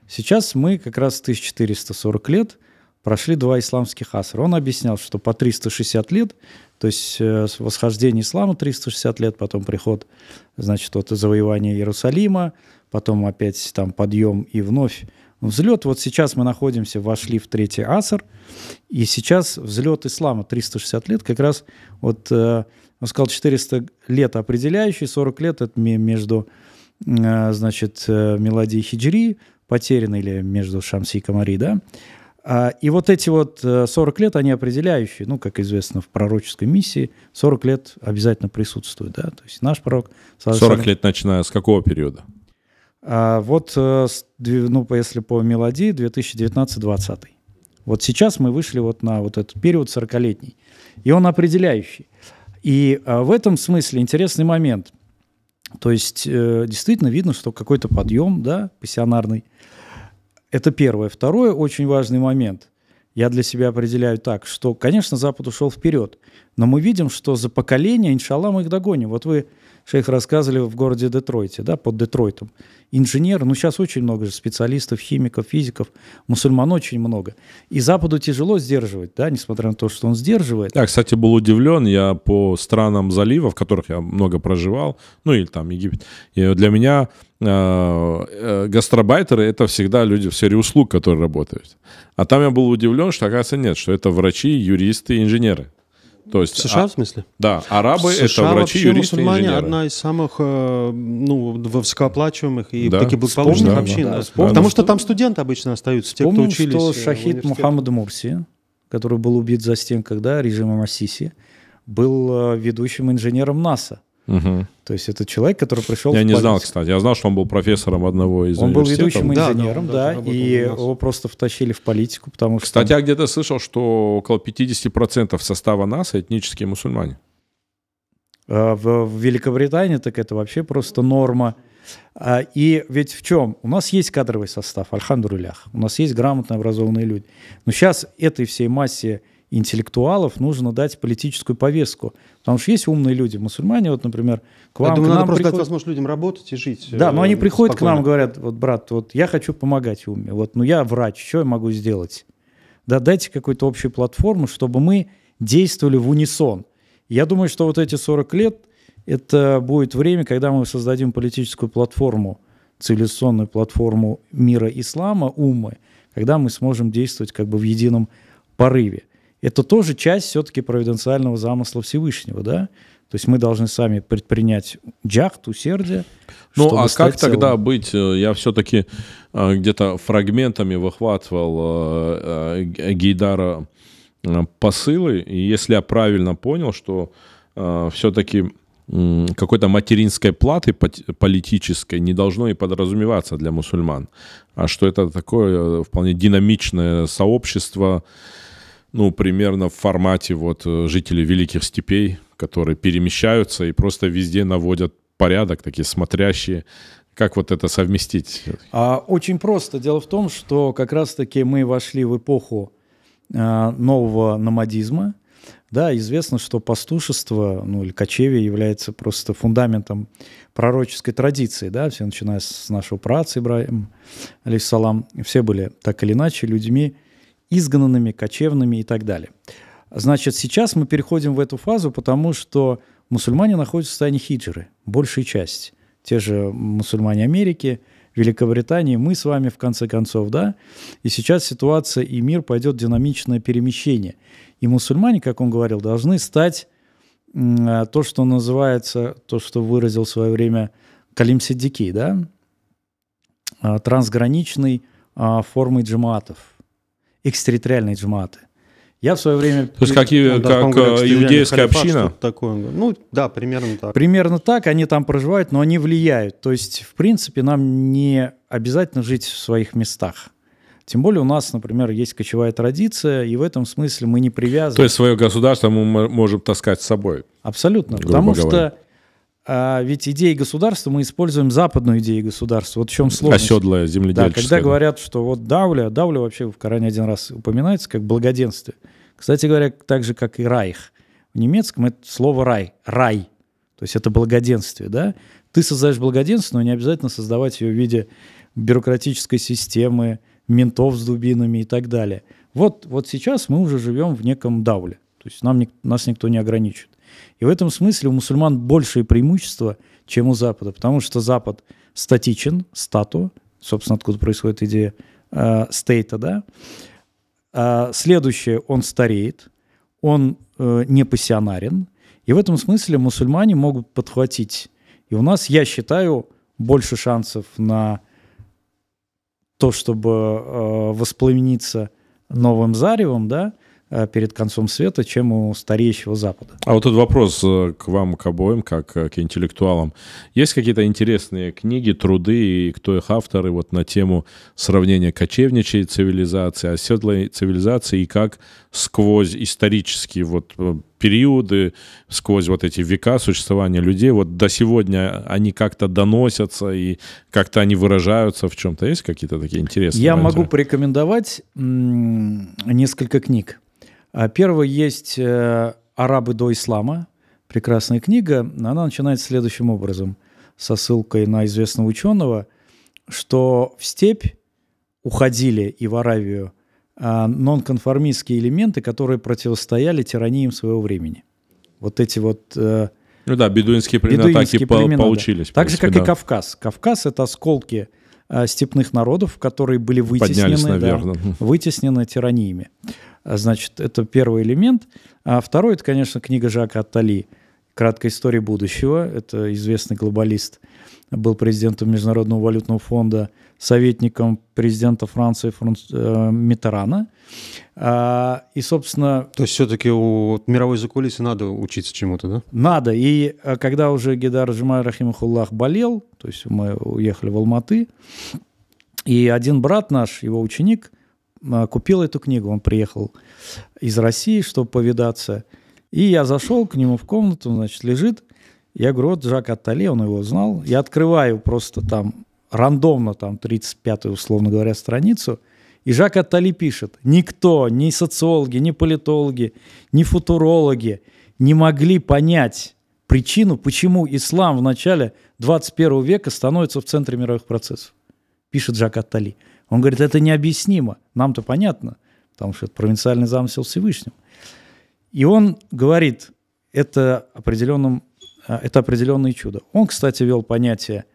Сейчас мы как раз 1440 лет прошли два исламских асра. Он объяснял, что по 360 лет, то есть э, восхождение ислама 360 лет, потом приход, значит, вот завоевание Иерусалима, потом опять там подъем и вновь Взлет, вот сейчас мы находимся, вошли в третий аср, и сейчас взлет ислама 360 лет, как раз вот, э, он сказал, 400 лет определяющий, 40 лет это между, э, значит, э, мелодией хиджри, потерянной или между шамси и камари, да, а, и вот эти вот 40 лет, они определяющие, ну, как известно, в пророческой миссии 40 лет обязательно присутствуют, да, то есть наш пророк... 40 лет, начиная с какого периода? А вот, э, ну, если по мелодии, 2019-2020. Вот сейчас мы вышли вот на вот этот период 40-летний. И он определяющий. И а, в этом смысле интересный момент. То есть э, действительно видно, что какой-то подъем, да, пассионарный. Это первое. Второе, очень важный момент. Я для себя определяю так, что, конечно, Запад ушел вперед, но мы видим, что за поколение, иншалла, мы их догоним. Вот вы шейх рассказывали в городе Детройте, да, под Детройтом. Инженеры, ну сейчас очень много же специалистов, химиков, физиков, мусульман очень много. И Западу тяжело сдерживать, да, несмотря на то, что он сдерживает. Я, кстати, был удивлен, я по странам залива, в которых я много проживал, ну или там Египет, и для меня э, э, гастробайтеры это всегда люди в сфере услуг, которые работают. А там я был удивлен, что, оказывается, нет, что это врачи, юристы, инженеры. То есть, в а, США, а, в смысле? Да, арабы — это врачи, вообще, юристы, мусульмане инженеры. одна из самых э, ну, высокооплачиваемых и да, таких благополучных да, общин. Да, да, вспомним, потому что, что там студенты обычно остаются, те, вспомним, кто учились. что э, Шахид Мухаммад Мурси, который был убит за стен, да, режимом Ассиси, был э, ведущим инженером НАСА. Угу. То есть это человек, который пришел... Я не знал, кстати. Я знал, что он был профессором одного из э, Он был ведущим инженером, да, да и его просто втащили в политику, потому кстати, что... Кстати, я а где-то слышал, что около 50% состава НАСА этнические мусульмане. А, в Великобритании так это вообще просто норма. А, и ведь в чем? У нас есть кадровый состав, альхамдулях. У нас есть грамотно образованные люди. Но сейчас этой всей массе интеллектуалов нужно дать политическую повестку. Потому что есть умные люди, мусульмане, вот, например, к вам... Я думаю, к нам надо просто приходят... дать возможность людям работать и жить. Да, но они э, приходят спокойно. к нам, говорят, вот, брат, вот я хочу помогать уме, вот, ну я врач, что я могу сделать? Да, дайте какую-то общую платформу, чтобы мы действовали в унисон. Я думаю, что вот эти 40 лет, это будет время, когда мы создадим политическую платформу, цивилизационную платформу мира ислама, умы, когда мы сможем действовать как бы в едином порыве это тоже часть все-таки провиденциального замысла Всевышнего, да? То есть мы должны сами предпринять джахт, усердие. Ну а как целым. тогда быть? Э, я все-таки э, где-то фрагментами выхватывал э, Гейдара посылы, и если я правильно понял, что все-таки какой-то материнской платы политической не должно и подразумеваться для мусульман, а что это такое вполне динамичное сообщество, ну, примерно в формате вот э, жителей Великих Степей, которые перемещаются и просто везде наводят порядок, такие смотрящие. Как вот это совместить? А, очень просто. Дело в том, что как раз-таки мы вошли в эпоху а, нового номадизма. Да, известно, что пастушество, ну или кочевье является просто фундаментом пророческой традиции, да, все начиная с нашего праца Ибраима, алейхиссалам, все были так или иначе людьми, изгнанными, кочевными и так далее. Значит, сейчас мы переходим в эту фазу, потому что мусульмане находятся в состоянии хиджры, большая часть. Те же мусульмане Америки, Великобритании, мы с вами в конце концов, да? И сейчас ситуация и мир пойдет динамичное перемещение. И мусульмане, как он говорил, должны стать э, то, что называется, то, что выразил в свое время Калим Сиддики, да? А, трансграничной а, формой джематов экстерриториальные джамааты. Я в свое время... То есть как, ну, да, как иудейская халифат, община? Такое. Ну да, примерно так. Примерно так. Они там проживают, но они влияют. То есть, в принципе, нам не обязательно жить в своих местах. Тем более у нас, например, есть кочевая традиция, и в этом смысле мы не привязаны. То есть свое государство мы можем таскать с собой. Абсолютно. Потому говоря. что а ведь идеи государства мы используем западную идею государства. Вот в чем сложность. Оседлая земледельческая. Да, когда говорят, что вот Давля, Давля вообще в Коране один раз упоминается как благоденствие. Кстати говоря, так же, как и Райх. В немецком это слово рай, рай. То есть это благоденствие, да? Ты создаешь благоденствие, но не обязательно создавать ее в виде бюрократической системы, ментов с дубинами и так далее. Вот, вот сейчас мы уже живем в неком дауле. То есть нам, нас никто не ограничит. И в этом смысле у мусульман большее преимущество, чем у Запада, потому что Запад статичен, стату, собственно, откуда происходит идея э, стейта, да. А следующее, он стареет, он э, не пассионарен, и в этом смысле мусульмане могут подхватить. И у нас, я считаю, больше шансов на то, чтобы э, воспламениться новым заревом, да, Э, перед концом света, чем у стареющего Запада. А вот тут вопрос э, к вам, к обоим, как э, к интеллектуалам. Есть какие-то интересные книги, труды, и кто их авторы вот на тему сравнения кочевничей цивилизации, оседлой цивилизации, и как сквозь исторические вот периоды, сквозь вот эти века существования людей, вот до сегодня они как-то доносятся и как-то они выражаются в чем-то. Есть какие-то такие интересные? Я моменты? могу порекомендовать несколько книг. А, Первое есть э, «Арабы до ислама», прекрасная книга. Она начинается следующим образом, со ссылкой на известного ученого, что в степь уходили и в Аравию а, нонконформистские элементы, которые противостояли тираниям своего времени. Вот эти вот э, ну да, бедуинские племена так и получились. Да. Так же, как да. и Кавказ. Кавказ — это осколки э, степных народов, которые были вытеснены, да, вытеснены тираниями. А, значит, это первый элемент. А второй – это, конечно, книга Жака Аттали «Краткая история будущего». Это известный глобалист, был президентом Международного валютного фонда, советником президента Франции Франц... Э, Митерана. А, и, собственно... То есть все-таки у мировой закулисы надо учиться чему-то, да? Надо. И а, когда уже Гидар Джумай Рахимахуллах болел, то есть мы уехали в Алматы, и один брат наш, его ученик – а, купил эту книгу. Он приехал из России, чтобы повидаться. И я зашел к нему в комнату, значит, лежит. Я говорю, вот Жак Аттале, он его знал. Я открываю просто там рандомно, там 35-ю, условно говоря, страницу. И Жак Аттали пишет, никто, ни социологи, ни политологи, ни футурологи не могли понять причину, почему ислам в начале 21 века становится в центре мировых процессов, пишет Жак Аттали. Он говорит, это необъяснимо. Нам-то понятно, потому что это провинциальный замысел Всевышнего. И он говорит, это, определенным, э, это определенное чудо. Он, кстати, вел понятие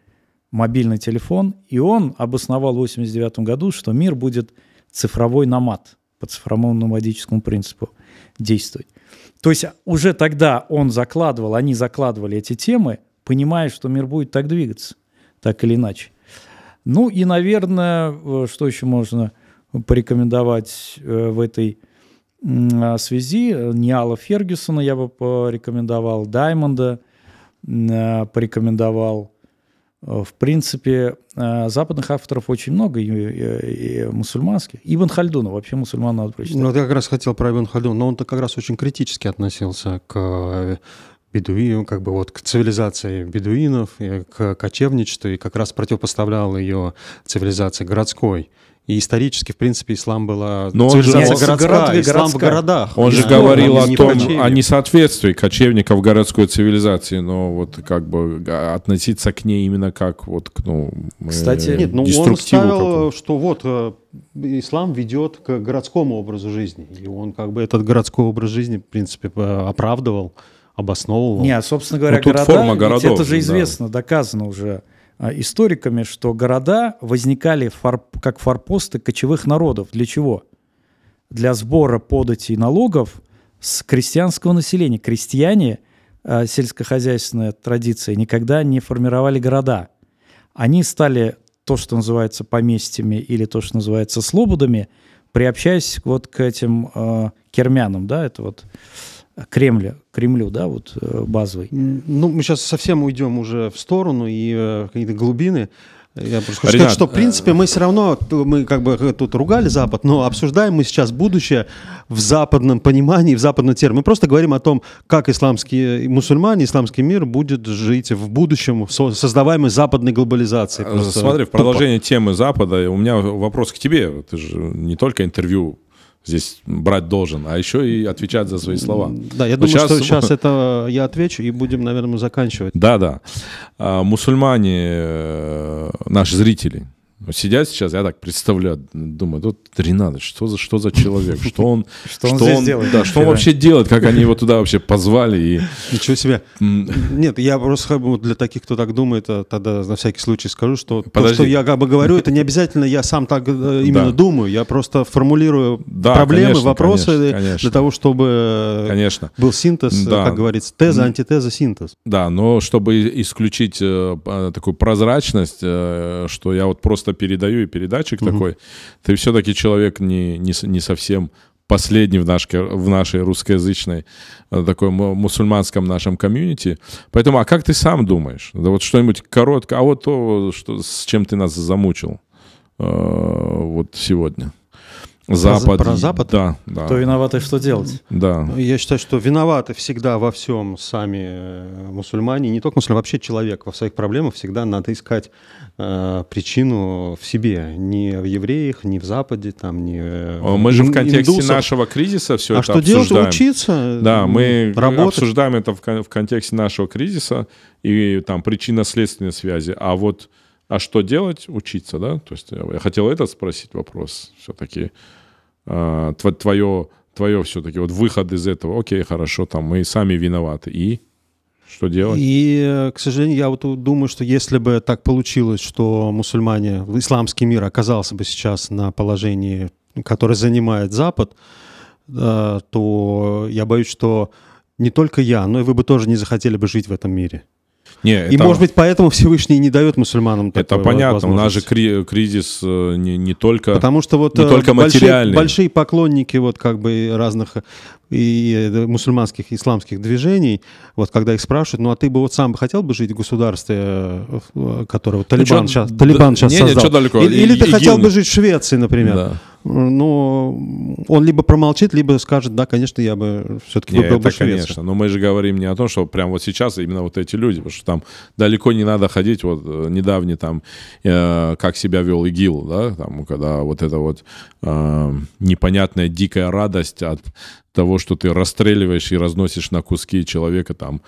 мобильный телефон, и он обосновал в 1989 году, что мир будет цифровой намат по цифровому номадическому принципу действовать. То есть уже тогда он закладывал, они закладывали эти темы, понимая, что мир будет так двигаться, так или иначе. Ну и, наверное, э, что еще можно порекомендовать э, в этой а, связи? Ниала Фергюсона я бы порекомендовал, Даймонда а, порекомендовал. Э, в принципе, западных авторов очень много, и, и, и мусульманских. Ибн Хальдуна, вообще мусульман надо прочитать. Ну, я как раз хотел про Ибн Хальдуна, но он-то как раз очень критически относился к бедуин, как бы вот к цивилизации бедуинов, к кочевничеству, и как раз противопоставлял ее цивилизации городской. И исторически, в принципе, ислам была цивилизация городская, городская, ислам городская. в городах. Он же говорил о том, кочевник. о несоответствии кочевников городской цивилизации, но вот как бы относиться к ней именно как вот к, ну, э, Кстати, э, нет, ну он ставил, что вот э, ислам ведет к городскому образу жизни. И он как бы этот городской образ жизни, в принципе, оправдывал обосновывал. Нет, собственно говоря, ну, тут города, форма городов, это же известно, да. доказано уже а, историками, что города возникали форп, как форпосты кочевых народов. Для чего? Для сбора податей и налогов с крестьянского населения. Крестьяне, э, сельскохозяйственная традиция, никогда не формировали города. Они стали то, что называется поместьями или то, что называется слободами, приобщаясь вот к этим э, кермянам, да, это вот Кремля, Кремлю, да, вот э, базовый. Ну, мы сейчас совсем уйдем уже в сторону и в э, какие-то глубины. Я просто хочу сказать, что, в принципе, э, мы все равно, мы как бы тут ругали Запад, но обсуждаем мы сейчас будущее в западном понимании, в западном термине. Мы просто говорим о том, как исламские мусульмане, исламский мир будет жить в будущем, создаваемой западной глобализацией. Смотри, в продолжение темы Запада, у меня вопрос к тебе. Ты же не только интервью здесь брать должен, а еще и отвечать за свои слова. Да, я Но думаю, сейчас... что сейчас это я отвечу и будем, наверное, заканчивать. Да, да. А, мусульмане, э, наши зрители, Сидя сейчас, я так представляю, думаю, тут Ренат, что за, что за человек, что он, что он, что он, делает, да, что он вообще делает, как они его туда вообще позвали. И... Ничего себе. Нет, я просто для таких, кто так думает, а тогда на всякий случай скажу, что Подожди. то, что я как бы говорю, это не обязательно я сам так э, именно да. думаю, я просто формулирую да, проблемы, конечно, вопросы конечно, конечно. для того, чтобы э, конечно. был синтез, э, да. как говорится, теза, антитеза, синтез. Да, но чтобы исключить э, такую прозрачность, э, что я вот просто просто передаю и передатчик угу. такой. Ты все-таки человек не, не, не совсем последний в нашей, в нашей русскоязычной э, такой мусульманском нашем комьюнити. Поэтому, а как ты сам думаешь? Да вот что-нибудь короткое, а вот то, что, с чем ты нас замучил э, вот сегодня. Запад. Про, Запад? Да, да. То виноваты что делать? Да. Ну, я считаю, что виноваты всегда во всем сами э, мусульмане, не только мусульмане, вообще человек во своих проблемах всегда надо искать э, причину в себе, не в евреях, не в Западе, там не. Э, э, мы же в контексте индусов. нашего кризиса все а это что обсуждаем. делать? Учиться? Да, мы работать. обсуждаем это в, в контексте нашего кризиса и там причинно-следственной связи, а вот а что делать? Учиться, да? То есть э, я хотел этот спросить вопрос все-таки. Твое, а, твое все-таки вот выход из этого. Окей, хорошо, там мы сами виноваты. И что делать? И, э, к сожалению, я вот думаю, что если бы так получилось, что мусульмане, исламский мир оказался бы сейчас на положении, которое занимает Запад, то я боюсь, что не только я, но и вы бы тоже не захотели бы жить в этом мире. Не, и, это... может быть, поэтому Всевышний не дает мусульманам такой Это понятно, у нас же кри кризис э, не, не только Потому что вот не э, только большие, большие поклонники вот как бы разных и э, мусульманских, исламских движений, вот когда их спрашивают, ну а ты бы вот сам бы хотел бы жить в государстве, которого ну, Талибан ну, сейчас, Талибан да, сейчас не, создал? Не, далеко. Или, или ты хотел бы жить в Швеции, например? Да ну, он либо промолчит, либо скажет, да, конечно, я бы все-таки выбрал это, бы конечно, но мы же говорим не о том, что прямо вот сейчас именно вот эти люди, потому что там далеко не надо ходить, вот э, недавний там, э, как себя вел ИГИЛ, да, там, когда вот эта вот э, непонятная дикая радость от того, что ты расстреливаешь и разносишь на куски человека там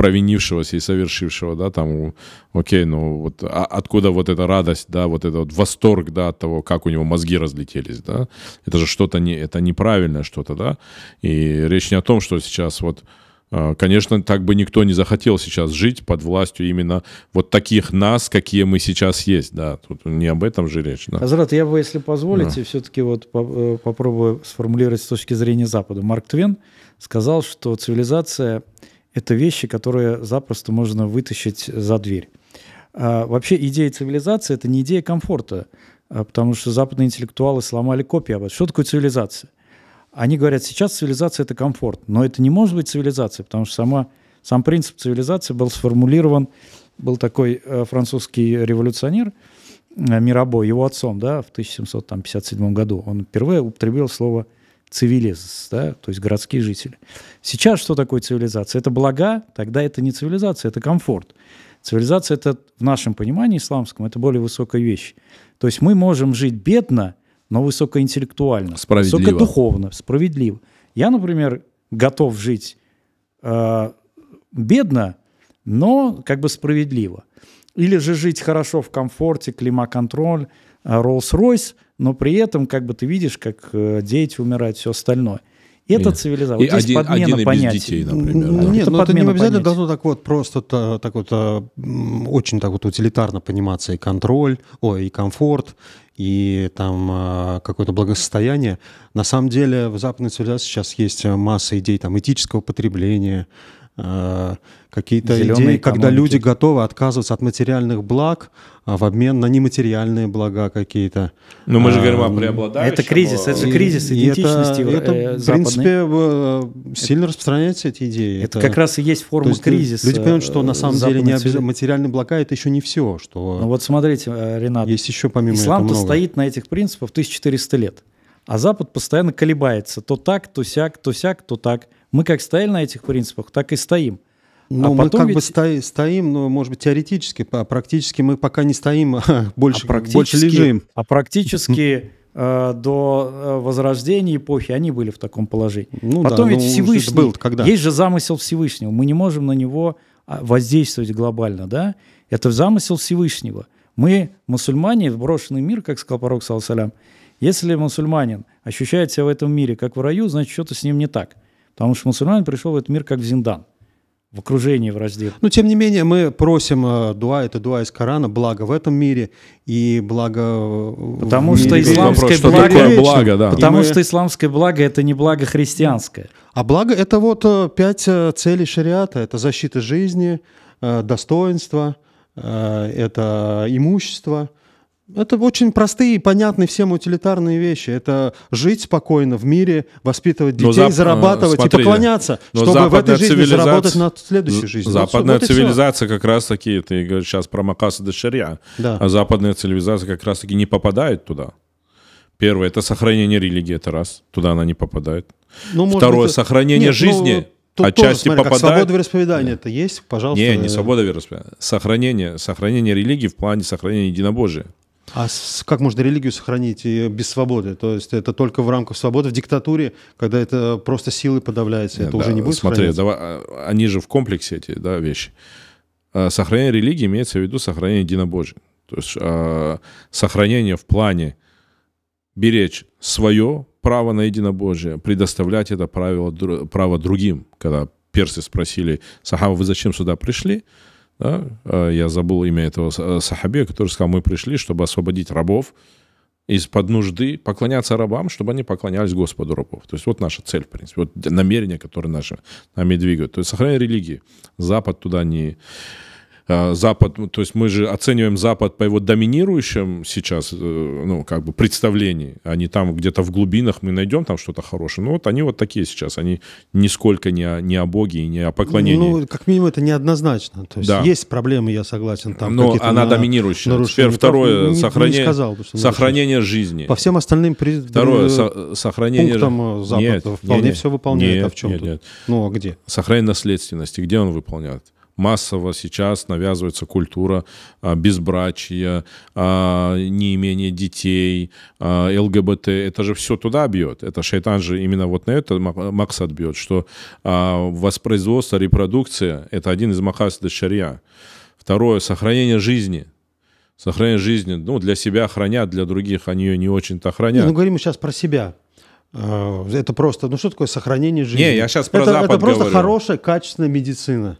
провинившегося и совершившего, да, там, окей, ну вот а откуда вот эта радость, да, вот этот вот восторг, да, от того, как у него мозги разлетелись, да, это же что-то не, это неправильное что-то, да, и речь не о том, что сейчас вот э, Конечно, так бы никто не захотел сейчас жить под властью именно вот таких нас, какие мы сейчас есть. Да, тут не об этом же речь. Да. Азрат, я бы, если позволите, да. все-таки вот э, попробую сформулировать с точки зрения Запада. Марк Твен сказал, что цивилизация это вещи, которые запросто можно вытащить за дверь. А, вообще идея цивилизации – это не идея комфорта, а, потому что западные интеллектуалы сломали копии об этом. Что такое цивилизация? Они говорят, сейчас цивилизация – это комфорт, но это не может быть цивилизацией, потому что сама, сам принцип цивилизации был сформулирован, был такой э, французский революционер э, Мирабо, его отцом, да, в 1757 году. Он впервые употребил слово цивилизация Цивилизация, да, то есть городские жители. Сейчас что такое цивилизация? Это блага, тогда это не цивилизация, это комфорт. Цивилизация – это, в нашем понимании исламском, это более высокая вещь. То есть мы можем жить бедно, но высокоинтеллектуально, справедливо. высокодуховно, справедливо. Я, например, готов жить э, бедно, но как бы справедливо. Или же жить хорошо в комфорте, климат-контроль, Rolls-Royce э, – но при этом как бы ты видишь, как э, дети умирают, все остальное. это цивилизация. Вот здесь один, подмена один понятий. Детей, например. Ну, да. Нет, это но ну, это не обязательно понятий. должно так вот просто так вот э, очень так вот утилитарно пониматься и контроль, ой, и комфорт, и там э, какое-то благосостояние. На самом деле в западной цивилизации сейчас есть масса идей там этического потребления, какие-то идеи, экономики. когда люди готовы отказываться от материальных благ а, в обмен на нематериальные блага какие-то. Но ну, мы же а, говорим о преобладающем. Это кризис, это кризис идентичности Это, это в принципе, э, сильно распространяются эти идеи. Это, это как раз и есть форма есть э, кризиса. Люди понимают, что на самом деле не обяз... материальные блага — это еще не все. Что... Ну вот смотрите, э, Ренат, есть еще помимо ислам-то стоит на этих принципах 1400 лет. А Запад постоянно колебается. То так, то сяк, то сяк, то так. Мы как стояли на этих принципах, так и стоим. Но а ну, мы как ведь... бы стоим, стоим, ну, может быть, теоретически, а практически мы пока не стоим, а больше, а больше лежим. А практически э, до э, возрождения эпохи они были в таком положении. Ну, Потом да, ведь ну, Всевышний, был, когда? есть же замысел Всевышнего, мы не можем на него а, воздействовать глобально, да? Это замысел Всевышнего. Мы, мусульмане, вброшенный мир, как сказал пророк, салям, если мусульманин ощущает себя в этом мире как в раю, значит, что-то с ним не так. Потому что мусульманин пришел в этот мир как в зиндан в окружении в враждебном. Но тем не менее мы просим э, дуа, это дуа из Корана, благо в этом мире и благо э, Потому в мире. что исламское вопрос, благо, что такое благо да. Потому мы... что исламское благо это не благо христианское. А благо это вот э, пять целей шариата. Это защита жизни, достоинство, это имущество, это очень простые и понятные всем утилитарные вещи. Это жить спокойно в мире, воспитывать детей, зап... зарабатывать смотри, и поклоняться, чтобы в этой жизни цивилизация... заработать на следующей жизни. Западная вот, цивилизация как раз-таки, ты говоришь сейчас про Макаса де Шарья. да. а западная цивилизация как раз-таки не попадает туда. Первое, это сохранение религии, это раз, туда она не попадает. Ну, Второе, быть, э, сохранение нет, ну, жизни. Ну, Тут отчасти тоже, смотри, попадает... как свобода вероисповедания это есть, пожалуйста. Не, не свобода вероисповедания. Сохранение, сохранение религии в плане сохранения единобожия. А как можно религию сохранить и без свободы? То есть это только в рамках свободы, в диктатуре, когда это просто силой подавляется, это да, уже не будет Смотри, давай, а, они же в комплексе эти да, вещи. А, сохранение религии имеется в виду сохранение единобожия. То есть э, сохранение в плане беречь свое право на единобожие, предоставлять это правило, право другим. Когда персы спросили, Сахаба, вы зачем сюда пришли? Да? А, я забыл имя этого э, сахабия, который сказал, мы пришли, чтобы освободить рабов из-под нужды, поклоняться рабам, чтобы они поклонялись Господу рабов. То есть вот наша цель, в принципе, вот намерение, которое наши, нами двигают. То есть сохранение религии. Запад туда не, Э, Запад, ну, то есть мы же оцениваем Запад по его доминирующим сейчас, э, ну, как бы представлений, а не там где-то в глубинах мы найдем там что-то хорошее. Ну, вот они вот такие сейчас, они нисколько не о, не о Боге и не о поклонении. Ну, как минимум, это неоднозначно. То есть да. есть проблемы, я согласен, там Но она на... доминирующая. Теперь второе, не, сохранение, не сказал, сохранение жизни. По всем остальным при... второе, со- сохранение пунктам э, Запада нет, вполне нет, все выполняет, нет, а в чем нет, тут? Нет. Ну, а где? Сохранение наследственности, где он выполняет? массово сейчас навязывается культура а, безбрачия, а, неимения детей, а, ЛГБТ. Это же все туда бьет. Это шайтан же именно вот на это Макс отбьет, что воспроизводство, репродукция – это один из махасид шария. Второе – сохранение жизни – сохранение жизни, ну, для себя хранят, для других они ее не очень-то хранят. Не, ну, говорим сейчас про себя. Это просто, ну, что такое сохранение жизни? Не, я сейчас про это, Запад Это просто говорю. хорошая, качественная медицина.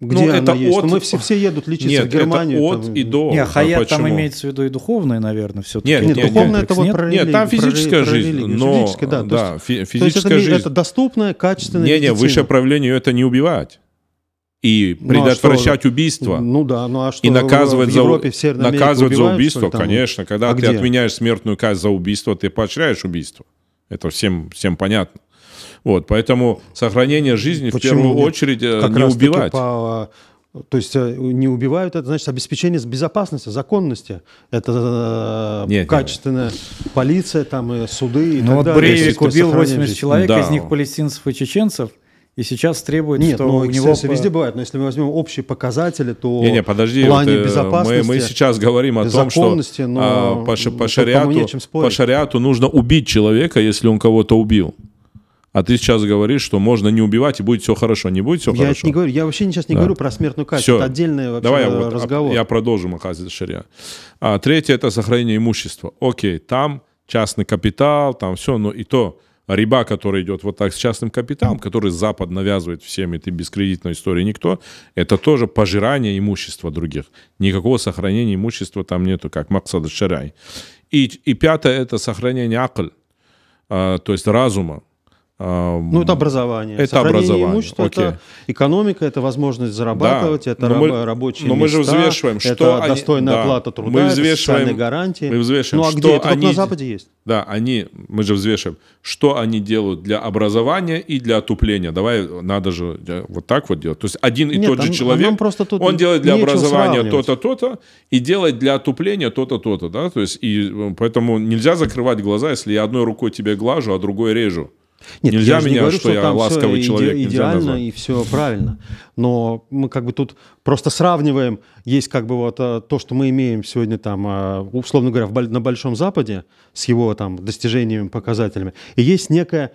Где ну, она это есть? Ну, от... Ну, мы все, все едут лечиться нет, в Германию. Это от там... и до. Не, а Хаят а там имеется в виду и духовное, наверное, все-таки. Нет, нет, духовное нет, это вот про Нет, там физическая про, жизнь, про но... Физическая, да, да то есть, физическая то есть это, жизнь. Это доступная, качественная Нет, нет, высшее правление – это не убивать и предотвращать ну, а убийство. Ну да, ну а что? И наказывать, в Европе, за, в Северной наказывать убивают, за убийство, там? конечно. Когда а ты где? отменяешь смертную казнь за убийство, ты поощряешь убийство. Это всем, всем понятно. Вот, поэтому сохранение жизни Почему? в первую очередь э, как не убивать. По, э, то есть э, не убивают, это значит обеспечение безопасности, законности. Это нет, качественная нет. полиция, там и суды и Но ну так вот далее. Брейвик убил 80 жизни. человек, да. из них палестинцев и чеченцев. И сейчас требует, Нет, что ну, у него... По... везде бывает, но если мы возьмем общие показатели, то нет, не, подожди, в плане вот, безопасности... Мы, мы сейчас говорим о том, что но, а, по, по, шариату, по шариату нужно убить человека, если он кого-то убил. А ты сейчас говоришь, что можно не убивать и будет все хорошо. Не будет все я хорошо. Не говорю, я вообще сейчас не да. говорю про смертную казнь. Все. Это отдельный вообще Давай разговор. я, разговор. Вот, я продолжу Махазид Шария. А, третье – это сохранение имущества. Окей, там частный капитал, там все, но и то риба, которая идет вот так с частным капиталом, который Запад навязывает всем этой бескредитной истории никто, это тоже пожирание имущества других. Никакого сохранения имущества там нету, как Максад Шарай. И, и пятое – это сохранение акль, а, то есть разума. Ну, это образование. Это Сохранение образование. имущества, Окей. это экономика, это возможность зарабатывать, да. это но мы, рабочие Но места, мы же взвешиваем, это что достойная они, оплата труда, мы взвешиваем, это гарантии. Мы взвешиваем, ну, а где? Это они, на Западе есть. Да, они, мы же взвешиваем, что они делают для образования и для отупления. Давай, надо же э, вот так вот делать. То есть один и Нет, тот же он, человек, он, просто тут он делает для образования то-то, то-то, и делает для отупления то-то, то-то. Да? То есть, и э, поэтому нельзя закрывать глаза, если я одной рукой тебе глажу, а другой режу. Нет, Нельзя я меня, не говорю, что, что я ласковый все человек. Иде- идеально назвать. и все правильно. Но мы как бы тут просто сравниваем. Есть как бы вот э, то, что мы имеем сегодня там, э, условно говоря, на Большом Западе с его там достижениями, показателями. И есть некая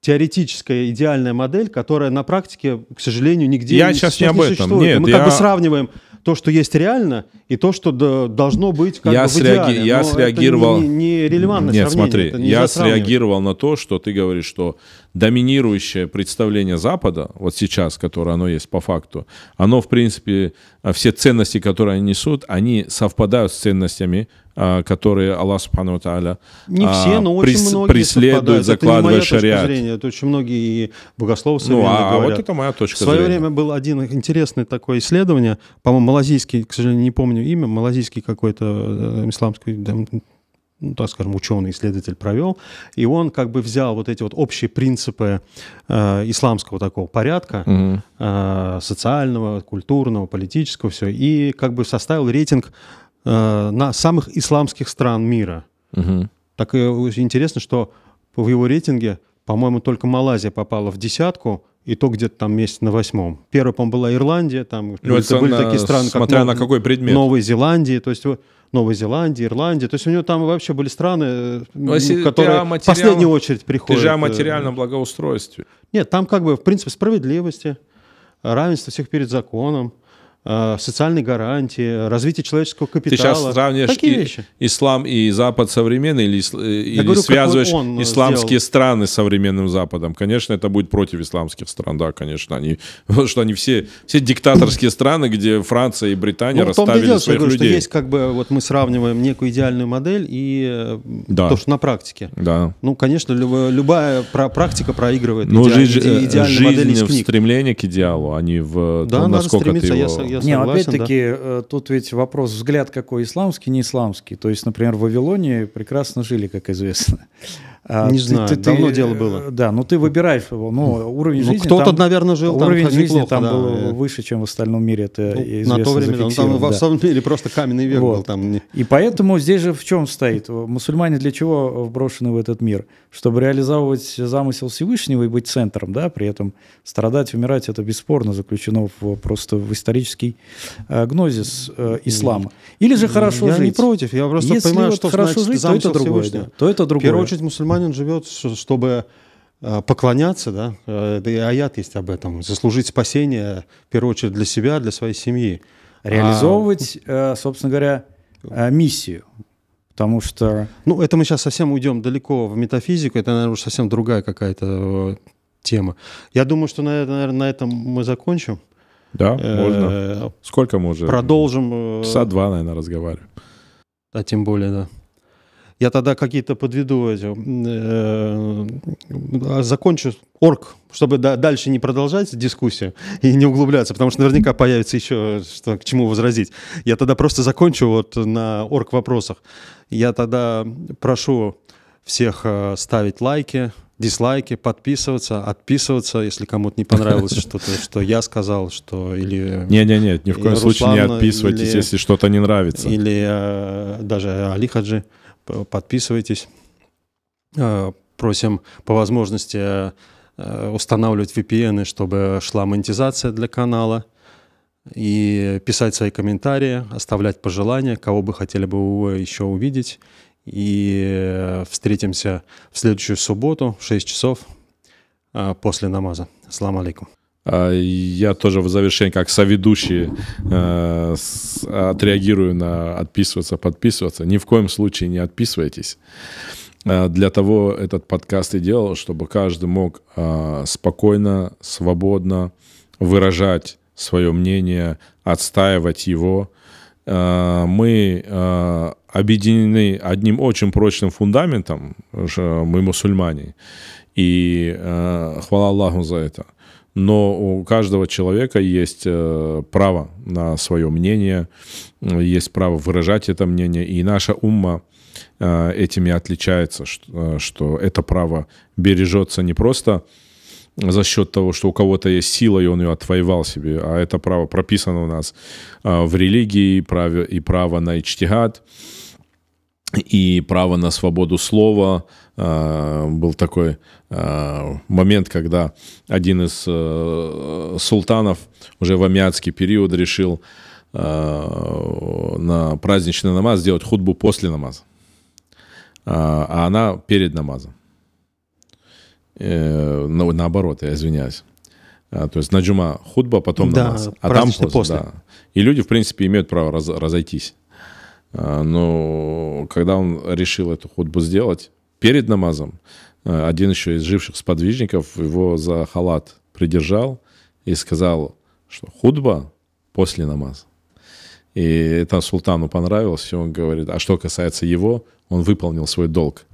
теоретическая идеальная модель, которая на практике, к сожалению, нигде я не, сейчас не, об этом. существует. Нет, мы я... как бы сравниваем то, что есть реально, и то, что должно быть как я бы в среаги... идеале. Я Но среагировал... Это не, не, не релевантно Нет, смотри, я среагировал на то, что ты говоришь, что доминирующее представление Запада, вот сейчас, которое оно есть по факту, оно, в принципе, э, все ценности, которые они несут, они совпадают с ценностями э, которые Аллах Субхану Тааля не э, все, но прис, очень многие Преследуют. закладывает шариат. Зрения, это очень многие богословы ну, а, а говорят. вот это моя точка В свое зрения. время был один интересный такое исследование, по-моему, малазийский, к сожалению, не помню имя, малазийский какой-то э, исламский там, ну, так скажем, ученый, исследователь провел, и он как бы взял вот эти вот общие принципы э, исламского такого порядка, угу. э, социального, культурного, политического, все, и как бы составил рейтинг э, на самых исламских стран мира. Угу. Так э, интересно, что в его рейтинге, по-моему, только Малайзия попала в десятку, и то где-то там месяц на восьмом. Первая, по-моему, была Ирландия, там ну, были на, такие страны, смотря как на какой предмет. Новая Зеландия, то есть Новой Зеландии, Ирландии. То есть у него там вообще были страны, э, Но ну, а которые материал... в последнюю очередь приходят. Ты же о э, материальном благоустройстве. Нет, там как бы в принципе справедливости, равенство всех перед законом. Э, социальные гарантии, развитие человеческого капитала. Ты сейчас сравниваешь Такие и, вещи. ислам и Запад современный или, э, или говорю, связываешь он э, исламские сделал. страны с современным Западом? Конечно, это будет против исламских стран, да, конечно. Они, потому что они все, все диктаторские страны, где Франция и Британия ну, расставили дело, своих говорю, людей. Что есть как бы, вот мы сравниваем некую идеальную модель и да. то, что на практике. Да. Ну, конечно, люб, любая практика проигрывает ну, идеаль, жизнь, идеальную жизнь модель из книг. в стремлении к идеалу, а не в да, том, насколько ты его... Я ну, согласен. Не, опять-таки, да. Э, тут ведь вопрос, взгляд какой исламский, не исламский. То есть, например, в Вавилоне прекрасно жили, как известно. А, не ты, знаю, ты, давно ты, дело было. Э, да, но ну ты выбираешь его. Ну, уровень ну, жизни Кто-то, там, наверное, жил уровень там Уровень жизни там да. был выше, чем в остальном мире. Это ну, известно, на то время, ну, там да. в остальном мире просто каменный век вот. был. Там. И поэтому здесь же в чем стоит? Мусульмане для чего вброшены в этот мир? Чтобы реализовывать замысел Всевышнего и быть центром, да, при этом страдать, умирать, это бесспорно заключено в, просто в исторический э, гнозис э, ислама. Или же хорошо я жить. Я не против, я просто Если понимаю, вот что хорошо значит жить, то это другое. Да, то это другое. В первую очередь, мусульмане мусульманин живет, чтобы э, поклоняться, да, да э, и аят есть об этом, заслужить спасение, в первую очередь, для себя, для своей семьи. А Реализовывать, а, собственно говоря, миссию. Потому что... Ну, это мы сейчас совсем уйдем далеко в метафизику, это, наверное, уже совсем другая какая-то тема. Я думаю, что, наверное, на этом мы закончим. Да, можно. Сколько мы уже? Продолжим. Часа два, наверное, разговариваем. Да, тем более, да. Я тогда какие-то подведу эти, э, а закончу орг, чтобы да, дальше не продолжать дискуссию и не углубляться, потому что наверняка появится еще что, к чему возразить. Я тогда просто закончу вот на орг вопросах. Я тогда прошу всех э, ставить лайки, дизлайки, подписываться, отписываться, если кому-то не понравилось что-то, что я сказал, что или... Не-не-не, ни в коем случае не отписывайтесь, если что-то не нравится. Или э, даже Али Хаджи подписывайтесь. Э, просим по возможности э, э, устанавливать VPN, чтобы шла монетизация для канала, и писать свои комментарии, оставлять пожелания, кого бы хотели бы еще увидеть. И встретимся в следующую субботу в 6 часов после намаза. Салам алейкум. А, я тоже в завершении, как соведущий, э, отреагирую на отписываться, подписываться. Ни в коем случае не отписывайтесь. А, для того этот подкаст и делал, чтобы каждый мог а, спокойно, свободно выражать свое мнение, отстаивать его. Мы объединены одним очень прочным фундаментом, мы мусульмане, и хвала Аллаху за это – но у каждого человека есть э, право на свое мнение, э, есть право выражать это мнение, и наша умма э, этим и отличается, что это право бережется не просто за счет того, что у кого-то есть сила, и он ее отвоевал себе, а это право прописано у нас в религии, и право на ичтигат, и право на свободу слова, а, был такой а, момент, когда один из э, султанов уже в амиатский период решил а, на праздничный намаз сделать худбу после намаза, а она перед намазом. Э, наоборот, я извиняюсь. То есть на джума худба, потом да, намаз. А там пост, после. Да. И люди, в принципе, имеют право разойтись. Но когда он решил эту худбу сделать, перед намазом э, один еще из живших сподвижников его за халат придержал и сказал, что худба после намаза. И это султану понравилось, и он говорит, а что касается его, он выполнил свой долг.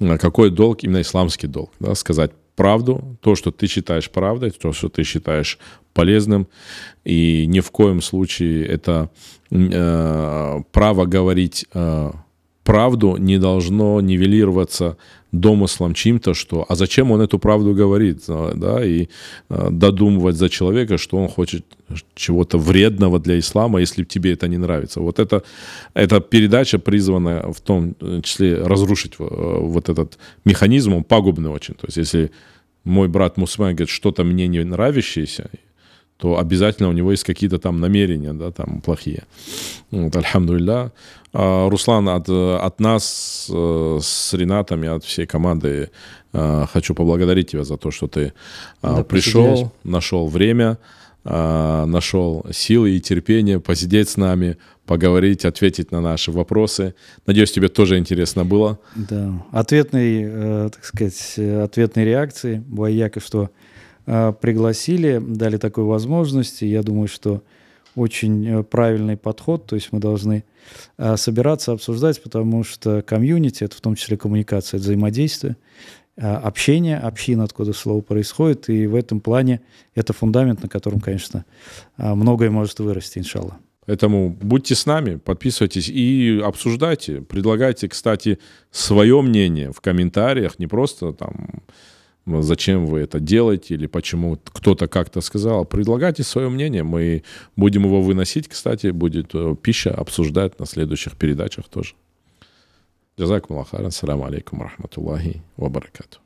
Э, какой долг? Именно исламский долг. Да? Сказать правду, то, что ты считаешь правдой, то, что ты считаешь полезным. И ни в коем случае это э, право говорить э, правду не должно нивелироваться домыслом чьим-то, что, а зачем он эту правду говорит, а, да, и а, додумывать за человека, что он хочет чего-то вредного для ислама, если тебе это не нравится. Вот это, эта передача призвана в том числе разрушить э, вот этот механизм, он пагубный очень. То есть если мой брат мусульман говорит, что-то мне не нравящееся, то обязательно у него есть какие-то там намерения, да, там плохие. Вот, альхамдулилля. А, Руслан, от, от нас э, с Ренатом и от всей команды э, хочу поблагодарить тебя за то, что ты а, да, пришел, посидишь. нашел время, а, нашел силы и терпение посидеть с нами, поговорить, ответить на наши вопросы. Надеюсь, тебе тоже интересно было. Да, Ответные, э, так сказать, ответные реакции бояка что Э, пригласили, дали такую возможность. И я думаю, что очень э, правильный подход, то есть мы должны э, собираться, обсуждать, потому что комьюнити, это в том числе коммуникация, это взаимодействие, общение, община, откуда слово происходит, и в этом плане это фундамент, на котором, конечно, многое может вырасти, иншалла. Поэтому будьте с нами, подписывайтесь и обсуждайте. Предлагайте, кстати, свое мнение в комментариях, не просто там зачем вы это делаете или почему кто-то как-то сказал. Предлагайте свое мнение, мы будем его выносить, кстати, будет э, пища обсуждать на следующих передачах тоже. Джазакум Аллахаран, салам алейкум, рахматуллахи, вабаракату.